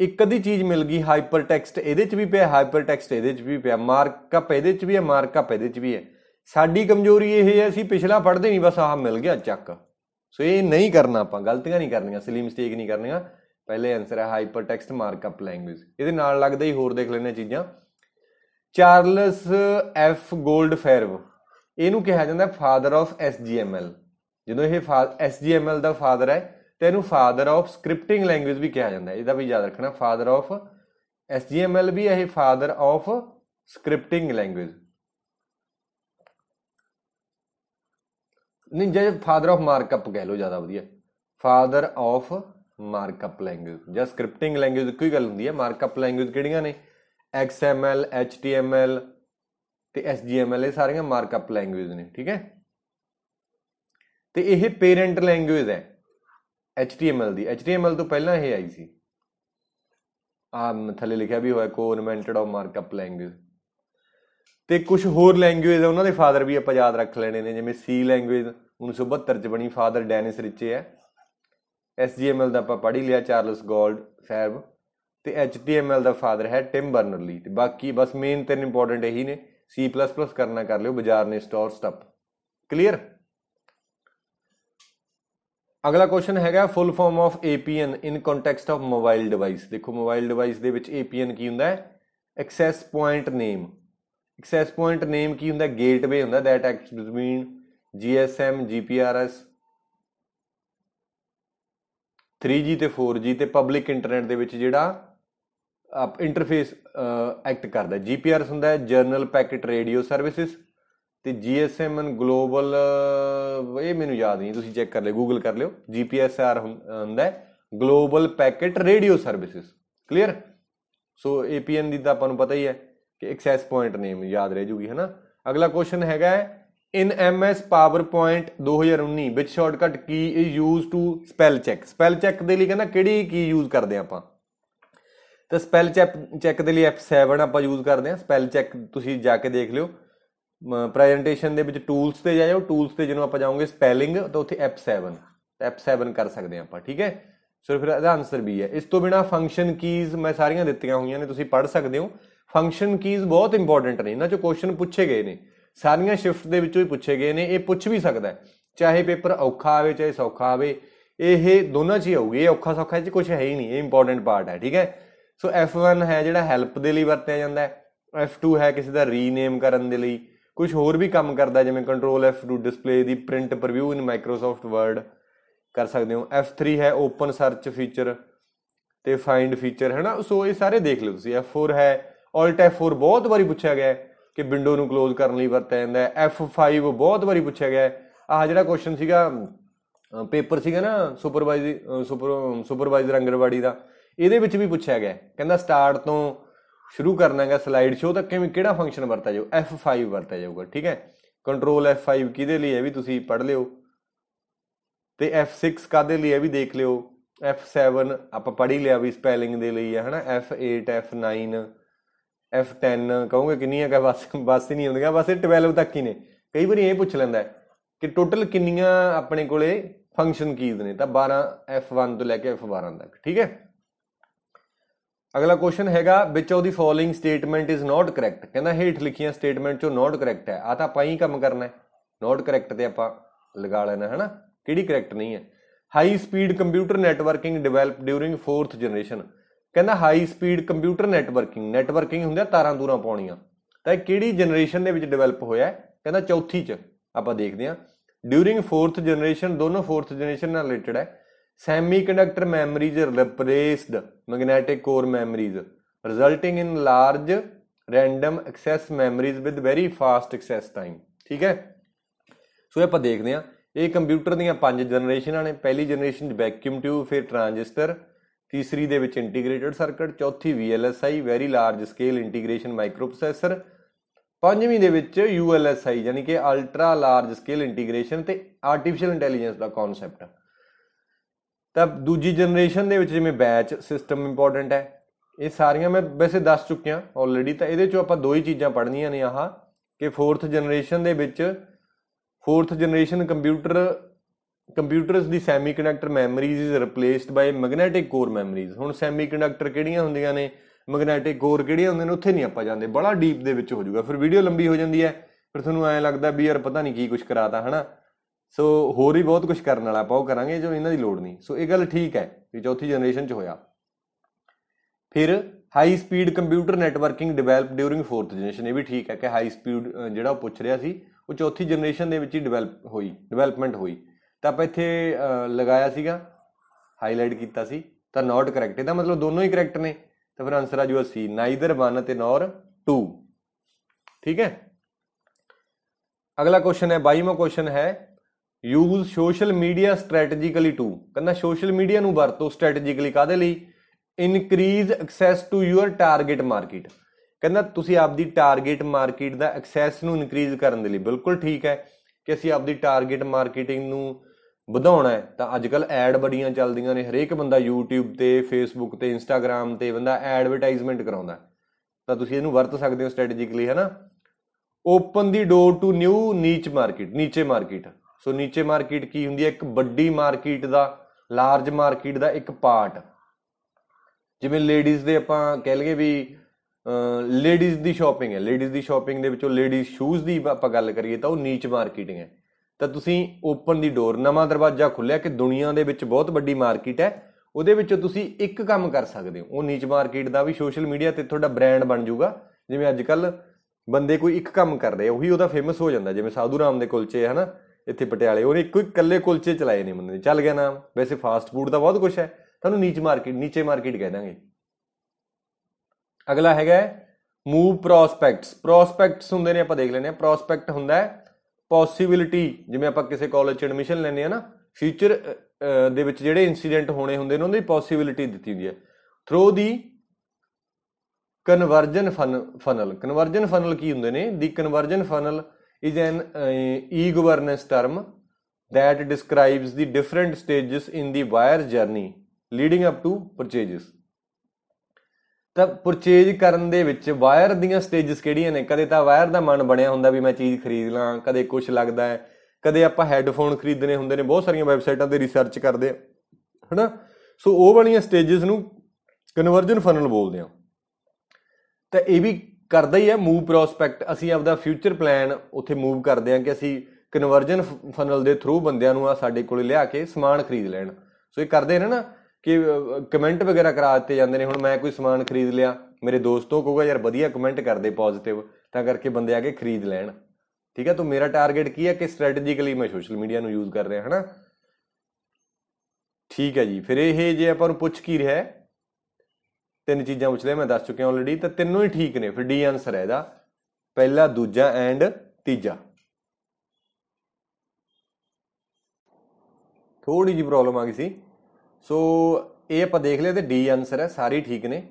ਇੱਕ ਅਧੀ ਚੀਜ਼ ਮਿਲ ਗਈ ਹਾਈਪਰ ਟੈਕਸਟ ਇਹਦੇ 'ਚ ਵੀ ਪਿਆ ਹਾਈਪਰ ਟੈਕਸਟ ਇਹਦੇ 'ਚ ਵੀ ਪਿਆ ਮਾਰਕਅਪ ਇਹਦੇ 'ਚ ਵੀ ਹੈ ਮਾਰਕਅਪ ਇਹਦੇ 'ਚ ਵੀ ਹੈ ਸਾਡੀ ਕਮਜ਼ੋਰੀ ਇਹ ਹੈ ਅਸੀਂ ਪਿਛਲਾ ਪੜਦੇ ਨਹੀਂ ਬਸ ਆਹ ਮਿਲ ਗਿਆ ਚੱਕ ਸੋ ਇਹ ਨਹੀਂ ਕਰਨਾ ਆਪਾਂ ਗਲਤੀਆਂ ਨਹੀਂ ਕਰਨੀਆਂ ਸਿਲੀ ਮਿਸਟੇਕ ਨਹੀਂ ਕਰਨੀਆਂ ਪਹਿਲੇ ਆਨਸਰ ਹੈ ਹਾਈਪਰ ਟੈਕਸਟ ਮਾਰਕਅਪ ਲੈਂਗੁਏਜ ਇਹਦੇ ਨਾਲ ਲੱਗਦਾ ਹੀ ਹੋਰ ਦੇਖ ਲੈਣੇ ਚੀਜ਼ਾਂ ਚਾਰਲਸ ਐਫ ਗੋਲਡ ਫੈਰਵ ਇਹਨੂੰ ਕਿਹਾ ਜਾਂਦਾ ਫਾਦਰ ਆਫ ਐਸਜੀਐਮਐਲ ਜਦੋਂ ਇਹ ਐਸਜੀਐਮਐਲ ਦਾ ਫਾਦਰ ਹੈ ਤੇ ਇਹਨੂੰ ਫਾਦਰ ਆਫ ਸਕ੍ਰਿਪਟਿੰਗ ਲੈਂਗੁਏਜ ਵੀ ਕਿਹਾ ਜਾਂਦਾ ਹੈ ਇਹਦਾ ਵੀ ਯਾਦ ਰੱਖਣਾ ਫਾਦਰ ਆਫ ਐਸਜੀਐਮਐਲ ਵੀ ਇਹ ਫਾਦਰ ਆਫ ਸਕ੍ਰਿਪਟਿੰਗ ਲੈਂਗੁਏਜ ਨਹੀਂ ਜੇ ਫਾਦਰ ਆਫ ਮਾਰਕਅਪ ਕਹਿ ਲੋ ਜ਼ਿਆਦਾ ਵਧੀਆ ਫਾਦਰ ਆਫ ਮਾਰਕਅਪ ਲੈਂਗੁਏਜ ਜਾਂ ਸਕ੍ਰਿਪਟਿੰਗ ਲੈਂਗੁਏਜ ਕੋਈ ਗੱਲ ਹੁੰਦੀ ਹੈ ਮਾਰਕਅਪ ਲੈਂਗੁਏਜ ਕਿਹੜੀਆਂ ਨੇ ਐਕਸਐਮਐਲ ਐਚਟੀਐਮਐਲ ਤੇ ਐਸਜੀਐਮਐਲ ਇਹ ਸਾਰੀਆਂ ਮਾਰਕਅਪ ਲੈਂਗੁਏਜ ਨੇ ਠੀਕ ਹੈ ਤੇ ਇਹ ਪੇਰੈਂਟ ਲੈਂਗੁਏਜ ਹੈ HTML ਦੀ HTML ਤੋਂ ਪਹਿਲਾਂ ਇਹ ਆਈ ਸੀ ਆ ਥੱਲੇ ਲਿਖਿਆ ਵੀ ਹੋਇਆ ਕੋ-ਇਨਵੈਂਟਡ ਆਫ ਮਾਰਕਅਪ ਲੈਂਗੁਏਜ ਤੇ ਕੁਝ ਹੋਰ ਲੈਂਗੁਏਜ ਆ ਉਹਨਾਂ ਦੇ ਫਾਦਰ ਵੀ ਆਪਾਂ ਯਾਦ ਰੱਖ ਲੈਣੇ ਨੇ ਜਿਵੇਂ ਸੀ ਲੈਂਗੁਏਜ 1972 ਚ ਬਣੀ ਫਾਦਰ ਡੈਨਿਸ ਰਿਚੇ ਹੈ HTML ਦਾ ਆਪਾਂ ਪੜ੍ਹ ਹੀ ਲਿਆ ਚਾਰਲਸ ਗੋਲਡ ਫੈਬ ਤੇ HTML ਦਾ ਫਾਦਰ ਹੈ ਟਿਮ ਬਰਨਰਲੀ ਤੇ ਬਾਕੀ ਬਸ ਮੇਨ ਤਿੰਨ ਇੰਪੋਰਟੈਂਟ ਇਹੀ ਨੇ C++ ਕਰਨਾ ਕਰ ਲਿਓ ਬਾਜ਼ਾਰ ਨੇ ਸਟੋਰ ਸਟਪ ਕਲੀਅਰ ਅਗਲਾ ਕੁਐਸਚਨ ਹੈਗਾ full form of APN in context of mobile device ਦੇਖੋ ਮੋਬਾਈਲ ਡਿਵਾਈਸ ਦੇ ਵਿੱਚ APN ਕੀ ਹੁੰਦਾ ਹੈ access point name access point name ਕੀ ਹੁੰਦਾ ਗੇਟਵੇ ਹੁੰਦਾ that acts between GSM GPRS 3G ਤੇ 4G ਤੇ ਪਬਲਿਕ ਇੰਟਰਨੈਟ ਦੇ ਵਿੱਚ ਜਿਹੜਾ ਇੰਟਰਫੇਸ ਐਕਟ ਕਰਦਾ GPRS ਹੁੰਦਾ ਹੈ ਜਰਨਲ ਪੈਕੇਟ ਰੇਡੀਓ ਸਰਵਿਸਿਜ਼ ਤੇ GSM ਗਲੋਬਲ ਇਹ ਮੈਨੂੰ ਯਾਦ ਨਹੀਂ ਤੁਸੀਂ ਚੈੱਕ ਕਰ ਲਿਓ ਗੂਗਲ ਕਰ ਲਿਓ GPSR ਹੁੰਦਾ global packet radio services clear so APN ਦੀ ਤਾਂ ਆਪਾਂ ਨੂੰ ਪਤਾ ਹੀ ਹੈ ਕਿ ਐਕਸੈਸ ਪੁਆਇੰਟ ਨੇਮ ਯਾਦ ਰਹਿ ਜੂਗੀ ਹੈਨਾ ਅਗਲਾ ਕੁਐਸਚਨ ਹੈਗਾ ਇਨ MS ਪਾਵਰਪੁਆਇੰਟ 2019 ਵਿਚ shortcut key is used to spell check spell check ਦੇ ਲਈ ਕਹਿੰਦਾ ਕਿਹੜੀ ਕੀ ਯੂਜ਼ ਕਰਦੇ ਆਪਾਂ ਤਾਂ ਸਪੈਲ ਚੈੱਕ ਦੇ ਲਈ F7 ਆਪਾਂ ਯੂਜ਼ ਕਰਦੇ ਆ ਸਪੈਲ ਚੈੱਕ ਤੁਸੀਂ ਜਾ ਕੇ ਦੇਖ ਲਿਓ ਪ੍ਰੈਜੈਂਟੇਸ਼ਨ ਦੇ ਵਿੱਚ ਟੂਲਸ ਤੇ ਜਾਓ ਟੂਲਸ ਤੇ ਜਦੋਂ ਆਪਾਂ ਜਾਉਂਗੇ ਸਪੈਲਿੰਗ ਤਾਂ ਉੱਥੇ F7 F7 ਕਰ ਸਕਦੇ ਆਪਾਂ ਠੀਕ ਹੈ ਸੋ ਫਿਰ ਇਹਦਾ ਆਨਸਰ ਵੀ ਹੈ ਇਸ ਤੋਂ ਬਿਨਾ ਫੰਕਸ਼ਨ ਕੀਜ਼ ਮੈਂ ਸਾਰੀਆਂ ਦਿੱਤੀਆਂ ਹੋਈਆਂ ਨੇ ਤੁਸੀਂ ਪੜ੍ਹ ਸਕਦੇ ਹੋ ਫੰਕਸ਼ਨ ਕੀਜ਼ ਬਹੁਤ ਇੰਪੋਰਟੈਂਟ ਨੇ ਇਹਨਾਂ ਚੋਂ ਕੁਐਸਚਨ ਪੁੱਛੇ ਗਏ ਨੇ ਸਾਰੀਆਂ ਸ਼ਿਫਟ ਦੇ ਵਿੱਚੋਂ ਹੀ ਪੁੱਛੇ ਗਏ ਨੇ ਇਹ ਪੁੱਛ ਵੀ ਸਕਦਾ ਹੈ ਚਾਹੇ ਪੇਪਰ ਔਖਾ ਆਵੇ ਚਾਹੇ ਸੌਖਾ ਆਵੇ ਇਹ ਦੋਨਾਂ 'ਚ ਹੀ ਆਊਗੀ ਇਹ ਔਖਾ ਸੌਖਾ 'ਚ ਕੁਝ ਹੈ ਹੀ ਨਹੀਂ ਇਹ ਇੰਪੋਰਟੈਂਟ ਪਾਰਟ ਹੈ ਠੀਕ ਹੈ ਸੋ F1 ਹੈ ਜਿਹੜਾ ਹੈਲਪ ਦੇ ਲਈ ਵਰਤਿਆ ਜਾਂਦਾ ਹੈ F2 ਹੈ ਕਿਸੇ ਦਾ ਰੀਨੇਮ ਕਰਨ ਦੇ ਲਈ ਕੁਝ ਹੋਰ ਵੀ ਕੰਮ ਕਰਦਾ ਜਿਵੇਂ control F two display the print preview in Microsoft Word ਕਰ ਸਕਦੇ ਹੋ F3 ਹੈ ਓਪਨ ਸਰਚ ਫੀਚਰ ਤੇ ਫਾਈਂਡ ਫੀਚਰ ਹੈ ਨਾ ਸੋ ਇਹ ਸਾਰੇ ਦੇਖ ਲਓ ਤੁਸੀਂ F4 ਹੈ Alt F4 ਬਹੁਤ ਵਾਰੀ ਪੁੱਛਿਆ ਗਿਆ ਕਿ ਵਿੰਡੋ ਨੂੰ ਕਲੋਜ਼ ਕਰਨ ਲਈ ਵਰਤਿਆ ਜਾਂਦਾ ਹੈ F5 ਬਹੁਤ ਵਾਰੀ ਪੁੱਛਿਆ ਗਿਆ ਆਹ ਜਿਹੜਾ ਕੁਐਸਚਨ ਸੀਗਾ ਪੇਪਰ ਸੀਗਾ ਨਾ ਸੁਪਰਵਾਈਜ਼ਰ ਸੁਪਰਵਾਈਜ਼ਰ ਅੰਗਰਵਾੜੀ ਦਾ ਇਹਦੇ ਵਿੱਚ ਵੀ ਪੁੱਛਿਆ ਗਿਆ ਕਹਿੰਦਾ ਸਟਾਰਟ ਤੋਂ ਸ਼ੁਰੂ ਕਰਨਾ ਹੈਗਾ ਸਲਾਈਡ ਸ਼ੋ ਤਾਂ ਕਿਵੇਂ ਕਿਹੜਾ ਫੰਕਸ਼ਨ ਵਰਤਿਆ ਜਾਊ F5 ਵਰਤਿਆ ਜਾਊਗਾ ਠੀਕ ਹੈ ਕੰਟਰੋਲ F5 ਕਿਹਦੇ ਲਈ ਹੈ ਵੀ ਤੁਸੀਂ ਪੜ ਲਿਓ ਤੇ F6 ਕਾਦੇ ਲਈ ਹੈ ਵੀ ਦੇਖ ਲਿਓ F7 ਆਪਾਂ ਪੜ ਹੀ ਲਿਆ ਵੀ ਸਪੈਲਿੰਗ ਦੇ ਲਈ ਹੈ ਹਨਾ F8 F9 F10 ਕਹੋਗੇ ਕਿੰਨੀਆਂ ਕਾ ਬਸ ਬਸ ਹੀ ਨਹੀਂ ਹੁੰਦੀਆਂ ਬਸ ਇਹ 12 ਤੱਕ ਹੀ ਨੇ ਕਈ ਵਾਰੀ ਇਹ ਪੁੱਛ ਲੈਂਦਾ ਹੈ ਕਿ ਟੋਟਲ ਕਿੰਨੀਆਂ ਆਪਣੇ ਕੋਲੇ ਫੰਕਸ਼ਨ ਕੀਜ਼ ਨੇ ਤਾਂ 12 F1 ਤੋਂ ਲੈ ਕੇ F12 ਤੱਕ ਠੀਕ ਹੈ ਅਗਲਾ ਕੁਐਸਚਨ ਹੈਗਾ which of the following statement is not correct ਕਹਿੰਦਾ ਹੇਠ ਲਿਖੀਆਂ ਸਟੇਟਮੈਂਟ ਚੋਂ ਨਾਟ ਕਰੈਕਟ ਹੈ ਆ ਤਾਂ ਆਪਾਂ ਹੀ ਕੰਮ ਕਰਨਾ ਹੈ ਨਾਟ ਕਰੈਕਟ ਤੇ ਆਪਾਂ ਲਗਾ ਲੈਣਾ ਹੈ ਨਾ ਕਿਹੜੀ ਕਰੈਕਟ ਨਹੀਂ ਹੈ high speed computer networking develop during 4th generation ਕਹਿੰਦਾ high speed computer networking networking ਹੁੰਦਾ ਤਾਰਾਂ ਦੂਰਾਂ ਪਾਉਣੀਆਂ ਤਾਂ ਇਹ ਕਿਹੜੀ ਜਨਰੇਸ਼ਨ ਦੇ ਵਿੱਚ ਡਿਵੈਲਪ ਹੋਇਆ ਕਹਿੰਦਾ ਚੌਥੀ ਚ ਆਪਾਂ ਦੇਖਦੇ ਹਾਂ ਡਿਊਰਿੰਗ 4th ਜਨਰੇਸ਼ਨ ਦੋਨੋਂ 4th ਜਨਰੇਸ਼ਨ ਨਾਲ ਰਿਲੇਟਡ ਹੈ semiconductor memories replaced magnetic core memories resulting in large random access memories with very fast access time ਠੀਕ ਹੈ ਸੋ ਇਹ ਆਪਾਂ ਦੇਖਦੇ ਆ ਇਹ ਕੰਪਿਊਟਰ ਦੀਆਂ ਪੰਜ ਜਨਰੇਸ਼ਨਾਂ ਨੇ ਪਹਿਲੀ ਜਨਰੇਸ਼ਨ ਵੈਕਿਊਮ ਟਿਊਬ ਫਿਰ ਟ੍ਰਾਂਜਿਸਟਰ ਤੀਸਰੀ ਦੇ ਵਿੱਚ ਇੰਟੀਗ੍ਰੇਟਿਡ ਸਰਕਟ ਚੌਥੀ VLSI very large scale integration microprocessor ਪੰਜਵੀਂ ਦੇ ਵਿੱਚ ਯੂਐਲਐਸਆਈ ਯਾਨੀ ਕਿ ਅਲਟਰਾ ਲਾਰਜ ਸਕੇਲ ਇੰਟੀਗ੍ਰੇਸ਼ਨ ਤੇ ਆਰਟੀਫੀਸ਼ੀਅਲ ਇੰਟੈਲੀਜੈਂਸ ਦਾ ਕਨਸੈਪਟ ਹੈ ਤਾਂ ਦੂਜੀ ਜਨਰੇਸ਼ਨ ਦੇ ਵਿੱਚ ਜਿਵੇਂ ਬੈਚ ਸਿਸਟਮ ਇੰਪੋਰਟੈਂਟ ਹੈ ਇਹ ਸਾਰੀਆਂ ਮੈਂ ਵੈਸੇ ਦੱਸ ਚੁੱਕਿਆ ਆਲਰੇਡੀ ਤਾਂ ਇਹਦੇ ਚੋਂ ਆਪਾਂ ਦੋ ਹੀ ਚੀਜ਼ਾਂ ਪੜ੍ਹਨੀਆਂ ਨੇ ਆਹ ਕਿ 4th ਜਨਰੇਸ਼ਨ ਦੇ ਵਿੱਚ 4th generation computer computers the semiconductor memories is replaced by magnetic core memories ਹੁਣ ਸੈਮੀਕੰਡਕਟਰ ਕਿਹੜੀਆਂ ਹੁੰਦੀਆਂ ਨੇ ਮੈਗਨੈਟਿਕ ਕੋਰ ਕਿਹੜੀਆਂ ਹੁੰਦੀਆਂ ਨੇ ਉੱਥੇ ਨਹੀਂ ਆਪਾਂ ਜਾਂਦੇ ਬੜਾ ਡੀਪ ਦੇ ਵਿੱਚ ਹੋ ਜਾਊਗਾ ਫਿਰ ਵੀਡੀਓ ਲੰਬੀ ਹੋ ਜਾਂਦੀ ਹੈ ਫਿਰ ਤੁਹਾਨੂੰ ਐਂ ਲੱਗਦਾ ਵੀ ਯਾਰ ਪਤਾ ਨਹੀਂ ਕੀ ਕੁਝ ਕਰਾਤਾ ਹਨਾ ਸੋ ਹੋਰ ਹੀ ਬਹੁਤ ਕੁਝ ਕਰਨ ਵਾਲਾ ਆਪਾਂ ਉਹ ਕਰਾਂਗੇ ਜੋ ਇਹਨਾਂ ਦੀ ਲੋੜ ਨਹੀਂ ਸੋ ਇਹ ਗੱਲ ਠੀਕ ਹੈ ਵੀ ਚੌਥੀ ਜਨਰੇਸ਼ਨ 'ਚ ਹੋਇਆ ਫਿਰ high speed computer networking develop during fourth generation ਇਹ ਵੀ ਠੀਕ ਹੈ ਕਿ ਹਾਈ ਸਪੀਡ ਜਿਹੜਾ ਉਹ ਪੁੱਛ ਰਿਹਾ ਸੀ ਉਹ ਚੌਥੀ ਜਨਰੇਸ਼ਨ ਦੇ ਵਿੱਚ ਹੀ ਡਿਵੈਲਪ ਹੋਈ ਡਿਵੈਲਪਮੈਂਟ ਹੋਈ ਤਾਂ ਆਪਾਂ ਇੱਥੇ ਲਗਾਇਆ ਸੀਗਾ ਹਾਈਲਾਈਟ ਕੀਤਾ ਸੀ ਤਾਂ ਨਾਟ ਕਰੈਕਟ ਇਹਦਾ ਮਤਲਬ ਦੋਨੋਂ ਹੀ ਕਰੈਕਟ ਨੇ ਤਾਂ ਫਿਰ ਆਨਸਰ ਆ ਜੂਗਾ ਸੀ ਨਾਈਦਰ 1 ਤੇ ਨੋਰ 2 ਠੀਕ ਹੈ ਅਗਲਾ ਕੁਐਸਚਨ ਹੈ 22ਵਾਂ ਕੁਐਸਚਨ ਹੈ use social media strategically to ਕਹਿੰਦਾ ਸੋਸ਼ਲ ਮੀਡੀਆ ਨੂੰ ਵਰਤੋ ਸਟ੍ਰੈਟੇਜੀਕਲੀ ਕਾਦੇ ਲਈ increase access to your target market ਕਹਿੰਦਾ ਤੁਸੀਂ ਆਪਦੀ ਟਾਰਗੇਟ ਮਾਰਕੀਟ ਦਾ ਐਕਸੈਸ ਨੂੰ ਇਨਕਰੀਜ਼ ਕਰਨ ਦੇ ਲਈ ਬਿਲਕੁਲ ਠੀਕ ਹੈ ਕਿ ਅਸੀਂ ਆਪਦੀ ਟਾਰਗੇਟ ਮਾਰਕੀਟਿੰਗ ਨੂੰ ਵਧਾਉਣਾ ਹੈ ਤਾਂ ਅੱਜ ਕੱਲ ਐਡ ਬੜੀਆਂ ਚੱਲਦੀਆਂ ਨੇ ਹਰੇਕ ਬੰਦਾ YouTube ਤੇ Facebook ਤੇ Instagram ਤੇ ਬੰਦਾ ਐਡਵਰਟਾਈਜ਼ਮੈਂਟ ਕਰਾਉਂਦਾ ਤਾਂ ਤੁਸੀਂ ਇਹਨੂੰ ਵਰਤ ਸਕਦੇ ਹੋ ਸਟ੍ਰੈਟੇਜੀਕਲੀ ਹੈ ਨਾ open the door to new niche market niche market so niche market ਕੀ ਹੁੰਦੀ ਹੈ ਇੱਕ ਵੱਡੀ ਮਾਰਕੀਟ ਦਾ ਲਾਰਜ ਮਾਰਕੀਟ ਦਾ ਇੱਕ ਪਾਰਟ ਜਿਵੇਂ ਲੇਡੀਜ਼ ਦੇ ਆਪਾਂ ਕਹਿ ਲਈਏ ਵੀ ਲੇਡੀਜ਼ ਦੀ ਸ਼ਾਪਿੰਗ ਹੈ ਲੇਡੀਜ਼ ਦੀ ਸ਼ਾਪਿੰਗ ਦੇ ਵਿੱਚੋਂ ਲੇਡੀਜ਼ ਸ਼ੂਜ਼ ਦੀ ਆਪਾਂ ਗੱਲ ਕਰੀਏ ਤਾਂ ਉਹ ਨੀਚ ਮਾਰਕੀਟਿੰਗ ਹੈ ਤਾਂ ਤੁਸੀਂ ਓਪਨ ਦੀ ਡੋਰ ਨਵਾਂ ਦਰਵਾਜ਼ਾ ਖੁੱਲਿਆ ਕਿ ਦੁਨੀਆ ਦੇ ਵਿੱਚ ਬਹੁਤ ਵੱਡੀ ਮਾਰਕੀਟ ਹੈ ਉਹਦੇ ਵਿੱਚੋਂ ਤੁਸੀਂ ਇੱਕ ਕੰਮ ਕਰ ਸਕਦੇ ਹੋ ਉਹ ਨੀਚ ਮਾਰਕੀਟ ਦਾ ਵੀ ਸੋਸ਼ਲ ਮੀਡੀਆ ਤੇ ਤੁਹਾਡਾ ਬ੍ਰਾਂਡ ਬਣ ਜਾਊਗਾ ਜਿਵੇਂ ਅੱਜ ਕੱਲ ਬੰਦੇ ਕੋਈ ਇੱਕ ਕੰਮ ਕਰਦੇ ਉਹੀ ਉਹਦਾ ਫੇਮਸ ਹੋ ਜਾਂਦਾ ਜਿਵੇਂ ਸਾਧੂ ਰਾਮ ਦੇ ਕੁਲਚੇ ਹਨਾ ਇੱਥੇ ਪਟਿਆਲੇ ਉਹਨੇ ਇੱਕੋ ਇਕੱਲੇ ਕੁਲਚੇ ਚਲਾਏ ਨੇ ਬੰਦੇ ਚੱਲ ਗਿਆ ਨਾ ਵੈਸੇ ਫਾਸਟ ਫੂਡ ਦਾ ਬਹੁਤ ਕੁਝ ਹੈ ਤੁਹਾਨੂੰ ਨੀਚ ਮਾਰਕੀਟ ਨੀਚੇ ਮਾਰਕੀਟ ਕਹਿ ਦਾਂਗੇ ਅਗਲਾ ਹੈਗਾ ਮੂਵ ਪ੍ਰੋਸਪੈਕਟਸ ਪ੍ਰੋਸਪੈਕਟਸ ਹੁੰਦੇ ਨੇ ਆਪਾਂ ਦੇਖ ਲੈਨੇ ਆ ਪ੍ਰੋਸਪੈਕਟ ਹੁੰਦਾ ਹੈ ਪੋਸਿਬਿਲਿਟੀ ਜਿਵੇਂ ਆਪਾਂ ਕਿਸੇ ਕਾਲਜ 'ਚ ਐਡਮਿਸ਼ਨ ਲੈਨੇ ਆ ਨਾ ਫਿਊਚਰ ਦੇ ਵਿੱਚ ਜਿਹੜੇ ਇਨਸੀਡੈਂਟ ਹੋਣੇ ਹੁੰਦੇ ਨੇ ਉਹਨਾਂ ਦੀ ਪੋਸਿਬਿਲਿਟੀ ਦਿੱਤੀ ਹੁੰਦੀ ਹੈ through the conversion funnel conversion funnel ਕੀ ਹੁੰਦੇ ਨੇ the conversion funnel is an uh, e-governance term that describes the different stages in the buyer's journey leading up to purchases ਤਾਂ ਪਰਚੇਜ ਕਰਨ ਦੇ ਵਿੱਚ ਵਾਇਰ ਦੀਆਂ ਸਟੇजेस ਕਿਹੜੀਆਂ ਨੇ ਕਦੇ ਤਾਂ ਵਾਇਰ ਦਾ ਮਨ ਬਣਿਆ ਹੁੰਦਾ ਵੀ ਮੈਂ ਚੀਜ਼ ਖਰੀਦ ਲਾਂ ਕਦੇ ਕੁਝ ਲੱਗਦਾ ਹੈ ਕਦੇ ਆਪਾਂ ਹੈੱਡਫੋਨ ਖਰੀਦਨੇ ਹੁੰਦੇ ਨੇ ਬਹੁਤ ਸਾਰੀਆਂ ਵੈਬਸਾਈਟਾਂ ਤੇ ਰਿਸਰਚ ਕਰਦੇ ਹਨਾ ਸੋ ਉਹ ਵਾਲੀਆਂ ਸਟੇजेस ਨੂੰ ਕਨਵਰਜਨ ਫਨਲ ਬੋਲਦੇ ਆ ਤਾਂ ਇਹ ਵੀ ਕਰਦਾ ਹੀ ਹੈ ਮੂਵ ਪ੍ਰੋਸਪੈਕਟ ਅਸੀਂ ਆਪਦਾ ਫਿਊਚਰ ਪਲਾਨ ਉੱਥੇ ਮੂਵ ਕਰਦੇ ਹਾਂ ਕਿ ਅਸੀਂ ਕਨਵਰਜਨ ਫਨਲ ਦੇ ਥਰੂ ਬੰਦਿਆਂ ਨੂੰ ਆ ਸਾਡੇ ਕੋਲੇ ਲਿਆ ਕੇ ਸਮਾਨ ਖਰੀਦ ਲੈਣ ਸੋ ਇਹ ਕਰਦੇ ਨੇ ਨਾ ਕਿ ਕਮੈਂਟ ਵਗੈਰਾ ਕਰਾ ਦਿੱਤੇ ਜਾਂਦੇ ਨੇ ਹੁਣ ਮੈਂ ਕੋਈ ਸਮਾਨ ਖਰੀਦ ਲਿਆ ਮੇਰੇ ਦੋਸਤੋਂ ਕਹੂਗਾ ਯਾਰ ਵਧੀਆ ਕਮੈਂਟ ਕਰਦੇ ਪੋਜ਼ਿਟਿਵ ਤਾਂ ਕਰਕੇ ਬੰਦੇ ਆ ਕੇ ਖਰੀਦ ਲੈਣ ਠੀਕ ਹੈ ਤਾਂ ਮੇਰਾ ਟਾਰਗੇਟ ਕੀ ਹੈ ਕਿ ਸਟ੍ਰੈਟੇਜੀਕਲੀ ਮੈਂ ਸੋਸ਼ਲ ਮੀਡੀਆ ਨੂੰ ਯੂਜ਼ ਕਰ ਰਿਹਾ ਹਾਂ ਹਨਾ ਠੀਕ ਹੈ ਜੀ ਫਿਰ ਇਹ ਜੇ ਆਪਾਂ ਨੂੰ ਪੁੱਛ ਕੀ ਰਿਹਾ ਹੈ ਤਿੰਨ ਚੀਜ਼ਾਂ ਪੁੱਛਦੇ ਮੈਂ ਦੱਸ ਚੁੱਕਿਆ ਆਲਰੇਡੀ ਤਾਂ ਤਿੰਨੋਂ ਹੀ ਠੀਕ ਨੇ ਫਿਰ ਡੀ ਆਨਸਰ ਹੈ ਇਹਦਾ ਪਹਿਲਾ ਦੂਜਾ ਐਂਡ ਤੀਜਾ ਥੋੜੀ ਜੀ ਪ੍ਰੋਬਲਮ ਆ ਗਈ ਸੀ ਸੋ ਇਹ ਆਪਾਂ ਦੇਖ ਲਿਆ ਤੇ ਡੀ ਆਨਸਰ ਹੈ ਸਾਰੇ ਠੀਕ ਨੇ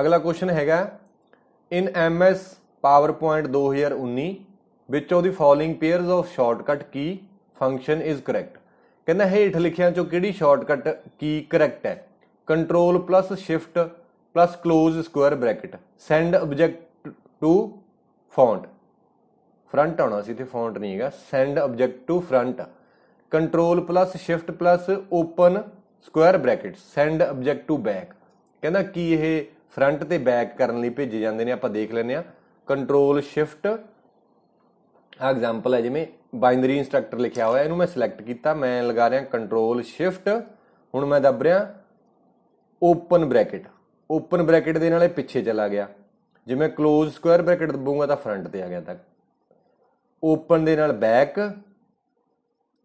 ਅਗਲਾ ਕੁਐਸਚਨ ਹੈਗਾ ਇਨ ਐਮ ਐਸ ਪਾਵਰਪੁਆਇੰਟ 2019 ਵਿੱਚ ਉਹਦੀ the following pairs of shortcut key function is correct ਕਹਿੰਦਾ ਹੇਠ ਲਿਖਿਆਂ ਚੋਂ ਕਿਹੜੀ ਸ਼ਾਰਟਕਟ ਕੀ ਕਰੈਕਟ ਹੈ control plus shift plus close square bracket send object to font front ਆਉਣਾ ਸੀ ਤੇ ਫੌਂਟ ਨਹੀਂ ਹੈਗਾ send object to front control plus shift plus open square bracket send object to back ਕਹਿੰਦਾ ਕੀ ਇਹ front ਤੇ ਬੈਕ ਕਰਨ ਲਈ ਭੇਜੇ ਜਾਂਦੇ ਨੇ ਆਪਾਂ ਦੇਖ ਲੈਨੇ ਆ ਕੰਟਰੋਲ ਸ਼ਿਫਟ ਆ ਐਗਜ਼ਾਮਪਲ ਹੈ ਜਿਵੇਂ ਬਾਈਨਰੀ ਇਨਸਟ੍ਰਕਟਰ ਲਿਖਿਆ ਹੋਇਆ ਇਹਨੂੰ ਮੈਂ ਸਿਲੈਕਟ ਕੀਤਾ ਮੈਂ ਲਗਾ ਰਿਹਾ ਕੰਟਰੋਲ ਸ਼ਿਫਟ ਹੁਣ ਮੈਂ ਦੱਬ ਰਿਹਾ ਓਪਨ ਬ੍ਰੈਕਟ ਓਪਨ ਬ੍ਰੈਕਟ ਦੇ ਨਾਲੇ ਪਿੱਛੇ ਚਲਾ ਗਿਆ ਜਿਵੇਂ ক্লোਜ਼ ਸਕੁਅਰ ਬ੍ਰੈਕਟ ਦਬੂਗਾ ਤਾਂ ਫਰੰਟ ਤੇ ਆ ਗਿਆ ਤੱਕ ਓਪਨ ਦੇ ਨਾਲ ਬੈਕ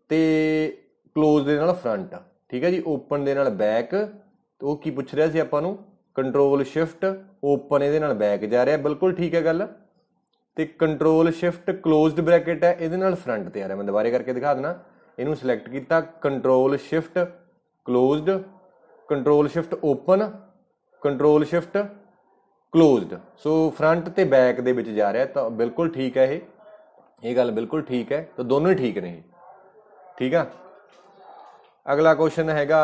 ਤੇ ক্লোਜ਼ ਦੇ ਨਾਲ ਫਰੰਟ ਠੀਕ ਹੈ ਜੀ ਓਪਨ ਦੇ ਨਾਲ ਬੈਕ ਉਹ ਕੀ ਪੁੱਛ ਰਿਹਾ ਸੀ ਆਪਾਂ ਨੂੰ ਕੰਟਰੋਲ ਸ਼ਿਫਟ ਓਪਨ ਇਹਦੇ ਨਾਲ ਬੈਕ ਜਾ ਰਿਹਾ ਬਿਲਕੁਲ ਠੀਕ ਹੈ ਗੱਲ ਤੇ ਕੰਟਰੋਲ ਸ਼ਿਫਟ ক্লোਜ਼ਡ ਬ੍ਰੈਕਟ ਹੈ ਇਹਦੇ ਨਾਲ ਫਰੰਟ ਤੇ ਆ ਰਿਹਾ ਮੈਂ ਦੁਬਾਰੇ ਕਰਕੇ ਦਿਖਾ ਦਣਾ ਇਹਨੂੰ ਸਿਲੈਕਟ ਕੀਤਾ control shift closed control shift open control shift closed so front ਤੇ ਬੈਕ ਦੇ ਵਿੱਚ ਜਾ ਰਿਹਾ ਤਾਂ ਬਿਲਕੁਲ ਠੀਕ ਹੈ ਇਹ ਇਹ ਗੱਲ ਬਿਲਕੁਲ ਠੀਕ ਹੈ ਤਾਂ ਦੋਨੋਂ ਹੀ ਠੀਕ ਨੇ ਠੀਕ ਆ ਅਗਲਾ ਕੁਐਸਚਨ ਹੈਗਾ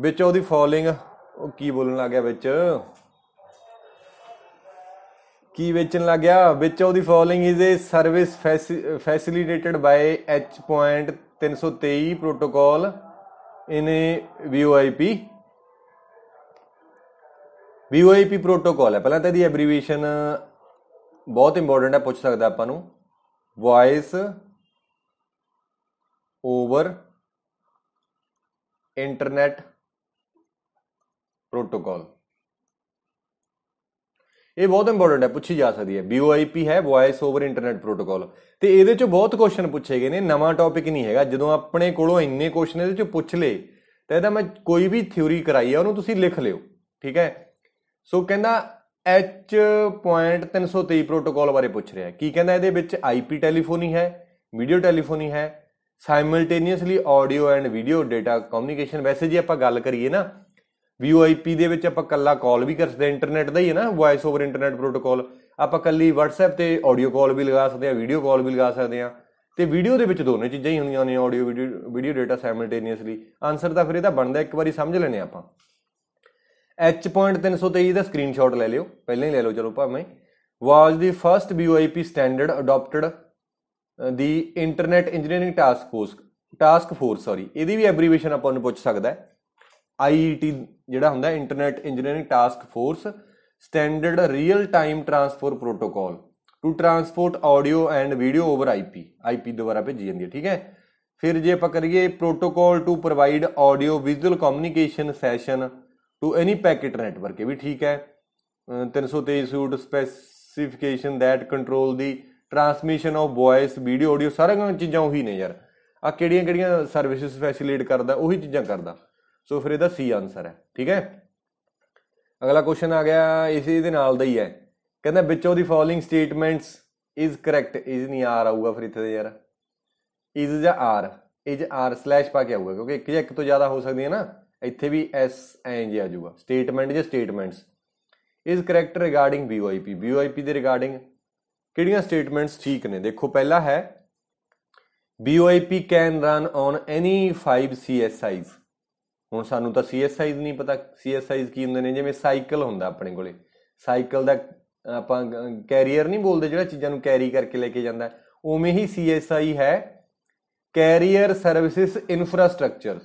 ਵਿੱਚ ਉਹਦੀ ਫਾਲਿੰਗ ਉਹ ਕੀ ਬੋਲਣ ਲੱਗ ਗਿਆ ਵਿੱਚ ਕੀ ਵੇਚਣ ਲੱਗ ਗਿਆ ਵਿੱਚ ਉਹਦੀ following is a service facilitated by H.323 protocol in a VoIP VoIP protocol ਹੈ ਪਹਿਲਾਂ ਤਾਂ ਇਹਦੀ ਐਬਰੀਵੇਸ਼ਨ ਬਹੁਤ ਇੰਪੋਰਟੈਂਟ ਹੈ ਪੁੱਛ ਸਕਦਾ ਆਪਾਂ ਨੂੰ ਵੌਇਸ ਓਵਰ ਇੰਟਰਨੈਟ ਪ੍ਰੋਟੋਕਾਲ ਇਹ ਬਹੁਤ ਇੰਪੋਰਟੈਂਟ ਹੈ ਪੁੱਛੀ ਜਾ ਸਕਦੀ ਹੈ VoIP ਹੈ ਵੌਇਸ ਓਵਰ ਇੰਟਰਨੈਟ ਪ੍ਰੋਟੋਕਾਲ ਤੇ ਇਹਦੇ ਚੋਂ ਬਹੁਤ ਕੁਐਸਚਨ ਪੁੱਛੇ ਗਏ ਨੇ ਨਵਾਂ ਟੌਪਿਕ ਨਹੀਂ ਹੈਗਾ ਜਦੋਂ ਆਪਣੇ ਕੋਲੋਂ ਇੰਨੇ ਕੁਐਸਚਨ ਇਹਦੇ ਚੋਂ ਪੁੱਛ ਲੇ ਤਾਂ ਇਹਦਾ ਮੈਂ ਕੋਈ ਵੀ ਥਿਉਰੀ ਕਰਾਈ ਆ ਉਹਨੂੰ ਤੁਸੀਂ ਲਿਖ ਲਿਓ ਠੀਕ ਹੈ ਸੋ ਕਹਿੰਦਾ H.323 ਪ੍ਰੋਟੋਕਾਲ ਬਾਰੇ ਪੁੱਛ ਰਿਹਾ ਕੀ ਕਹਿੰਦਾ ਇਹਦੇ ਵਿੱਚ IP ਟੈਲੀਫੋਨੀ ਹੈ ਵੀਡੀਓ ਟੈਲੀਫੋਨੀ ਹੈ simultaneously audio and video data communication ਵੈਸੇ ਜੀ ਆਪਾਂ ਗੱਲ ਕਰੀਏ ਨਾ VoIP ਦੇ ਵਿੱਚ ਆਪਾਂ ਕੱਲਾ ਕਾਲ ਵੀ ਕਰ ਸਕਦੇ ਇੰਟਰਨੈਟ ਦਾ ਹੀ ਹੈ ਨਾ ਵੌਇਸ ਓਵਰ ਇੰਟਰਨੈਟ ਪ੍ਰੋਟੋਕਾਲ ਆਪਾਂ ਕੱਲੀ WhatsApp ਤੇ ਆਡੀਓ ਕਾਲ ਵੀ ਲਗਾ ਸਕਦੇ ਆ ਵੀਡੀਓ ਕਾਲ ਵੀ ਲਗਾ ਸਕਦੇ ਆ ਤੇ ਵੀਡੀਓ ਦੇ ਵਿੱਚ ਦੋਨੇ ਚੀਜ਼ਾਂ ਹੀ ਹੁੰਦੀਆਂ ਨੇ audio video data simultaneously answer ਤਾਂ ਫਿਰ ਇਹਦਾ ਬਣਦਾ ਇੱਕ ਵਾਰੀ ਸਮਝ ਲੈਣੇ ਆਪਾਂ H.323 ਦਾ ਸਕਰੀਨਸ਼ਾਟ ਲੈ ਲਿਓ ਪਹਿਲਾਂ ਹੀ ਲੈ ਲਓ ਚਲੋ ਭਾਵੇਂ was the first VoIP standard adapted the internet engineering task force task force sorry ਇਹਦੀ ਵੀ ਐਬਰੀਵੇਸ਼ਨ ਆਪਾਂ ਨੂੰ ਪੁੱਛ ਸਕਦਾ ਹੈ IET ਜਿਹੜਾ ਹੁੰਦਾ internet engineering task force standard real time transfer protocol to transport audio and video over IP IP ਦੁਆਰਾ ਭੇਜੀ ਜਾਂਦੀ ਹੈ ਠੀਕ ਹੈ ਫਿਰ ਜੇ ਆਪਾਂ ਕਰੀਏ protocol to provide audio visual communication session to any packet network ਇਹ ਵੀ ਠੀਕ ਹੈ 323 suite specification that control the transmission of voice video audio ਸਾਰੀਆਂ ਚੀਜ਼ਾਂ ਉਹੀ ਨੇ ਯਾਰ ਆ ਕਿਹੜੀਆਂ ਕਿਹੜੀਆਂ ਸਰਵਿਸਿਸ ਫੈਸਿਲਿਟੇਟ ਕਰਦਾ ਉਹੀ ਚੀਜ਼ਾਂ ਕਰਦਾ ਸੋ ਫਿਰ ਇਹਦਾ ਸੀ ਆਨਸਰ ਹੈ ਠੀਕ ਹੈ ਅਗਲਾ ਕੁਐਸਚਨ ਆ ਗਿਆ ਇਸੇ ਦੇ ਨਾਲ ਦਾ ਹੀ ਹੈ ਕਹਿੰਦਾ ਵਿੱਚ ਉਹਦੀ following statements is correct is ਨਹੀਂ ਆਰ ਆਊਗਾ ਫਿਰ ਇੱਥੇ ਯਾਰ ਇਜ਼ ਜਾਂ ਆਰ ਇਜ਼ ਆਰ ਸਲੈਸ਼ ਪਾ ਕੇ ਆਊਗਾ ਕਿਉਂਕਿ ਇੱਕ ਜਾਂ ਇੱਕ ਤੋਂ ਜ਼ਿਆਦਾ ਹੋ ਸਕਦੀ ਹੈ ਨਾ ਇੱਥੇ ਵੀ ਐਸ ਐਂ ਜੇ ਆ ਜਾਊਗਾ ਸਟੇਟਮੈਂਟ ਜਾਂ statements is correct regarding VoIP VoIP ਦੇ ਰਿਗਾਰਡਿੰਗ ਕਿਹੜੀਆਂ ਸਟੇਟਮੈਂਟਸ ਠੀਕ ਨੇ ਦੇਖੋ ਪਹਿਲਾ ਹੈ VoIP can run on any 5 CSIs ਹੁਣ ਸਾਨੂੰ ਤਾਂ ਸੀਐਸਆਈਜ਼ ਨਹੀਂ ਪਤਾ ਸੀਐਸਆਈਜ਼ ਕੀ ਹੁੰਦੇ ਨੇ ਜਿਵੇਂ ਸਾਈਕਲ ਹੁੰਦਾ ਆਪਣੇ ਕੋਲੇ ਸਾਈਕਲ ਦਾ ਆਪਾਂ ਕੈਰੀਅਰ ਨਹੀਂ ਬੋਲਦੇ ਜਿਹੜਾ ਚੀਜ਼ਾਂ ਨੂੰ ਕੈਰੀ ਕਰਕੇ ਲੈ ਕੇ ਜਾਂਦਾ ਉਵੇਂ ਹੀ ਸੀਐਸਆਈ ਹੈ carrier services infrastructure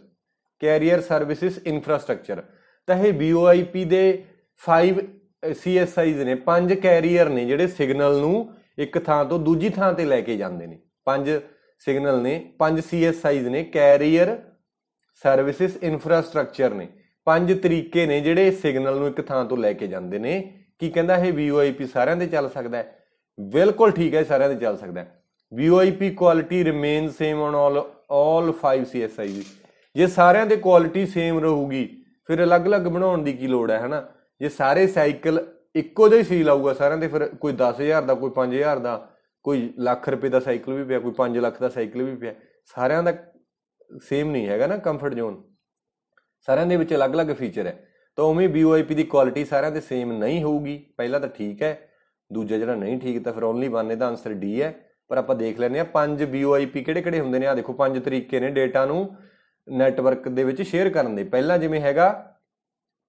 carrier services infrastructure ਤਾਂ ਇਹ BOIP ਦੇ 5 CSIs ਨੇ ਪੰਜ ਕੈਰੀਅਰ ਨੇ ਜਿਹੜੇ ਸਿਗਨਲ ਨੂੰ ਇੱਕ ਥਾਂ ਤੋਂ ਦੂਜੀ ਥਾਂ ਤੇ ਲੈ ਕੇ ਜਾਂਦੇ ਨੇ ਪੰਜ ਸਿਗਨਲ ਨੇ ਪੰਜ CSIs ਨੇ ਕੈਰੀਅਰ ਸਰਵਿਸਿਸ ਇਨਫਰਾਸਟ੍ਰਕਚਰ ਨੇ ਪੰਜ ਤਰੀਕੇ ਨੇ ਜਿਹੜੇ ਸਿਗਨਲ ਨੂੰ ਇੱਕ ਥਾਂ ਤੋਂ ਲੈ ਕੇ ਜਾਂਦੇ ਨੇ ਕੀ ਕਹਿੰਦਾ ਇਹ VOIP ਸਾਰਿਆਂ ਦੇ ਚੱਲ ਸਕਦਾ ਹੈ ਬਿਲਕੁਲ ਠੀਕ ਹੈ ਸਾਰਿਆਂ ਦੇ ਚੱਲ ਸਕਦਾ ਹੈ VOIP quality remain same on all all 5 CSIs ਜੇ ਸਾਰਿਆਂ ਦੇ ਕੁਆਲਿਟੀ ਸੇਮ ਰਹੂਗੀ ਫਿਰ ਅਲੱਗ-ਅਲੱਗ ਬਣਾਉਣ ਦੀ ਕੀ ਲੋੜ ਹੈ ਹਨਾ ਜੇ ਸਾਰੇ ਸਾਈਕਲ ਇੱਕੋ ਜਿਹਾ ਹੀ ਸੀਲ ਆਊਗਾ ਸਾਰਿਆਂ ਦੇ ਫਿਰ ਕੋਈ 10000 ਦਾ ਕੋਈ 5000 ਦਾ ਕੋਈ ਲੱਖ ਰੁਪਏ ਦਾ ਸਾਈਕਲ ਵੀ ਪਿਆ ਕੋਈ 5 ਲੱਖ ਦਾ ਸਾਈਕਲ ਵੀ ਪਿਆ ਸਾਰਿਆਂ ਦਾ ਸੇਮ ਨਹੀਂ ਹੈਗਾ ਨਾ ਕੰਫਰਟ ਜ਼ੋਨ ਸਾਰਿਆਂ ਦੇ ਵਿੱਚ ਅਲੱਗ-ਅਲੱਗ ਫੀਚਰ ਹੈ ਤਾਂ ਉਵੇਂ VIP ਦੀ ਕੁਆਲਿਟੀ ਸਾਰਿਆਂ ਦੇ ਸੇਮ ਨਹੀਂ ਹੋਊਗੀ ਪਹਿਲਾਂ ਤਾਂ ਠੀਕ ਹੈ ਦੂਜਾ ਜਿਹੜਾ ਨਹੀਂ ਠੀਕ ਤਾਂ ਫਿਰ ਓਨਲੀ ਵਨ ਇਹਦਾ ਆਨਸਰ ਡੀ ਹੈ ਪਰ ਆਪਾਂ ਦੇਖ ਲੈਨੇ ਆ ਪੰਜ VIP ਕਿਹੜੇ-ਕਿਹੜੇ ਹੁੰਦੇ ਨੇ ਆ ਦੇਖੋ ਪੰਜ ਤਰੀਕੇ ਨੇ ਡੇਟਾ ਨੂੰ ਨੈਟਵਰਕ ਦੇ ਵਿੱਚ ਸ਼ੇਅਰ ਕਰਨ ਦੇ ਪਹਿਲਾਂ ਜਿਵੇਂ ਹੈਗਾ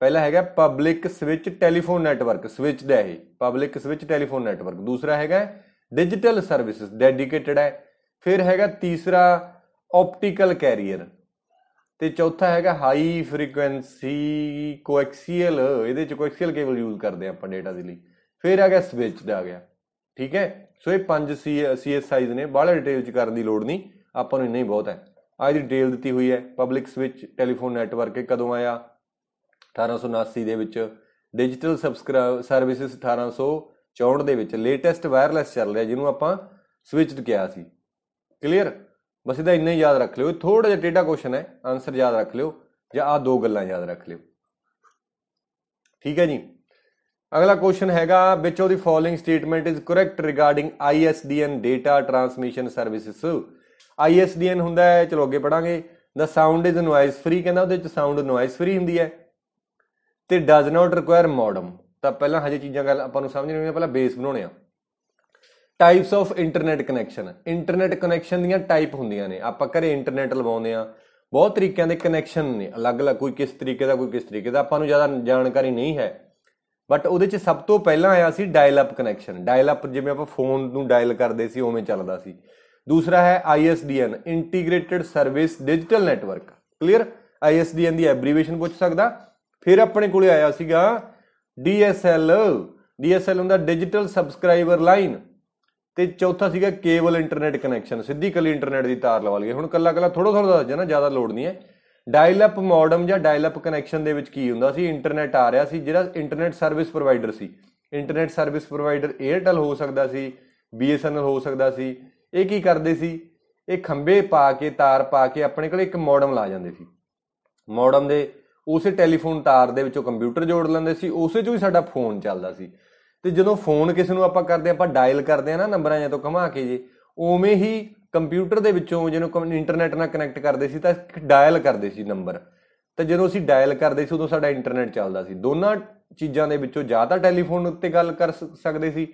ਪਹਿਲਾ ਹੈਗਾ public switch telephone network switch ਦਾ ਇਹ ਪਬਲਿਕ ਸਵਿਚ ਟੈਲੀਫੋਨ ਨੈਟਵਰਕ ਦੂਸਰਾ ਹੈਗਾ ਡਿਜੀਟਲ ਸਰਵਿਸਿਜ਼ ਡੈਡੀਕੇਟਡ ਹੈ ਫਿਰ ਹੈਗਾ ਤੀਸਰਾ ਆਪਟੀਕਲ ਕੈਰੀਅਰ ਤੇ ਚੌਥਾ ਹੈਗਾ ਹਾਈ ਫ੍ਰੀਕੁਐਂਸੀ ਕੋਐਕਸੀਅਲ ਇਹਦੇ ਚ ਕੋਐਕਸੀਅਲ ਕੇਬਲ ਯੂਜ਼ ਕਰਦੇ ਆਪਾਂ ਡਾਟਾ ਦੇ ਲਈ ਫਿਰ ਆ ਗਿਆ ਸਵਿਚ ਦਾ ਆ ਗਿਆ ਠੀਕ ਹੈ ਸੋ ਇਹ 5 ਸੀਐਸਆਈਜ਼ ਨੇ ਬਾਹਲੇ ਡਿਟੇਲ ਚ ਕਰਨ ਦੀ ਲੋੜ ਨਹੀਂ ਆਪਾਂ ਨੂੰ ਇੰਨਾ ਹੀ ਬਹੁਤ ਹੈ ਆ ਜਿਹੜੀ ਡਿਟੇਲ ਦਿੱਤੀ ਹੋਈ ਹੈ ਪਬਲਿਕ ਸਵਿਚ ਟੈਲੀਫੋਨ ਨੈਟਵਰਕ ਕਦੋਂ ਆਇਆ 1879 ਦੇ ਵਿੱਚ ਡਿਜੀਟਲ ਸਬਸਕ੍ਰਾਈਬ ਸਰਵਿਸਿਜ਼ 1864 ਦੇ ਵਿੱਚ ਲੇਟੈਸਟ ਵਾਇਰਲੈਸ ਚੱਲ ਰਿਹਾ ਜਿਹਨੂੰ ਆਪਾਂ ਸਵਿਚਡ ਕਿਹਾ ਸੀ ਕਲੀਅਰ ਬਸ ਇਹਦਾ ਇੰਨਾ ਹੀ ਯਾਦ ਰੱਖ ਲਿਓ ਥੋੜਾ ਜਿਹਾ ਡੇਟਾ ਕੁਐਸਚਨ ਹੈ ਆਨਸਰ ਯਾਦ ਰੱਖ ਲਿਓ ਜਾਂ ਆ ਦੋ ਗੱਲਾਂ ਯਾਦ ਰੱਖ ਲਿਓ ਠੀਕ ਹੈ ਜੀ ਅਗਲਾ ਕੁਐਸਚਨ ਹੈਗਾ which of the following statement is correct regarding ISDN data transmission services ISDN ਹੁੰਦਾ ਹੈ ਚਲੋ ਅੱਗੇ ਪੜਾਂਗੇ the sound is noise free ਕਹਿੰਦਾ ਉਹਦੇ ਵਿੱਚ ਸਾਊਂਡ ਨੋਇਸ ਫ੍ਰੀ ਹੁੰਦੀ ਹੈ ਤੇ ਡਸ ਨਾਟ ਰਿਕੁਆਇਰ ਮੋਡਮ ਤਾਂ ਪਹਿਲਾਂ ਹਜੇ ਚੀਜ਼ਾਂ ਗੱਲ ਆਪਾਂ ਨੂੰ ਸਮਝਣੀ ਹੋਣੀ ਪਹਿਲਾਂ ਬੇਸ ਬਣਾਉਣੇ ਆ types of internet connection internet connection ਦੀਆਂ ਟਾਈਪ ਹੁੰਦੀਆਂ ਨੇ ਆਪਾਂ ਘਰੇ ਇੰਟਰਨੈਟ ਲਵਾਉਂਦੇ ਆ ਬਹੁਤ ਤਰੀਕਿਆਂ ਦੇ ਕਨੈਕਸ਼ਨ ਨੇ ਅਲੱਗ-ਅਲੱਗ ਕੋਈ ਕਿਸ ਤਰੀਕੇ ਦਾ ਕੋਈ ਕਿਸ ਤਰੀਕੇ ਦਾ ਆਪਾਂ ਨੂੰ ਜ਼ਿਆਦਾ ਜਾਣਕਾਰੀ ਨਹੀਂ ਹੈ ਬਟ ਉਹਦੇ 'ਚ ਸਭ ਤੋਂ ਪਹਿਲਾਂ ਆਇਆ ਸੀ dial up connection dial up ਜਿਵੇਂ ਆਪਾਂ ਫੋਨ ਨੂੰ ਡਾਇਲ ਕਰਦੇ ਸੀ ਉਵੇਂ ਚੱਲਦਾ ਸੀ ਦੂਸਰਾ ਹੈ ISDN integrated service digital network clear ISDN ਦੀ ਐਬਰੀਵੇਸ਼ਨ ਪੁੱਛ ਸਕਦਾ ਫਿਰ ਆਪਣੇ ਕੋਲੇ ਆਇਆ ਸੀਗਾ DSL DSL ਹੁੰਦਾ ਡਿਜੀਟਲ ਸਬਸਕ੍ਰਾਈਬਰ ਲਾਈਨ ਤੇ ਚੌਥਾ ਸੀਗਾ ਕੇਬਲ ਇੰਟਰਨੈਟ ਕਨੈਕਸ਼ਨ ਸਿੱਧੀ ਕੱਲੀ ਇੰਟਰਨੈਟ ਦੀ ਤਾਰ ਲਵਾ ਲਈਏ ਹੁਣ ਕੱਲਾ ਕੱਲਾ ਥੋੜਾ ਥੋੜਾ ਦੱਸ ਜਾਣਾ ਜ਼ਿਆਦਾ ਲੋਡ ਨਹੀਂ ਹੈ ਡਾਇਲ ਅਪ ਮੋਡਮ ਜਾਂ ਡਾਇਲ ਅਪ ਕਨੈਕਸ਼ਨ ਦੇ ਵਿੱਚ ਕੀ ਹੁੰਦਾ ਸੀ ਇੰਟਰਨੈਟ ਆ ਰਿਹਾ ਸੀ ਜਿਹੜਾ ਇੰਟਰਨੈਟ ਸਰਵਿਸ ਪ੍ਰੋਵਾਈਡਰ ਸੀ ਇੰਟਰਨੈਟ ਸਰਵਿਸ ਪ੍ਰੋਵਾਈਡਰ ਏਅਰਟੈਲ ਹੋ ਸਕਦਾ ਸੀ BSNL ਹੋ ਸਕਦਾ ਸੀ ਇਹ ਕੀ ਕਰਦੇ ਸੀ ਇਹ ਖੰਬੇ ਪਾ ਕੇ ਤਾਰ ਪਾ ਕੇ ਆਪਣੇ ਕੋਲ ਇੱਕ ਮੋਡਮ ਲਾ ਜਾਂਦੇ ਸੀ ਮੋਡਮ ਦੇ ਉਸੇ ਟੈਲੀਫੋਨ ਤਾਰ ਦੇ ਵਿੱਚੋਂ ਕੰਪਿਊਟਰ ਜੋੜ ਲੈਂਦੇ ਸੀ ਉਸੇ ਚੋਂ ਹੀ ਸਾਡਾ ਫੋਨ ਚੱਲਦਾ ਸੀ ਤੇ ਜਦੋਂ ਫੋਨ ਕਿਸੇ ਨੂੰ ਆਪਾਂ ਕਰਦੇ ਆਪਾਂ ਡਾਇਲ ਕਰਦੇ ਆ ਨਾ ਨੰਬਰਾਂ ਜਾਂ ਤੋਂ ਘਮਾ ਕੇ ਜੀ ਉਵੇਂ ਹੀ ਕੰਪਿਊਟਰ ਦੇ ਵਿੱਚੋਂ ਜਿਹਨੂੰ ਇੰਟਰਨੈਟ ਨਾਲ ਕਨੈਕਟ ਕਰਦੇ ਸੀ ਤਾਂ ਡਾਇਲ ਕਰਦੇ ਸੀ ਨੰਬਰ ਤਾਂ ਜਦੋਂ ਅਸੀਂ ਡਾਇਲ ਕਰਦੇ ਸੀ ਉਦੋਂ ਸਾਡਾ ਇੰਟਰਨੈਟ ਚੱਲਦਾ ਸੀ ਦੋਨਾਂ ਚੀਜ਼ਾਂ ਦੇ ਵਿੱਚੋਂ ਜਾਂ ਤਾਂ ਟੈਲੀਫੋਨ ਉੱਤੇ ਗੱਲ ਕਰ ਸਕਦੇ ਸੀ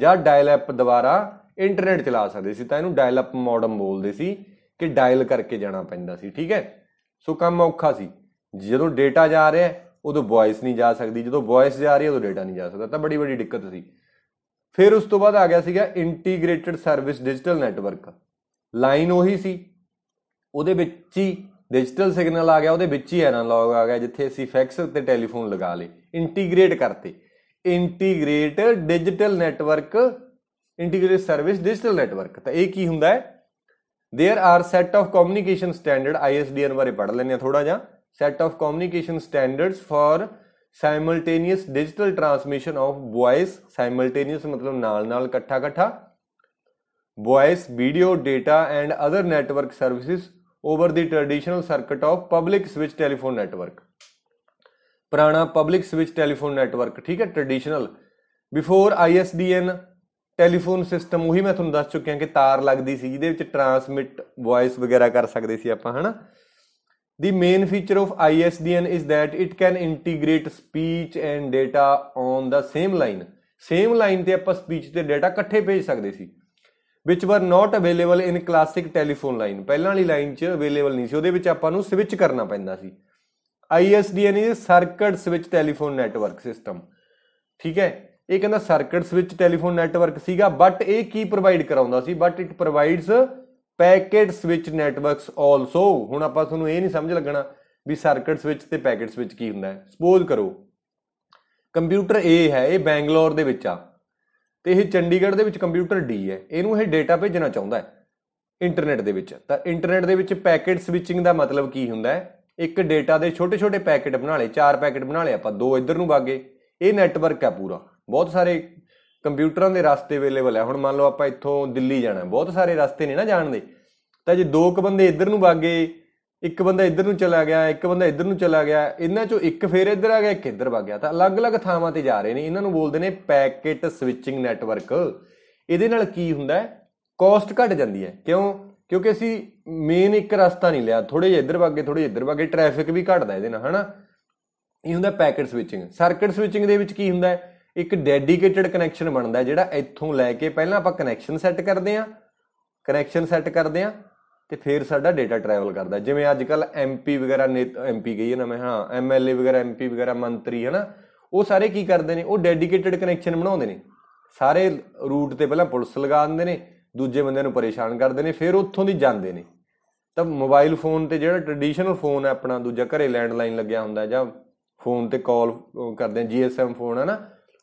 ਜਾਂ ਡਾਇਲ ਐਪ ਦੁਆਰਾ ਇੰਟਰਨੈਟ ਚਲਾ ਸਕਦੇ ਸੀ ਤਾਂ ਇਹਨੂੰ ਡਾਇਲ ਅਪ ਮੋਡਮ ਬੋਲਦੇ ਸੀ ਕਿ ਡਾਇਲ ਕਰਕੇ ਜਾਣਾ ਪੈਂਦਾ ਸੀ ਠੀਕ ਹੈ ਸੋ ਕੰਮ ਔਖਾ ਸੀ ਜਦੋਂ ਡੇਟਾ ਜਾ ਰਿਹਾ ਉਦੋਂ ਵੌਇਸ ਨਹੀਂ ਜਾ ਸਕਦੀ ਜਦੋਂ ਵੌਇਸ ਜਾ ਰਹੀ ਹੈ ਉਦੋਂ ਡੇਟਾ ਨਹੀਂ ਜਾ ਸਕਦਾ ਤਾਂ ਬੜੀ ਵੱਡੀ ਦਿੱਕਤ ਸੀ ਫਿਰ ਉਸ ਤੋਂ ਬਾਅਦ ਆ ਗਿਆ ਸੀਗਾ integrated service digital network line ਉਹੀ ਸੀ ਉਹਦੇ ਵਿੱਚ ਹੀ ਡਿਜੀਟਲ ਸਿਗਨਲ ਆ ਗਿਆ ਉਹਦੇ ਵਿੱਚ ਹੀ ਐਨਾਲੌਗ ਆ ਗਿਆ ਜਿੱਥੇ ਅਸੀਂ ਫੈਕਸ ਤੇ ਟੈਲੀਫੋਨ ਲਗਾ ਲਏ ਇੰਟੀਗ੍ਰੇਟ ਕਰਤੇ integrate digital network integrated service digital network ਤਾਂ ਇਹ ਕੀ ਹੁੰਦਾ ਹੈ there are set of communication standard ISDN ਬਾਰੇ ਪੜ੍ਹ ਲੈਣੇ ਆ ਥੋੜਾ ਜਿਹਾ set of communication standards for simultaneous digital transmission of voice simultaneous ਮਤਲਬ ਨਾਲ-ਨਾਲ ਇਕੱਠਾ-ਇਕੱਠਾ voice video data and other network services over the traditional circuit of public switch telephone network ਪੁਰਾਣਾ ਪਬਲਿਕ ਸਵਿਚ ਟੈਲੀਫੋਨ ਨੈਟਵਰਕ ਠੀਕ ਹੈ traditional before ISDN telephone system ਉਹੀ ਮੈਂ ਤੁਹਾਨੂੰ ਦੱਸ ਚੁੱਕਿਆ ਕਿ ਤਾਰ ਲੱਗਦੀ ਸੀ ਜਿਹਦੇ ਵਿੱਚ ਟ੍ਰਾਂਸਮਿਟ ਵੌਇਸ ਵਗੈਰਾ ਕਰ ਸਕਦੇ ਸੀ ਆਪਾਂ ਹਨਾ the main feature of ISDN is that it can integrate speech and data on the same line same line ਤੇ ਆਪਾਂ ਸਪੀਚ ਤੇ ਡਾਟਾ ਇਕੱਠੇ ਭੇਜ ਸਕਦੇ ਸੀ which were not available in classic telephone line ਪਹਿਲਾਂ ਵਾਲੀ ਲਾਈਨ 'ਚ ਅਵੇਲੇਬਲ ਨਹੀਂ ਸੀ ਉਹਦੇ ਵਿੱਚ ਆਪਾਂ ਨੂੰ ਸਵਿਚ ਕਰਨਾ ਪੈਂਦਾ ਸੀ ISDN is circuit switch telephone network system ਠੀਕ ਹੈ ਇਹ ਕਹਿੰਦਾ ਸਰਕਟਸ ਵਿੱਚ ਟੈਲੀਫੋਨ ਨੈਟਵਰਕ ਸੀਗਾ ਬਟ ਇਹ ਕੀ ਪ੍ਰੋਵਾਈਡ ਕਰਾਉਂਦਾ ਸੀ but it provides packet switch networks also ਹੁਣ ਆਪਾਂ ਤੁਹਾਨੂੰ ਇਹ ਨਹੀਂ ਸਮਝ ਲੱਗਣਾ ਵੀ ਸਰਕਟਸ ਵਿੱਚ ਤੇ ਪੈਕੇਟਸ ਵਿੱਚ ਕੀ ਹੁੰਦਾ ਹੈ ਸਪੋਜ਼ ਕਰੋ ਕੰਪਿਊਟਰ A ਹੈ ਇਹ ਬੈਂਗਲੌਰ ਦੇ ਵਿੱਚ ਆ ਤੇ ਇਹ ਚੰਡੀਗੜ੍ਹ ਦੇ ਵਿੱਚ ਕੰਪਿਊਟਰ D ਹੈ ਇਹਨੂੰ ਇਹ ਡਾਟਾ ਭੇਜਣਾ ਚਾਹੁੰਦਾ ਹੈ ਇੰਟਰਨੈਟ ਦੇ ਵਿੱਚ ਤਾਂ ਇੰਟਰਨੈਟ ਦੇ ਵਿੱਚ ਪੈਕੇਟ ਸਵਿਚਿੰਗ ਦਾ ਮਤਲਬ ਕੀ ਹੁੰਦਾ ਹੈ ਇੱਕ ਡਾਟਾ ਦੇ ਛੋਟੇ-ਛੋਟੇ ਪੈਕੇਟ ਬਣਾ ਲਏ ਚਾਰ ਪੈਕੇਟ ਬਣਾ ਲਏ ਆਪਾਂ ਦੋ ਇੱਧਰ ਨੂੰ ਵਾਗੇ ਇਹ ਨੈਟਵਰਕ ਹੈ ਪੂਰਾ ਬਹੁਤ ਸਾਰੇ ਕੰਪਿਊਟਰਾਂ ਦੇ ਰਸਤੇ ਅਵੇਲੇਬਲ ਹੈ ਹੁਣ ਮੰਨ ਲਓ ਆਪਾਂ ਇੱਥੋਂ ਦਿੱਲੀ ਜਾਣਾ ਬਹੁਤ ਸਾਰੇ ਰਸਤੇ ਨੇ ਨਾ ਜਾਣ ਦੇ ਤਾਂ ਜੇ ਦੋ ਕੁ ਬੰਦੇ ਇੱਧਰ ਨੂੰ ਵਾਗੇ ਇੱਕ ਬੰਦਾ ਇੱਧਰ ਨੂੰ ਚਲਾ ਗਿਆ ਇੱਕ ਬੰਦਾ ਇੱਧਰ ਨੂੰ ਚਲਾ ਗਿਆ ਇਹਨਾਂ ਚੋਂ ਇੱਕ ਫੇਰ ਇੱਧਰ ਆ ਗਿਆ ਇੱਕ ਇੱਧਰ ਵਾ ਗਿਆ ਤਾਂ ਅਲੱਗ-ਅਲੱਗ ਥਾਵਾਂ ਤੇ ਜਾ ਰਹੇ ਨੇ ਇਹਨਾਂ ਨੂੰ ਬੋਲਦੇ ਨੇ ਪੈਕੇਟ ਸਵਿਚਿੰਗ ਨੈਟਵਰਕ ਇਹਦੇ ਨਾਲ ਕੀ ਹੁੰਦਾ ਕੋਸਟ ਕਾਸਟ ਘਟ ਜਾਂਦੀ ਹੈ ਕਿਉਂ ਕਿਉਂਕਿ ਅਸੀਂ ਮੇਨ ਇੱਕ ਰਸਤਾ ਨਹੀਂ ਲਿਆ ਥੋੜੇ ਜਿਹਾ ਇੱਧਰ ਵਾਗੇ ਥੋੜੇ ਜਿਹਾ ਇੱਧਰ ਵਾਗੇ ਟ੍ਰੈਫਿਕ ਵੀ ਘਟਦਾ ਇਹਦੇ ਨਾਲ ਹਨਾ ਇਹ ਹੁੰਦਾ ਪੈਕੇਟ ਸਵਿਚਿੰਗ ਸਰਕਟ ਸਵਿਚਿੰਗ ਦੇ ਵਿੱਚ ਕੀ ਹੁੰਦਾ ਹੈ ਇੱਕ ਡੈਡੀਕੇਟਿਡ ਕਨੈਕਸ਼ਨ ਬਣਦਾ ਜਿਹੜਾ ਇੱਥੋਂ ਲੈ ਕੇ ਪਹਿਲਾਂ ਆਪਾਂ ਕਨੈਕਸ਼ਨ ਸੈੱਟ ਕਰਦੇ ਆ ਕਨੈਕਸ਼ਨ ਸੈੱਟ ਕਰਦੇ ਆ ਤੇ ਫਿਰ ਸਾਡਾ ਡਾਟਾ ਟਰੈਵਲ ਕਰਦਾ ਜਿਵੇਂ ਅੱਜ ਕੱਲ ਐਮਪੀ ਵਗੈਰਾ ਐਮਪੀ ਗਈ ਹੈ ਨਾ ਮੈਂ ਹਾਂ ਐਮਐਲਏ ਵਗੈਰਾ ਐਮਪੀ ਵਗੈਰਾ ਮੰਤਰੀ ਹੈ ਨਾ ਉਹ ਸਾਰੇ ਕੀ ਕਰਦੇ ਨੇ ਉਹ ਡੈਡੀਕੇਟਿਡ ਕਨੈਕਸ਼ਨ ਬਣਾਉਂਦੇ ਨੇ ਸਾਰੇ ਰੂਟ ਤੇ ਪਹਿਲਾਂ ਪੁਲਿਸ ਲਗਾ ਦਿੰਦੇ ਨੇ ਦੂਜੇ ਬੰਦਿਆਂ ਨੂੰ ਪਰੇਸ਼ਾਨ ਕਰਦੇ ਨੇ ਫਿਰ ਉੱਥੋਂ ਦੀ ਜਾਂਦੇ ਨੇ ਤਾਂ ਮੋਬਾਈਲ ਫੋਨ ਤੇ ਜਿਹੜਾ ਟ੍ਰੈਡੀਸ਼ਨਲ ਫੋਨ ਹੈ ਆਪਣਾ ਦੂਜਾ ਘਰੇ ਲੈਂਡਲਾਈਨ ਲੱਗਿਆ ਹੁੰਦਾ ਜਾਂ ਫੋਨ ਤੇ ਕਾਲ ਕਰਦੇ ਆ ਜੀਐਸਐਮ ਫੋਨ ਹੈ ਨਾ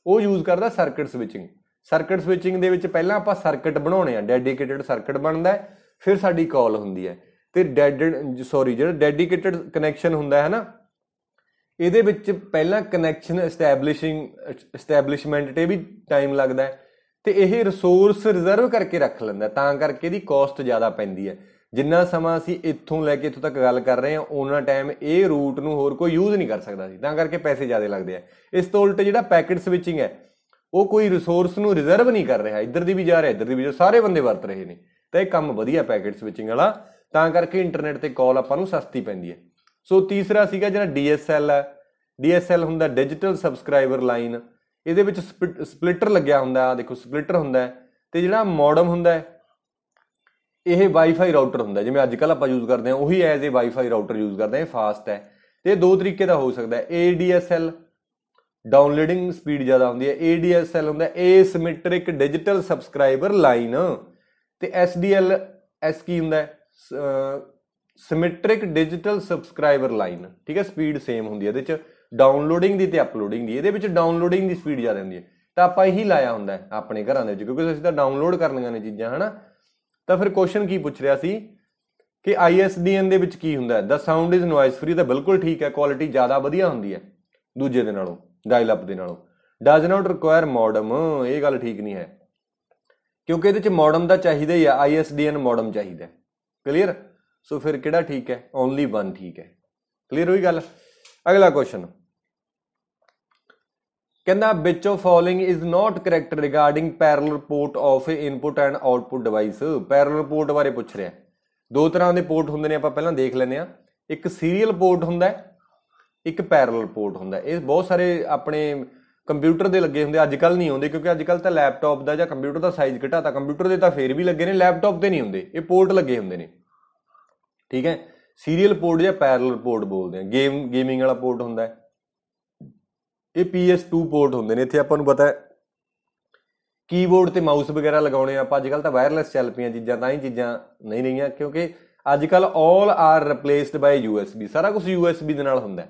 ਉਹ ਯੂਜ਼ ਕਰਦਾ ਸਰਕਟ ਸਵਿਚਿੰਗ ਸਰਕਟ ਸਵਿਚਿੰਗ ਦੇ ਵਿੱਚ ਪਹਿਲਾਂ ਆਪਾਂ ਸਰਕਟ ਬਣਾਉਣੇ ਆ ਡੈਡੀਕੇਟਿਡ ਸਰਕਟ ਬਣਦਾ ਫਿਰ ਸਾਡੀ ਕਾਲ ਹੁੰਦੀ ਹੈ ਤੇ ਡੈਡ ਸੌਰੀ ਜਿਹੜਾ ਡੈਡੀਕੇਟਿਡ ਕਨੈਕਸ਼ਨ ਹੁੰਦਾ ਹੈ ਨਾ ਇਹਦੇ ਵਿੱਚ ਪਹਿਲਾਂ ਕਨੈਕਸ਼ਨ ਐਸਟੈਬਲਿਸ਼ਿੰਗ ਐਸਟੈਬਲਿਸ਼ਮੈਂਟ ਤੇ ਵੀ ਟਾਈਮ ਲੱਗਦਾ ਤੇ ਇਹ ਰਿਸੋਰਸ ਰਿਜ਼ਰਵ ਕਰਕੇ ਰੱਖ ਲੈਂਦਾ ਤਾਂ ਕਰਕੇ ਦੀ ਕਾਸਟ ਜ਼ਿਆਦਾ ਪੈਂਦੀ ਹੈ ਜਿੰਨਾ ਸਮਾਂ ਅਸੀਂ ਇੱਥੋਂ ਲੈ ਕੇ ਇੱਥੋਂ ਤੱਕ ਗੱਲ ਕਰ ਰਹੇ ਹਾਂ ਉਹਨਾਂ ਟਾਈਮ ਇਹ ਰੂਟ ਨੂੰ ਹੋਰ ਕੋਈ ਯੂਜ਼ ਨਹੀਂ ਕਰ ਸਕਦਾ ਸੀ ਤਾਂ ਕਰਕੇ ਪੈਸੇ ਜ਼ਿਆਦਾ ਲੱਗਦੇ ਆ ਇਸ ਤੋਂ ਉਲਟ ਜਿਹੜਾ ਪੈਕੇਟ ਸਵਿਚਿੰਗ ਹੈ ਉਹ ਕੋਈ ਰਿਸੋਰਸ ਨੂੰ ਰਿਜ਼ਰਵ ਨਹੀਂ ਕਰ ਰਿਹਾ ਇੱਧਰ ਦੀ ਵੀ ਜਾ ਰਿਹਾ ਇੱਧਰ ਦੀ ਵੀ ਜਾ ਸਾਰੇ ਬੰਦੇ ਵਰਤ ਰਹੇ ਨੇ ਤਾਂ ਇਹ ਕੰਮ ਵਧੀਆ ਪੈਕੇਟ ਸਵਿਚਿੰਗ ਵਾਲਾ ਤਾਂ ਕਰਕੇ ਇੰਟਰਨੈਟ ਤੇ ਕਾਲ ਆਪਾਂ ਨੂੰ ਸਸਤੀ ਪੈਂਦੀ ਹੈ ਸੋ ਤੀਸਰਾ ਸੀਗਾ ਜਿਹੜਾ DSL ਹੈ DSL ਹੁੰਦਾ ਡਿਜੀਟਲ ਸਬਸਕ੍ਰਾਈਬਰ ਲਾਈਨ ਇਹਦੇ ਵਿੱਚ ਸਪਲਿਟਰ ਲੱਗਿਆ ਹੁੰਦਾ ਦੇਖੋ ਸਪਲਿਟਰ ਹੁੰਦਾ ਤੇ ਜਿਹੜਾ ਮੋਡਮ ਹੁੰਦਾ ਇਹ ਵਾਈਫਾਈ ਰਾਊਟਰ ਹੁੰਦਾ ਜਿਵੇਂ ਅੱਜ ਕੱਲ ਆਪਾਂ ਯੂਜ਼ ਕਰਦੇ ਆ ਉਹੀ as a wifi router use ਕਰਦੇ ਆ ਇਹ ਫਾਸਟ ਹੈ ਤੇ ਇਹ ਦੋ ਤਰੀਕੇ ਦਾ ਹੋ ਸਕਦਾ ਹੈ ADSL ਡਾਊਨਲੋਡਿੰਗ ਸਪੀਡ ਜ਼ਿਆਦਾ ਹੁੰਦੀ ਹੈ ADSL ਹੁੰਦਾ ਐਸਿਮੈਟ੍ਰਿਕ ਡਿਜੀਟਲ ਸਬਸਕ੍ਰਾਈਬਰ ਲਾਈਨ ਤੇ SDL ਐਸ ਕੀ ਹੁੰਦਾ ਹੈ ਸਿਮੈਟ੍ਰਿਕ ਡਿਜੀਟਲ ਸਬਸਕ੍ਰਾਈਬਰ ਲਾਈਨ ਠੀਕ ਹੈ ਸਪੀਡ ਸੇਮ ਹੁੰਦੀ ਹੈ ਇਹਦੇ ਚ ਡਾਊਨਲੋਡਿੰਗ ਦੀ ਤੇ ਅਪਲੋਡਿੰਗ ਦੀ ਇਹਦੇ ਵਿੱਚ ਡਾਊਨਲੋਡਿੰਗ ਦੀ ਸਪੀਡ ਜ਼ਿਆਦਾ ਹੁੰਦੀ ਹੈ ਤਾਂ ਆਪਾਂ ਇਹੀ ਲਾਇਆ ਹੁੰਦਾ ਆਪਣੇ ਘਰਾਂ ਦੇ ਵਿੱਚ ਕਿਉਂਕਿ ਅਸੀਂ ਤਾਂ ਡਾਊਨਲੋਡ ਕਰਨੀਆਂ ਨੇ ਚੀਜ਼ਾਂ ਹਨਾ ਤਾਂ ਫਿਰ ਕੁਐਸਚਨ ਕੀ ਪੁੱਛ ਰਿਹਾ ਸੀ ਕਿ ISDN ਦੇ ਵਿੱਚ ਕੀ ਹੁੰਦਾ ਹੈ ਦਾ ਸਾਊਂਡ ਇਜ਼ ਨੋਇਸ ਫ੍ਰੀ ਤਾਂ ਬਿਲਕੁਲ ਠੀਕ ਹੈ ਕੁਆਲਿਟੀ ਜ਼ਿਆਦਾ ਵਧੀਆ ਹੁੰਦੀ ਹੈ ਦੂਜੇ ਦੇ ਨਾਲੋਂ ਡਾਇਲ ਅਪ ਦੇ ਨਾਲੋਂ ਡਸ ਨਾਟ ਰਿਕੁਆਇਰ ਮੋਡਮ ਇਹ ਗੱਲ ਠੀਕ ਨਹੀਂ ਹੈ ਕਿਉਂਕਿ ਇਹਦੇ ਵਿੱਚ ਮੋਡਮ ਦਾ ਚਾਹੀਦਾ ਹੀ ਆ ISDN ਮੋਡਮ ਚਾਹੀਦਾ ਕਲੀਅਰ ਸੋ ਫਿਰ ਕਿਹੜਾ ਠੀਕ ਹੈ ਓਨਲੀ 1 ਠੀਕ ਹੈ ਕਲੀਅਰ ਹੋਈ ਗੱਲ ਅਗਲਾ ਕੁਐਸਚਨ ਕਹਿੰਦਾ which of falling is not correct regarding parallel port of input and output device parallel port ਬਾਰੇ ਪੁੱਛ ਰਿਹਾ ਦੋ ਤਰ੍ਹਾਂ ਦੇ ਪੋਰਟ ਹੁੰਦੇ ਨੇ ਆਪਾਂ ਪਹਿਲਾਂ ਦੇਖ ਲੈਨੇ ਆ ਇੱਕ ਸੀਰੀਅਲ ਪੋਰਟ ਹੁੰਦਾ ਇੱਕ ਪੈਰਲਲ ਪੋਰਟ ਹੁੰਦਾ ਇਹ ਬਹੁਤ ਸਾਰੇ ਆਪਣੇ ਕੰਪਿਊਟਰ ਦੇ ਲੱਗੇ ਹੁੰਦੇ ਅੱਜ ਕੱਲ ਨਹੀਂ ਹੁੰਦੇ ਕਿਉਂਕਿ ਅੱਜ ਕੱਲ ਤਾਂ ਲੈਪਟਾਪ ਦਾ ਜਾਂ ਕੰਪਿਊਟਰ ਦਾ ਸਾਈਜ਼ ਘਟਾਤਾ ਕੰਪਿਊਟਰ ਦੇ ਤਾਂ ਫੇਰ ਵੀ ਲੱਗੇ ਨੇ ਲੈਪਟਾਪ ਤੇ ਨਹੀਂ ਹੁੰਦੇ ਇਹ ਪੋਰਟ ਲੱਗੇ ਹੁੰਦੇ ਨੇ ਠੀਕ ਹੈ ਸੀਰੀਅਲ ਪੋਰਟ ਜਾਂ ਪੈਰਲਲ ਪੋਰਟ ਬੋਲਦੇ ਆ ਗੇਮ ਗੇਮਿੰਗ ਵਾਲਾ ਪੋਰਟ ਹੁੰਦਾ ਹੈ ਇਹ PS2 ਪੋਰਟ ਹੁੰਦੇ ਨੇ ਇੱਥੇ ਆਪਾਂ ਨੂੰ ਪਤਾ ਹੈ ਕੀਬੋਰਡ ਤੇ ਮਾਊਸ ਵਗੈਰਾ ਲਗਾਉਣੇ ਆਪਾਂ ਅੱਜ ਕੱਲ ਤਾਂ ਵਾਇਰਲੈਸ ਚੱਲ ਪਈਆਂ ਚੀਜ਼ਾਂ ਤਾਂ ਹੀ ਚੀਜ਼ਾਂ ਨਹੀਂ ਰਹੀਆਂ ਕਿਉਂਕਿ ਅੱਜ ਕੱਲ ਆਲ ਆਰ ਰਿਪਲੇਸਡ ਬਾਈ USB ਸਾਰਾ ਕੁਝ USB ਦੇ ਨਾਲ ਹੁੰਦਾ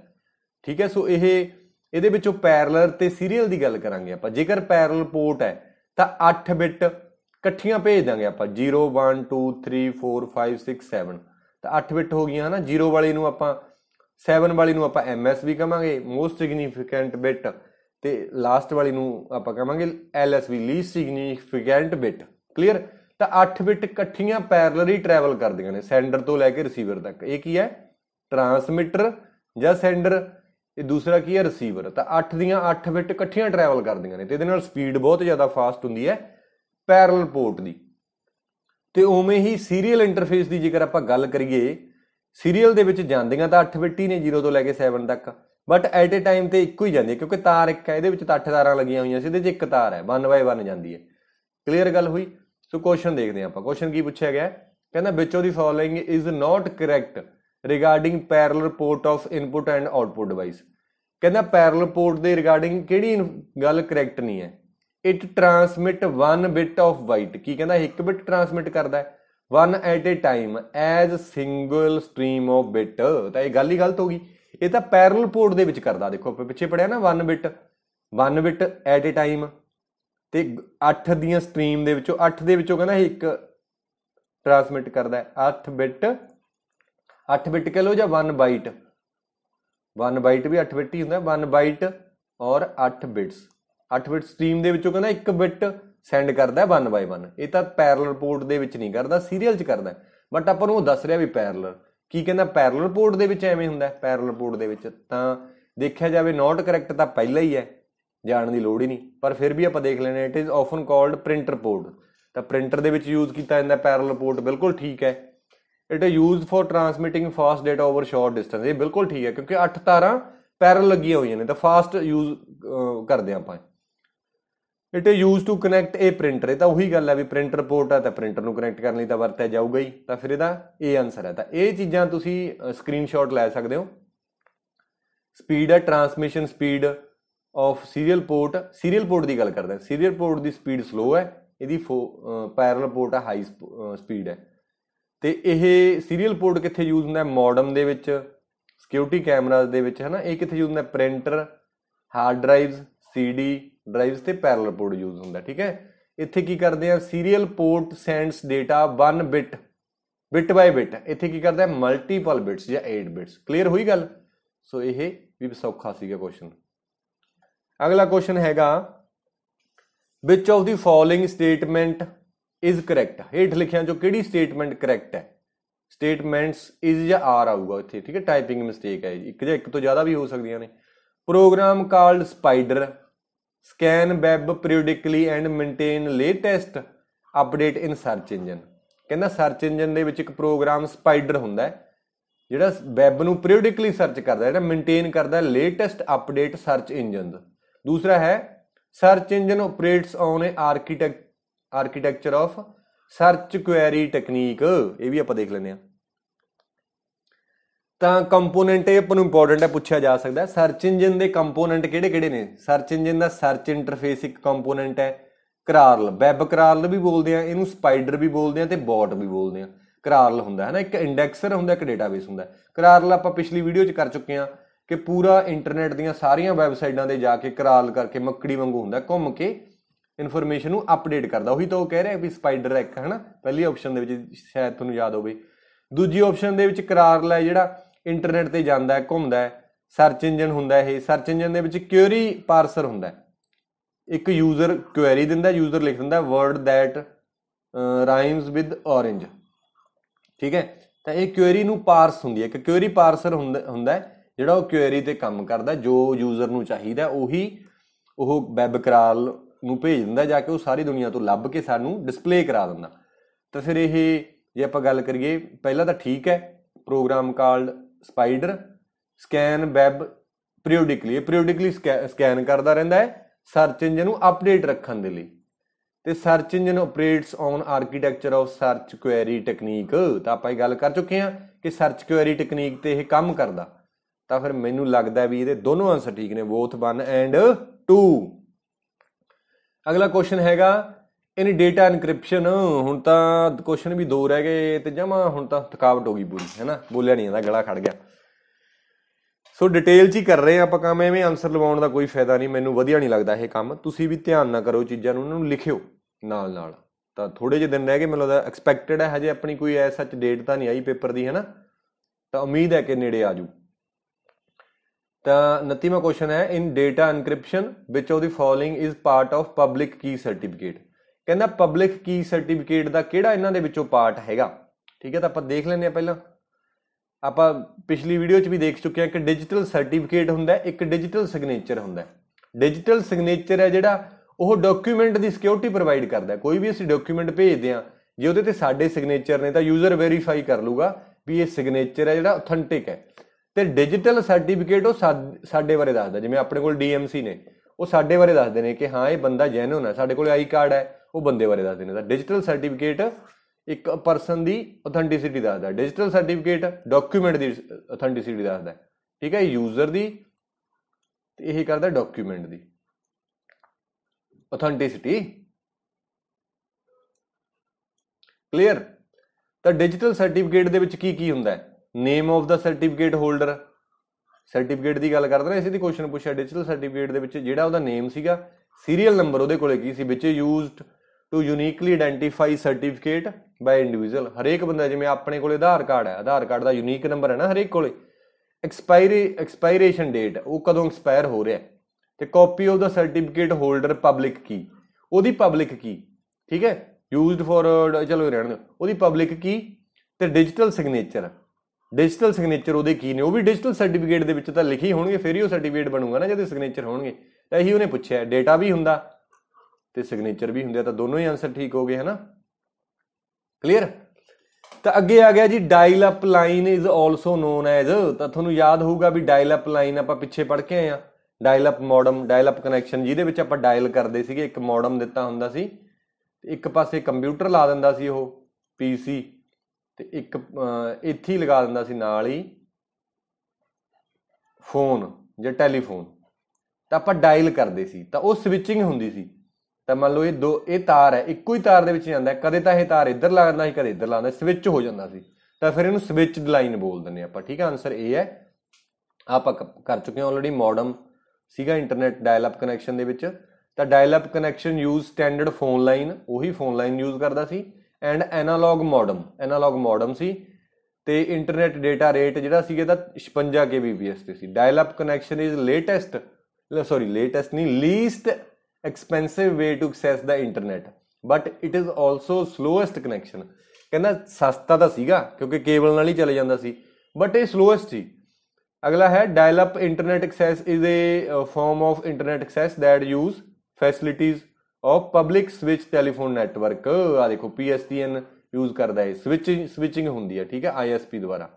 ਠੀਕ ਹੈ ਸੋ ਇਹ ਇਹਦੇ ਵਿੱਚੋਂ ਪੈਰਲਰ ਤੇ ਸੀਰੀਅਲ ਦੀ ਗੱਲ ਕਰਾਂਗੇ ਆਪਾਂ ਜੇਕਰ ਪੈਰਲਲ ਪੋਰਟ ਹੈ ਤਾਂ 8 ਬਿਟ ਇਕੱਠੀਆਂ ਭੇਜ ਦਾਂਗੇ ਆਪਾਂ 0 1 2 3 4 5 6 7 ਤਾਂ 8 ਬਿਟ ਹੋ ਗਈਆਂ ਹਨਾ 0 ਵਾਲੇ ਨੂੰ ਆਪਾਂ 7 ਵਾਲੀ ਨੂੰ ਆਪਾਂ ਵੀ ਕਹਾਂਗੇ ਮੋਸਟ ਸਿਗਨੀਫੀਕੈਂਟ ਬਿਟ ਤੇ ਲਾਸਟ ਵਾਲੀ ਨੂੰ ਆਪਾਂ ਕਹਾਂਗੇ LSB least significant bit clear ਤਾਂ 8 ਬਿਟ ਇਕੱਠੀਆਂ ਪੈਰਲਲੀ ਟਰੈਵਲ ਕਰਦੀਆਂ ਨੇ ਸੈਂਡਰ ਤੋਂ ਲੈ ਕੇ ਰਿਸੀਵਰ ਤੱਕ ਇਹ ਕੀ ਹੈ ਟਰਾਂਸਮਿਟਰ ਜਾਂ ਸੈਂਡਰ ਇਹ ਦੂਸਰਾ ਕੀ ਹੈ ਰਿਸੀਵਰ ਤਾਂ 8 ਦੀਆਂ 8 ਬਿਟ ਇਕੱਠੀਆਂ ਟਰੈਵਲ ਕਰਦੀਆਂ ਨੇ ਤੇ ਇਹਦੇ ਨਾਲ ਸਪੀਡ ਬਹੁਤ ਜ਼ਿਆਦਾ ਫਾਸਟ ਹੁੰਦੀ ਹੈ ਪੈਰਲਲ ਪੋਰਟ ਦੀ ਤੇ ਉਵੇਂ ਹੀ ਸੀਰੀਅਲ ਇੰਟਰਫੇਸ ਦੀ ਜੇਕਰ ਆਪਾਂ ਗੱਲ ਕਰੀਏ ਸੀਰੀਅਲ ਦੇ ਵਿੱਚ ਜਾਂਦੀਆਂ ਤਾਂ 8 ਬਿੱਟੀ ਨੇ 0 ਤੋਂ ਲੈ ਕੇ 7 ਤੱਕ ਬਟ ਐਟ ਅ ਟਾਈਮ ਤੇ ਇੱਕੋ ਹੀ ਜਾਂਦੀ ਹੈ ਕਿਉਂਕਿ ਤਾਰ ਇੱਕ ਹੈ ਇਹਦੇ ਵਿੱਚ ਤਾਂ 8 ਤਾਰਾਂ ਲੱਗੀਆਂ ਹੋਈਆਂ ਸੀ ਇਹਦੇ 'ਚ ਇੱਕ ਤਾਰ ਹੈ 1 ਬਾਈ 1 ਜਾਂਦੀ ਹੈ ਕਲੀਅਰ ਗੱਲ ਹੋਈ ਸੋ ਕੁਐਸਚਨ ਦੇਖਦੇ ਆਪਾਂ ਕੁਐਸਚਨ ਕੀ ਪੁੱਛਿਆ ਗਿਆ ਕਹਿੰਦਾ which of the following is not correct regarding parallel port of input and output device ਕਹਿੰਦਾ ਪੈਰਲਲ ਪੋਰਟ ਦੇ ਰਿਗਾਰਡਿੰਗ ਕਿਹੜੀ ਗੱਲ ਕਰੈਕਟ ਨਹੀਂ ਹੈ it transmit 1 bit of white ਕੀ ਕਹਿੰਦਾ 1 ਬਿਟ ਟਰਾਂਸਮਿਟ ਕਰਦਾ ਹੈ one at a time as single stream of bit ਤਾਂ ਇਹ ਗੱਲ ਹੀ ਗਲਤ ਹੋ ਗਈ ਇਹ ਤਾਂ ਪੈਰਲਲ ਪੋਰਟ ਦੇ ਵਿੱਚ ਕਰਦਾ ਦੇਖੋ ਪਿੱਛੇ ਪੜਿਆ ਨਾ 1 bit 1 bit at a time ਤੇ 8 ਦੀਆਂ ਸਟ੍ਰੀਮ ਦੇ ਵਿੱਚੋਂ 8 ਦੇ ਵਿੱਚੋਂ ਕਹਿੰਦਾ ਇਹ ਇੱਕ ਟ੍ਰਾਂਸਮਿਟ ਕਰਦਾ 8 ਬਿਟ 8 ਬਿਟ ਕਹ ਲੋ ਜਾਂ 1 ਬਾਈਟ 1 ਬਾਈਟ ਵੀ 8 ਬਿਟ ਹੀ ਹੁੰਦਾ 1 ਬਾਈਟ ਔਰ 8 ਬਿਟਸ 8 ਬਿਟ ਸਟ੍ਰੀਮ ਦੇ ਵਿੱਚੋਂ ਕਹਿੰਦਾ 1 ਬਿਟ ਸੈਂਡ ਕਰਦਾ 1 ਬਾਈ 1 ਇਹ ਤਾਂ ਪੈਰਲਲ ਪੋਰਟ ਦੇ ਵਿੱਚ ਨਹੀਂ ਕਰਦਾ ਸੀਰੀਅਲ 'ਚ ਕਰਦਾ ਬਟ ਆਪਾਂ ਨੂੰ ਉਹ ਦੱਸ ਰਿਹਾ ਵੀ ਪੈਰਲਲ ਕੀ ਕਹਿੰਦਾ ਪੈਰਲਲ ਪੋਰਟ ਦੇ ਵਿੱਚ ਐਵੇਂ ਹੁੰਦਾ ਪੈਰਲਲ ਪੋਰਟ ਦੇ ਵਿੱਚ ਤਾਂ ਦੇਖਿਆ ਜਾਵੇ ਨਾਟ ਕਰੈਕਟ ਤਾਂ ਪਹਿਲਾਂ ਹੀ ਹੈ ਜਾਣ ਦੀ ਲੋੜ ਹੀ ਨਹੀਂ ਪਰ ਫਿਰ ਵੀ ਆਪਾਂ ਦੇਖ ਲੈਣੇ it is often called printer port ਤਾਂ ਪ੍ਰਿੰਟਰ ਦੇ ਵਿੱਚ ਯੂਜ਼ ਕੀਤਾ ਜਾਂਦਾ ਪੈਰਲਲ ਪੋਰਟ ਬਿਲਕੁਲ ਠੀਕ ਹੈ it is used for transmitting fast data over short distance ਇਹ ਬਿਲਕੁਲ ਠੀਕ ਹੈ ਕਿਉਂਕਿ 8 ਤਾਰਾਂ ਪੈਰਲ ਲੱਗੀਆਂ ਹੋਈਆਂ ਨੇ ਤਾਂ ਫਾਸਟ ਯੂਜ਼ ਕਰਦੇ ਆਪਾਂ it is use to connect a printer ਇਹ ਤਾਂ ਉਹੀ ਗੱਲ ਹੈ ਵੀ ਪ੍ਰਿੰਟਰ ਪੋਰਟ ਆ ਤਾਂ ਪ੍ਰਿੰਟਰ ਨੂੰ ਕਨੈਕਟ ਕਰਨ ਲਈ ਤਾਂ ਵਰਤਿਆ ਜਾਊਗਾ ਹੀ ਤਾਂ ਫਿਰ ਇਹਦਾ ਏ ਆਨਸਰ ਹੈ ਤਾਂ ਇਹ ਚੀਜ਼ਾਂ ਤੁਸੀਂ ਸਕਰੀਨਸ਼ਾਟ ਲੈ ਸਕਦੇ ਹੋ ਸਪੀਡ ਹੈ transmission speed of serial port serial port ਦੀ ਗੱਲ ਕਰਦੇ ਹਾਂ ਸੀਰੀਅਲ ਪੋਰਟ ਦੀ ਸਪੀਡ ਸਲੋ ਹੈ ਇਹਦੀ ਪੈਰਲਲ ਪੋਰਟ ਆ ਹਾਈ ਸਪੀਡ ਹੈ ਤੇ ਇਹ ਸੀਰੀਅਲ ਪੋਰਟ ਕਿੱਥੇ ਯੂਜ਼ ਹੁੰਦਾ ਹੈ ਮੋਡਮ ਦੇ ਵਿੱਚ ਸਿਕਿਉਰਿਟੀ ਕੈਮਰਾਜ਼ ਦੇ ਵਿੱਚ ਹੈ ਨਾ ਇਹ ਕਿੱਥੇ ਯੂਜ਼ ਹੁੰਦਾ printer hard drives CD drives ਤੇ ਪੈਰਲਲ ਪੋਰਟ ਯੂਜ਼ ਹੁੰਦਾ ਠੀਕ ਹੈ ਇੱਥੇ ਕੀ ਕਰਦੇ ਆ serial port sends data 1 bit bit by bit ਇੱਥੇ ਕੀ ਕਰਦਾ ਹੈ ਮਲਟੀਪਲ ਬਿਟਸ ਜਾਂ 8 ਬਿਟਸ ਕਲੀਅਰ ਹੋਈ ਗੱਲ ਸੋ ਇਹ ਵੀ ਸੌਖਾ ਸੀਗਾ ਕੁਐਸਚਨ ਅਗਲਾ ਕੁਐਸਚਨ ਹੈਗਾ which of the following statement is correct ਹੇਠ ਲਿਖਿਆ ਜੋ ਕਿਹੜੀ ਸਟੇਟਮੈਂਟ ਕਰੈਕਟ ਹੈ ਸਟੇਟਮੈਂਟਸ ਇਜ਼ ਜਾਂ ਆਰ ਆਊਗਾ ਇੱਥੇ ਠੀਕ ਹੈ ਟਾਈਪਿੰਗ ਮਿਸਟੇਕ ਹੈ ਇੱਕ ਜਾਂ ਇੱਕ ਤੋਂ ਜ਼ਿਆਦਾ ਵੀ ਹੋ ਸਕਦੀਆਂ ਨੇ program called spider scan web periodically and maintain latest update in search engine ਕਹਿੰਦਾ ਸਰਚ ਇੰਜਨ ਦੇ ਵਿੱਚ ਇੱਕ ਪ੍ਰੋਗਰਾਮ ਸਪਾਈਡਰ ਹੁੰਦਾ ਹੈ ਜਿਹੜਾ ਵੈਬ ਨੂੰ ਪੀਰੀਓਡਿਕਲੀ ਸਰਚ ਕਰਦਾ ਜਿਹੜਾ ਮੇਨਟੇਨ ਕਰਦਾ ਲੇਟੈਸਟ ਅਪਡੇਟ ਸਰਚ ਇੰਜਨ ਦੂਸਰਾ ਹੈ search engine operates on a architecture of search query technique ਇਹ ਵੀ ਆਪਾਂ ਦੇਖ ਲੈਂਦੇ ਹਾਂ ਤਾਂ ਕੰਪੋਨੈਂਟ ਇਹ ਆਪਾਂ ਨੂੰ ਇੰਪੋਰਟੈਂਟ ਹੈ ਪੁੱਛਿਆ ਜਾ ਸਕਦਾ ਸਰਚ ਇੰਜਨ ਦੇ ਕੰਪੋਨੈਂਟ ਕਿਹੜੇ-ਕਿਹੜੇ ਨੇ ਸਰਚ ਇੰਜਨ ਦਾ ਸਰਚ ਇੰਟਰਫੇਸ ਇੱਕ ਕੰਪੋਨੈਂਟ ਹੈ ਕਰਾਰਲ ਵੈਬ ਕਰਾਰਲ ਵੀ ਬੋਲਦੇ ਆ ਇਹਨੂੰ ਸਪਾਈਡਰ ਵੀ ਬੋਲਦੇ ਆ ਤੇ ਬੋਟ ਵੀ ਬੋਲਦੇ ਆ ਕਰਾਰਲ ਹੁੰਦਾ ਹੈ ਨਾ ਇੱਕ ਇੰਡੈਕਸਰ ਹੁੰਦਾ ਇੱਕ ਡੇਟਾਬੇਸ ਹੁੰਦਾ ਕਰਾਰਲ ਆਪਾਂ ਪਿਛਲੀ ਵੀਡੀਓ 'ਚ ਕਰ ਚੁੱਕੇ ਆ ਕਿ ਪੂਰਾ ਇੰਟਰਨੈਟ ਦੀਆਂ ਸਾਰੀਆਂ ਵੈਬਸਾਈਟਾਂ ਦੇ ਜਾ ਕੇ ਕਰਾਰਲ ਕਰਕੇ ਮੱਕੜੀ ਵਾਂਗੂ ਹੁੰਦਾ ਘੁੰਮ ਕੇ ਇਨਫੋਰਮੇਸ਼ਨ ਨੂੰ ਅਪਡੇਟ ਕਰਦਾ ਉਹੀ ਤਾਂ ਉਹ ਕਹਿ ਰਿਹਾ ਵੀ ਸਪਾਈਡਰ ਇੱਕ ਹਨਾ ਪਹਿਲੀ ਆਪਸ਼ਨ ਦੇ ਵਿੱਚ ਸ਼ਾਇਦ ਤੁਹਾਨੂੰ ਯਾਦ ਹੋਵੇ ਦੂਜੀ ਆਪਸ਼ਨ ਦੇ ਵਿੱਚ ਕਰਾਰਲ ਹੈ ਜਿਹੜਾ ਇੰਟਰਨੈਟ ਤੇ ਜਾਂਦਾ ਹੈ ਘੁੰਮਦਾ ਹੈ ਸਰਚ ਇੰਜਨ ਹੁੰਦਾ ਇਹ ਸਰਚ ਇੰਜਨ ਦੇ ਵਿੱਚ ਕੁਐਰੀ ਪਾਰਸਰ ਹੁੰਦਾ ਹੈ ਇੱਕ ਯੂਜ਼ਰ ਕੁਐਰੀ ਦਿੰਦਾ ਯੂਜ਼ਰ ਲਿਖ ਦਿੰਦਾ word that rhymes with orange ਠੀਕ ਹੈ ਤਾਂ ਇਹ ਕੁਐਰੀ ਨੂੰ ਪਾਰਸ ਹੁੰਦੀ ਹੈ ਇੱਕ ਕੁਐਰੀ ਪਾਰਸਰ ਹੁੰਦਾ ਜਿਹੜਾ ਉਹ ਕੁਐਰੀ ਤੇ ਕੰਮ ਕਰਦਾ ਜੋ ਯੂਜ਼ਰ ਨੂੰ ਚਾਹੀਦਾ ਉਹੀ ਉਹ ਵੈਬ ਕਰਾਲ ਨੂੰ ਭੇਜ ਦਿੰਦਾ ਜਾ ਕੇ ਉਹ ਸਾਰੀ ਦੁਨੀਆ ਤੋਂ ਲੱਭ ਕੇ ਸਾਨੂੰ ਡਿਸਪਲੇ ਕਰਾ ਦਿੰਦਾ ਤਾਂ ਫਿਰ ਇਹ ਜੇ ਆਪਾਂ ਗੱਲ ਕਰੀਏ ਪਹਿਲਾਂ ਤਾਂ ਠੀਕ ਹੈ program called spider scan web periodically periodically scan ਕਰਦਾ ਰਹਿੰਦਾ ਹੈ ਸਰਚ ਇੰਜਨ ਨੂੰ ਅਪਡੇਟ ਰੱਖਣ ਦੇ ਲਈ ਤੇ search engine operates on architecture of search query technique ਤਾਂ ਆਪਾਂ ਇਹ ਗੱਲ ਕਰ ਚੁੱਕੇ ਹਾਂ ਕਿ ਸਰਚ ਕੁਐਰੀ ਟੈਕਨੀਕ ਤੇ ਇਹ ਕੰਮ ਕਰਦਾ ਤਾਂ ਫਿਰ ਮੈਨੂੰ ਲੱਗਦਾ ਵੀ ਇਹਦੇ ਦੋਨੋਂ ਆਨਸਰ ਠੀਕ ਨੇ ਬੋਥ 1 ਐਂਡ 2 ਅਗਲਾ ਕੁਐਸਚਨ ਹੈਗਾ ਇਹਨੇ ਡੇਟਾ ਐਨਕ੍ਰਿਪਸ਼ਨ ਹੁਣ ਤਾਂ ਕੁਐਸਚਨ ਵੀ ਦੋ ਰਹਿ ਗਏ ਤੇ ਜਮਾ ਹੁਣ ਤਾਂ ਥਕਾਵਟ ਹੋ ਗਈ ਪੂਰੀ ਹੈਨਾ ਬੋਲਿਆ ਨਹੀਂ ਜਾਂਦਾ ਗਲਾ ਖੜ ਗਿਆ ਸੋ ਡਿਟੇਲ ਚ ਹੀ ਕਰ ਰਹੇ ਆ ਆਪਾਂ ਕੰਮ ਐਵੇਂ ਆਨਸਰ ਲਵਾਉਣ ਦਾ ਕੋਈ ਫਾਇਦਾ ਨਹੀਂ ਮੈਨੂੰ ਵਧੀਆ ਨਹੀਂ ਲੱਗਦਾ ਇਹ ਕੰਮ ਤੁਸੀਂ ਵੀ ਧਿਆਨ ਨਾ ਕਰੋ ਚੀਜ਼ਾਂ ਨੂੰ ਉਹਨਾਂ ਨੂੰ ਲਿਖਿਓ ਨਾਲ ਨਾਲ ਤਾਂ ਥੋੜੇ ਜਿਹੇ ਦਿਨ ਰਹਿ ਗਏ ਮੈਨੂੰ ਲੱਗਦਾ ਐਕਸਪੈਕਟਡ ਹੈ ਹਜੇ ਆਪਣੀ ਕੋਈ ਐ ਸੱਚ ਡੇਟ ਤਾਂ ਨਹੀਂ ਆਈ ਪੇਪਰ ਦੀ ਹੈਨਾ ਤਾਂ ਉਮੀਦ ਹੈ ਕਿ ਨੇੜੇ ਆ ਜੂ ਤਾਂ 29ਵਾਂ ਕੁਐਸਚਨ ਹੈ in data encryption which of the following is part of public key certificate ਕਹਿੰਦਾ ਪਬਲਿਕ ਕੀ ਸਰਟੀਫਿਕੇਟ ਦਾ ਕਿਹੜਾ ਇਹਨਾਂ ਦੇ ਵਿੱਚੋਂ ਪਾਰਟ ਹੈਗਾ ਠੀਕ ਹੈ ਤਾਂ ਆਪਾਂ ਦੇਖ ਲੈਂਦੇ ਆ ਪਹਿਲਾਂ ਆਪਾਂ ਪਿਛਲੀ ਵੀਡੀਓ 'ਚ ਵੀ ਦੇਖ ਚੁੱਕੇ ਹਾਂ ਕਿ ਡਿਜੀਟਲ ਸਰਟੀਫਿਕੇਟ ਹੁੰਦਾ ਇੱਕ ਡਿਜੀਟਲ ਸਿਗਨੇਚਰ ਹੁੰਦਾ ਡਿਜੀਟਲ ਸਿਗਨੇਚਰ ਹੈ ਜਿਹੜਾ ਉਹ ਡਾਕੂਮੈਂਟ ਦੀ ਸਿਕਿਉਰਿਟੀ ਪ੍ਰੋਵਾਈਡ ਕਰਦਾ ਕੋਈ ਵੀ ਅਸੀਂ ਡਾਕੂਮੈਂਟ ਭੇਜਦੇ ਆ ਜੇ ਉਹਦੇ ਤੇ ਸਾਡੇ ਸਿਗਨੇਚਰ ਨੇ ਤਾਂ ਯੂਜ਼ਰ ਵੈਰੀਫਾਈ ਕਰ ਲੂਗਾ ਵੀ ਇਹ ਸਿਗਨੇਚਰ ਹੈ ਜਿਹੜਾ ਆਥੈਂਟਿਕ ਹੈ ਤੇ ਡਿਜੀਟਲ ਸਰਟੀਫਿਕੇਟ ਉਹ ਸਾਡੇ ਬਾਰੇ ਦੱਸਦਾ ਜਿਵੇਂ ਆਪਣੇ ਕੋਲ ਡੀਐਮਸੀ ਨੇ ਉਹ ਸਾਡੇ ਬਾਰੇ ਦੱਸਦੇ ਨੇ ਕਿ ਹਾਂ ਇਹ ਬੰਦਾ ਜੈਨੂਨ ਹੈ ਸਾਡੇ ਕੋਲ ਆਈ ਕਾਰਡ ਹੈ ਉਹ ਬੰਦੇ ਬਾਰੇ ਦੱਸਦੇ ਨੇ ਤਾਂ ਡਿਜੀਟਲ ਸਰਟੀਫਿਕੇਟ ਇੱਕ ਪਰਸਨ ਦੀ ਅਥੈਂਟਿਸਿਟੀ ਦੱਸਦਾ ਡਿਜੀਟਲ ਸਰਟੀਫਿਕੇਟ ਡਾਕੂਮੈਂਟ ਦੀ ਅਥੈਂਟਿਸਿਟੀ ਦੱਸਦਾ ਠੀਕ ਹੈ ਯੂਜ਼ਰ ਦੀ ਤੇ ਇਹ ਕਰਦਾ ਡਾਕੂਮੈਂਟ ਦੀ ਅਥੈਂਟਿਸਿਟੀ ਕਲੀਅਰ ਤਾਂ ਡਿਜੀਟਲ ਸਰਟੀਫਿਕੇਟ ਦੇ ਵਿੱਚ ਕੀ ਕੀ ਹੁੰਦਾ ਹੈ name of the certificate holder certificate ਦੀ ਗੱਲ ਕਰਦੇ ਨੇ ਇਸੇ ਦੀ ਕੁਐਸਚਨ ਪੁੱਛਿਆ ਡਿਜੀਟਲ ਸਰਟੀਫਿਕੇਟ ਦੇ ਵਿੱਚ ਜਿਹੜਾ ਉਹਦਾ ਨੇਮ ਸੀਗਾ ਸੀਰੀਅਲ ਨੰਬਰ ਉਹਦੇ ਕੋਲੇ ਕੀ ਸੀ which used to uniquely identify certificate by individual ਹਰੇਕ ਬੰਦਾ ਜਿਵੇਂ ਆਪਣੇ ਕੋਲੇ ਆਧਾਰ ਕਾਰਡ ਹੈ ਆਧਾਰ ਕਾਰਡ ਦਾ ਯੂਨੀਕ ਨੰਬਰ ਹੈ ਨਾ ਹਰੇਕ ਕੋਲੇ ਐਕਸਪਾਇਰੀ ਐਕਸਪਾਇਰੇਸ਼ਨ ਡੇਟ ਉਹ ਕਦੋਂ ਐਕਸਪਾਇਰ ਹੋ ਰਿਹਾ ਤੇ copy of the certificate holder public key ਉਹਦੀ ਪਬਲਿਕ ਕੀ ਠੀਕ ਹੈ ਯੂਜ਼ਡ ਫॉर ਚਲੋ ਰਹਿਣ ਦਿਓ ਉਹਦੀ ਪਬਲਿਕ ਕੀ ਤੇ ਡਿਜੀਟਲ ਸਿਗਨੇਚਰ ਡਿਜੀਟਲ ਸਿਗਨੇਚਰ ਉਹਦੇ ਕੀ ਨੇ ਉਹ ਵੀ ਡਿਜੀਟਲ ਸਰਟੀਫਿਕੇਟ ਦੇ ਵਿੱਚ ਤਾਂ ਲਿਖੀ ਹੋਣਗੇ ਫਿਰ ਹੀ ਉਹ ਸਰਟੀਫਿਕੇਟ ਬਣੂਗਾ ਨਾ ਜਦ ਸਿਗਨੇਚਰ ਹੋਣਗੇ ਤਾਂ ਇਹੀ ਉਹਨੇ ਪੁੱਛਿਆ ਡਾਟਾ ਵੀ ਹੁੰਦਾ ਤੇ ਸਿਗਨੇਚਰ ਵੀ ਹੁੰਦੇ ਆ ਤਾਂ ਦੋਨੋਂ ਹੀ ਆਨਸਰ ਠੀਕ ਹੋ ਗਏ ਹਨਾ ਕਲੀਅਰ ਤਾਂ ਅੱਗੇ ਆ ਗਿਆ ਜੀ dial up line is also known as ਤਾਂ ਤੁਹਾਨੂੰ ਯਾਦ ਹੋਊਗਾ ਵੀ ਡਾਇਲ ਅਪ ਲਾਈਨ ਆਪਾਂ ਪਿੱਛੇ ਪੜ ਕੇ ਆਏ ਆ dial up modem dial up connection ਜਿਹਦੇ ਵਿੱਚ ਆਪਾਂ ਡਾਇਲ ਕਰਦੇ ਸੀਗੇ ਇੱਕ ਮੋਡਮ ਦਿੱਤਾ ਹੁੰਦਾ ਸੀ ਇੱਕ ਪਾਸੇ ਕੰਪਿਊਟਰ ਲਾ ਦਿੰਦਾ ਸੀ ਉਹ ਪੀਸੀ ਤੇ ਇੱਕ ਇੱਥੇ ਹੀ ਲਗਾ ਦਿੰਦਾ ਸੀ ਨਾਲ ਹੀ ਫੋਨ ਜਾਂ ਟੈਲੀਫੋਨ ਤਾਂ ਆਪਾਂ ਡਾਇਲ ਕਰਦੇ ਸੀ ਤਾਂ ਉਹ ਸਵਿਚਿੰਗ ਹੁੰਦੀ ਸੀ ਤਾਂ ਮੰਨ ਲਓ ਇਹ ਦੋ ਇਹ ਤਾਰ ਹੈ ਇੱਕੋ ਹੀ ਤਾਰ ਦੇ ਵਿੱਚ ਜਾਂਦਾ ਹੈ ਕਦੇ ਤਾਂ ਇਹ ਤਾਰ ਇੱਧਰ ਲੱਗਦਾ ਸੀ ਕਦੇ ਇੱਧਰ ਲੱਗਦਾ ਸਵਿਚ ਹੋ ਜਾਂਦਾ ਸੀ ਤਾਂ ਫਿਰ ਇਹਨੂੰ ਸਵਿਚ ਲਾਈਨ ਬੋਲ ਦਿੰਦੇ ਆਪਾਂ ਠੀਕ ਹੈ ਆਨਸਰ ਇਹ ਹੈ ਆਪਾਂ ਕਰ ਚੁੱਕੇ ਹਾਂ ਆਲਰੇਡੀ ਮੋਡਮ ਸੀਗਾ ਇੰਟਰਨੈਟ ਡਾਇਲ ਅਪ ਕਨੈਕਸ਼ਨ ਦੇ ਵਿੱਚ ਤਾਂ dial up connection use standard phone line ਉਹੀ ਫੋਨ ਲਾਈਨ ਯੂਜ਼ ਕਰਦਾ ਸੀ and analog modem analog modem ਸੀ ਤੇ ਇੰਟਰਨੈਟ ਡਾਟਾ ਰੇਟ ਜਿਹੜਾ ਸੀਗਾ ਤਾਂ 56 ਕੇਬੀਪੀਐਸ ਤੇ ਸੀ dial up connection is latest sorry latest ਨਹੀਂ least expensive way to access the internet but it is also slowest connection ਕਹਿੰਦਾ ਸਸਤਾ ਤਾਂ ਸੀਗਾ ਕਿਉਂਕਿ ਕੇਬਲ ਨਾਲ ਹੀ ਚੱਲ ਜਾਂਦਾ ਸੀ ਬਟ ਇਹ ਸਲੋਐਸਟ ਸੀ ਅਗਲਾ ਹੈ dial up internet access is a form of internet access that use facilities of public switch telephone network ਆ ਦੇਖੋ ਪੀਐਸਟੀਐਨ ਯੂਜ਼ ਕਰਦਾ ਹੈ ਸਵਿਚਿੰਗ ਸਵਿਚਿੰਗ ਹੁੰਦੀ ਹੈ ਠੀਕ ਹੈ ਆਈਐਸਪੀ ਦੁਆਰਾ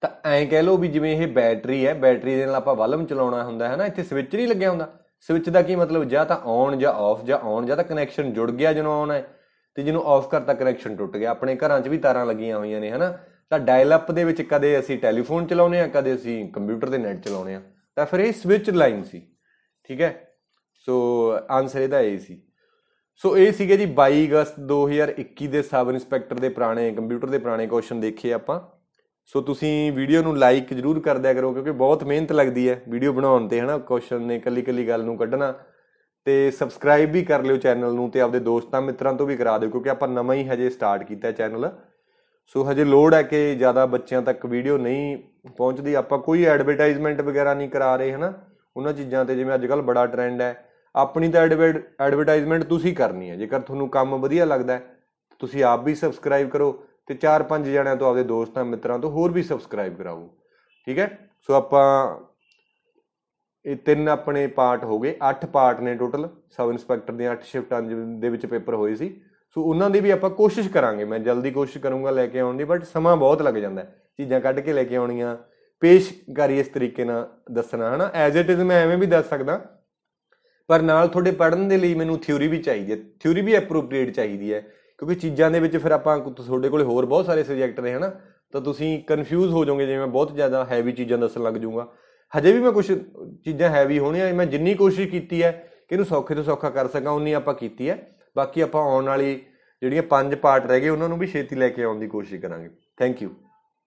ਤਾਂ ਐਂ ਕਹਿ ਲਓ ਵੀ ਜਿਵੇਂ ਇਹ ਬੈਟਰੀ ਹੈ ਬੈਟਰੀ ਦੇ ਨਾਲ ਆਪਾਂ ਵਾਲਮ ਚਲਾਉਣਾ ਹੁੰਦਾ ਹੈ ਨਾ ਇੱਥੇ ਸਵਿਚ ਨਹੀਂ ਲੱਗਿਆ ਹੁੰਦਾ ਸਵਿਚ ਦਾ ਕੀ ਮਤਲਬ ਜਾਂ ਤਾਂ ਔਨ ਜਾਂ ਆਫ ਜਾਂ ਔਨ ਜਾਂ ਤਾਂ ਕਨੈਕਸ਼ਨ ਜੁੜ ਗਿਆ ਜਦੋਂ ਔਨ ਹੈ ਤੇ ਜਿਹਨੂੰ ਆਫ ਕਰਤਾ ਕਨੈਕਸ਼ਨ ਟੁੱਟ ਗਿਆ ਆਪਣੇ ਘਰਾਂ 'ਚ ਵੀ ਤਾਰਾਂ ਲੱਗੀਆਂ ਹੋਈਆਂ ਨੇ ਹਨਾ ਤਾਂ ਡਾਇਲ ਅਪ ਦੇ ਵਿੱਚ ਕਦੇ ਅਸੀਂ ਟੈਲੀਫੋਨ ਚਲਾਉਨੇ ਆ ਕਦੇ ਅਸੀਂ ਕੰਪਿਊਟਰ ਤੇ ਨੈਟ ਚਲਾਉਨੇ ਆ ਤਾਂ ਫਿਰ ਇਹ ਸਵਿਚ ਲਾਈਨ ਸੀ ਠੀਕ ਹੈ ਸੋ ਆਨਸਰ ਇਹਦਾ ਇਹ ਸੀ ਸੋ ਇਹ ਸੀਗੇ ਜੀ 22 ਅਗਸਤ 2021 ਦੇ ਸਬ ਇਨਸਪੈਕਟਰ ਦੇ ਪੁਰਾਣੇ ਕੰਪਿਊਟਰ ਦੇ ਪੁਰਾਣੇ ਕੁਐਸਚਨ ਦੇਖੇ ਆਪਾਂ ਸੋ ਤੁਸੀਂ ਵੀਡੀਓ ਨੂੰ ਲਾਈਕ ਜਰੂਰ ਕਰ ਦਿਆ ਕਰੋ ਕਿਉਂਕਿ ਬਹੁਤ ਮਿਹਨਤ ਲੱਗਦੀ ਹੈ ਵੀਡੀਓ ਬਣਾਉਣ ਤੇ ਹਨਾ ਕੁਐਸਚਨ ਨੇ ਕੱਲੀ ਕੱਲੀ ਗੱਲ ਨੂੰ ਕੱਢਣਾ ਤੇ ਸਬਸਕ੍ਰਾਈਬ ਵੀ ਕਰ ਲਿਓ ਚੈਨਲ ਨੂੰ ਤੇ ਆਪਦੇ ਦੋਸਤਾਂ ਮਿੱਤਰਾਂ ਤੋਂ ਵੀ ਕਰਾ ਦਿਓ ਕਿਉਂਕਿ ਆਪਾਂ ਨਵਾਂ ਹੀ ਹਜੇ ਸਟਾਰਟ ਕੀਤਾ ਚੈਨਲ ਸੋ ਹਜੇ ਲੋਡ ਹੈ ਕਿ ਜ਼ਿਆਦਾ ਬੱਚਿਆਂ ਤੱਕ ਵੀਡੀਓ ਨਹੀਂ ਪਹੁੰਚਦੀ ਆਪਾਂ ਕੋਈ ਐਡਵਰਟਾਈਜ਼ਮੈਂਟ ਵਗੈਰਾ ਨਹੀਂ ਕਰਾ ਰਹੇ ਹਨਾ ਉਹਨਾਂ ਚੀਜ਼ਾਂ ਤੇ ਜਿਵੇਂ ਅੱਜ ਕੱਲ ਬੜਾ ਟ੍ਰੈਂਡ ਹੈ ਆਪਣੀ ਤਾਂ ਐਡਵਰਟਾਈਜ਼ਮੈਂਟ ਤੁਸੀਂ ਕਰਨੀ ਹੈ ਜੇਕਰ ਤੁਹਾਨੂੰ ਕੰਮ ਵਧੀਆ ਲੱਗਦਾ ਤੁਸੀਂ ਆਪ ਵੀ ਸਬਸਕ੍ਰਾਈਬ ਕਰੋ ਤੇ 4-5 ਜਣਿਆਂ ਤੋਂ ਆਪਦੇ ਦੋਸਤਾਂ ਮਿੱਤਰਾਂ ਤੋਂ ਹੋਰ ਵੀ ਸਬਸਕ੍ਰਾਈਬ ਕਰਾਓ ਠੀਕ ਹੈ ਸੋ ਆਪਾਂ ਇਹ ਤਿੰਨ ਆਪਣੇ ਪਾਰਟ ਹੋ ਗਏ 8 ਪਾਰਟ ਨੇ ਟੋਟਲ ਸਬ ਇੰਸਪੈਕਟਰ ਦੇ 8 ਸ਼ਿਫਟਾਂ ਦੇ ਵਿੱਚ ਪੇਪਰ ਹੋਏ ਸੀ ਸੋ ਉਹਨਾਂ ਦੀ ਵੀ ਆਪਾਂ ਕੋਸ਼ਿਸ਼ ਕਰਾਂਗੇ ਮੈਂ ਜਲਦੀ ਕੋਸ਼ਿਸ਼ ਕਰੂੰਗਾ ਲੈ ਕੇ ਆਉਣ ਦੀ ਬਟ ਸਮਾਂ ਬਹੁਤ ਲੱਗ ਜਾਂਦਾ ਚੀਜ਼ਾਂ ਕੱਢ ਕੇ ਲੈ ਕੇ ਆਉਣੀਆਂ ਪੇਸ਼ਕਾਰੀ ਇਸ ਤਰੀਕੇ ਨਾਲ ਦੱਸਣਾ ਹਨਾ ਐਜ਼ ਇਟ ਇਜ਼ ਮੈਂ ਐਵੇਂ ਵੀ ਦੱਸ ਸਕਦਾ ਪਰ ਨਾਲ ਤੁਹਾਡੇ ਪੜਨ ਦੇ ਲਈ ਮੈਨੂੰ ਥਿਊਰੀ ਵੀ ਚਾਹੀਦੀ ਹੈ ਥਿਊਰੀ ਵੀ ਐਪਰੋਪਰੀਏਟ ਚਾਹੀਦੀ ਹੈ ਕਿਉਂਕਿ ਚੀਜ਼ਾਂ ਦੇ ਵਿੱਚ ਫਿਰ ਆਪਾਂ ਤੁਹਾਡੇ ਕੋਲੇ ਹੋਰ ਬਹੁਤ ਸਾਰੇ ਸਬਜੈਕਟ ਨੇ ਹਨਾ ਤਾਂ ਤੁਸੀਂ ਕਨਫਿਊਜ਼ ਹੋ ਜਾਓਗੇ ਜੇ ਮੈਂ ਬਹੁਤ ਜ਼ਿਆਦਾ ਹੈਵੀ ਚੀਜ਼ਾਂ ਦੱਸਣ ਲੱਗ ਜਾਊਗਾ ਹਜੇ ਵੀ ਮੈਂ ਕੁਝ ਚੀਜ਼ਾਂ ਹੈਵੀ ਹੋਣੀਆਂ ਮੈਂ ਜਿੰਨੀ ਕੋਸ਼ਿਸ਼ ਕੀਤੀ ਹੈ ਕਿ ਇਹਨੂੰ ਸੌਖੇ ਤੋਂ ਸੌਖਾ ਕਰ ਸਕਾਂ ਉਨੀ ਆਪਾਂ ਕੀਤੀ ਹੈ ਬਾਕੀ ਆਪਾਂ ਆਉਣ ਵਾਲੀ ਜਿਹੜੀਆਂ ਪੰਜ ਪਾਰਟ ਰਹਿ ਗਏ ਉਹਨਾਂ ਨੂੰ ਵੀ ਛੇਤੀ ਲੈ ਕੇ ਆਉਣ ਦੀ ਕੋਸ਼ਿਸ਼ ਕਰਾਂਗੇ ਥੈਂਕ ਯੂ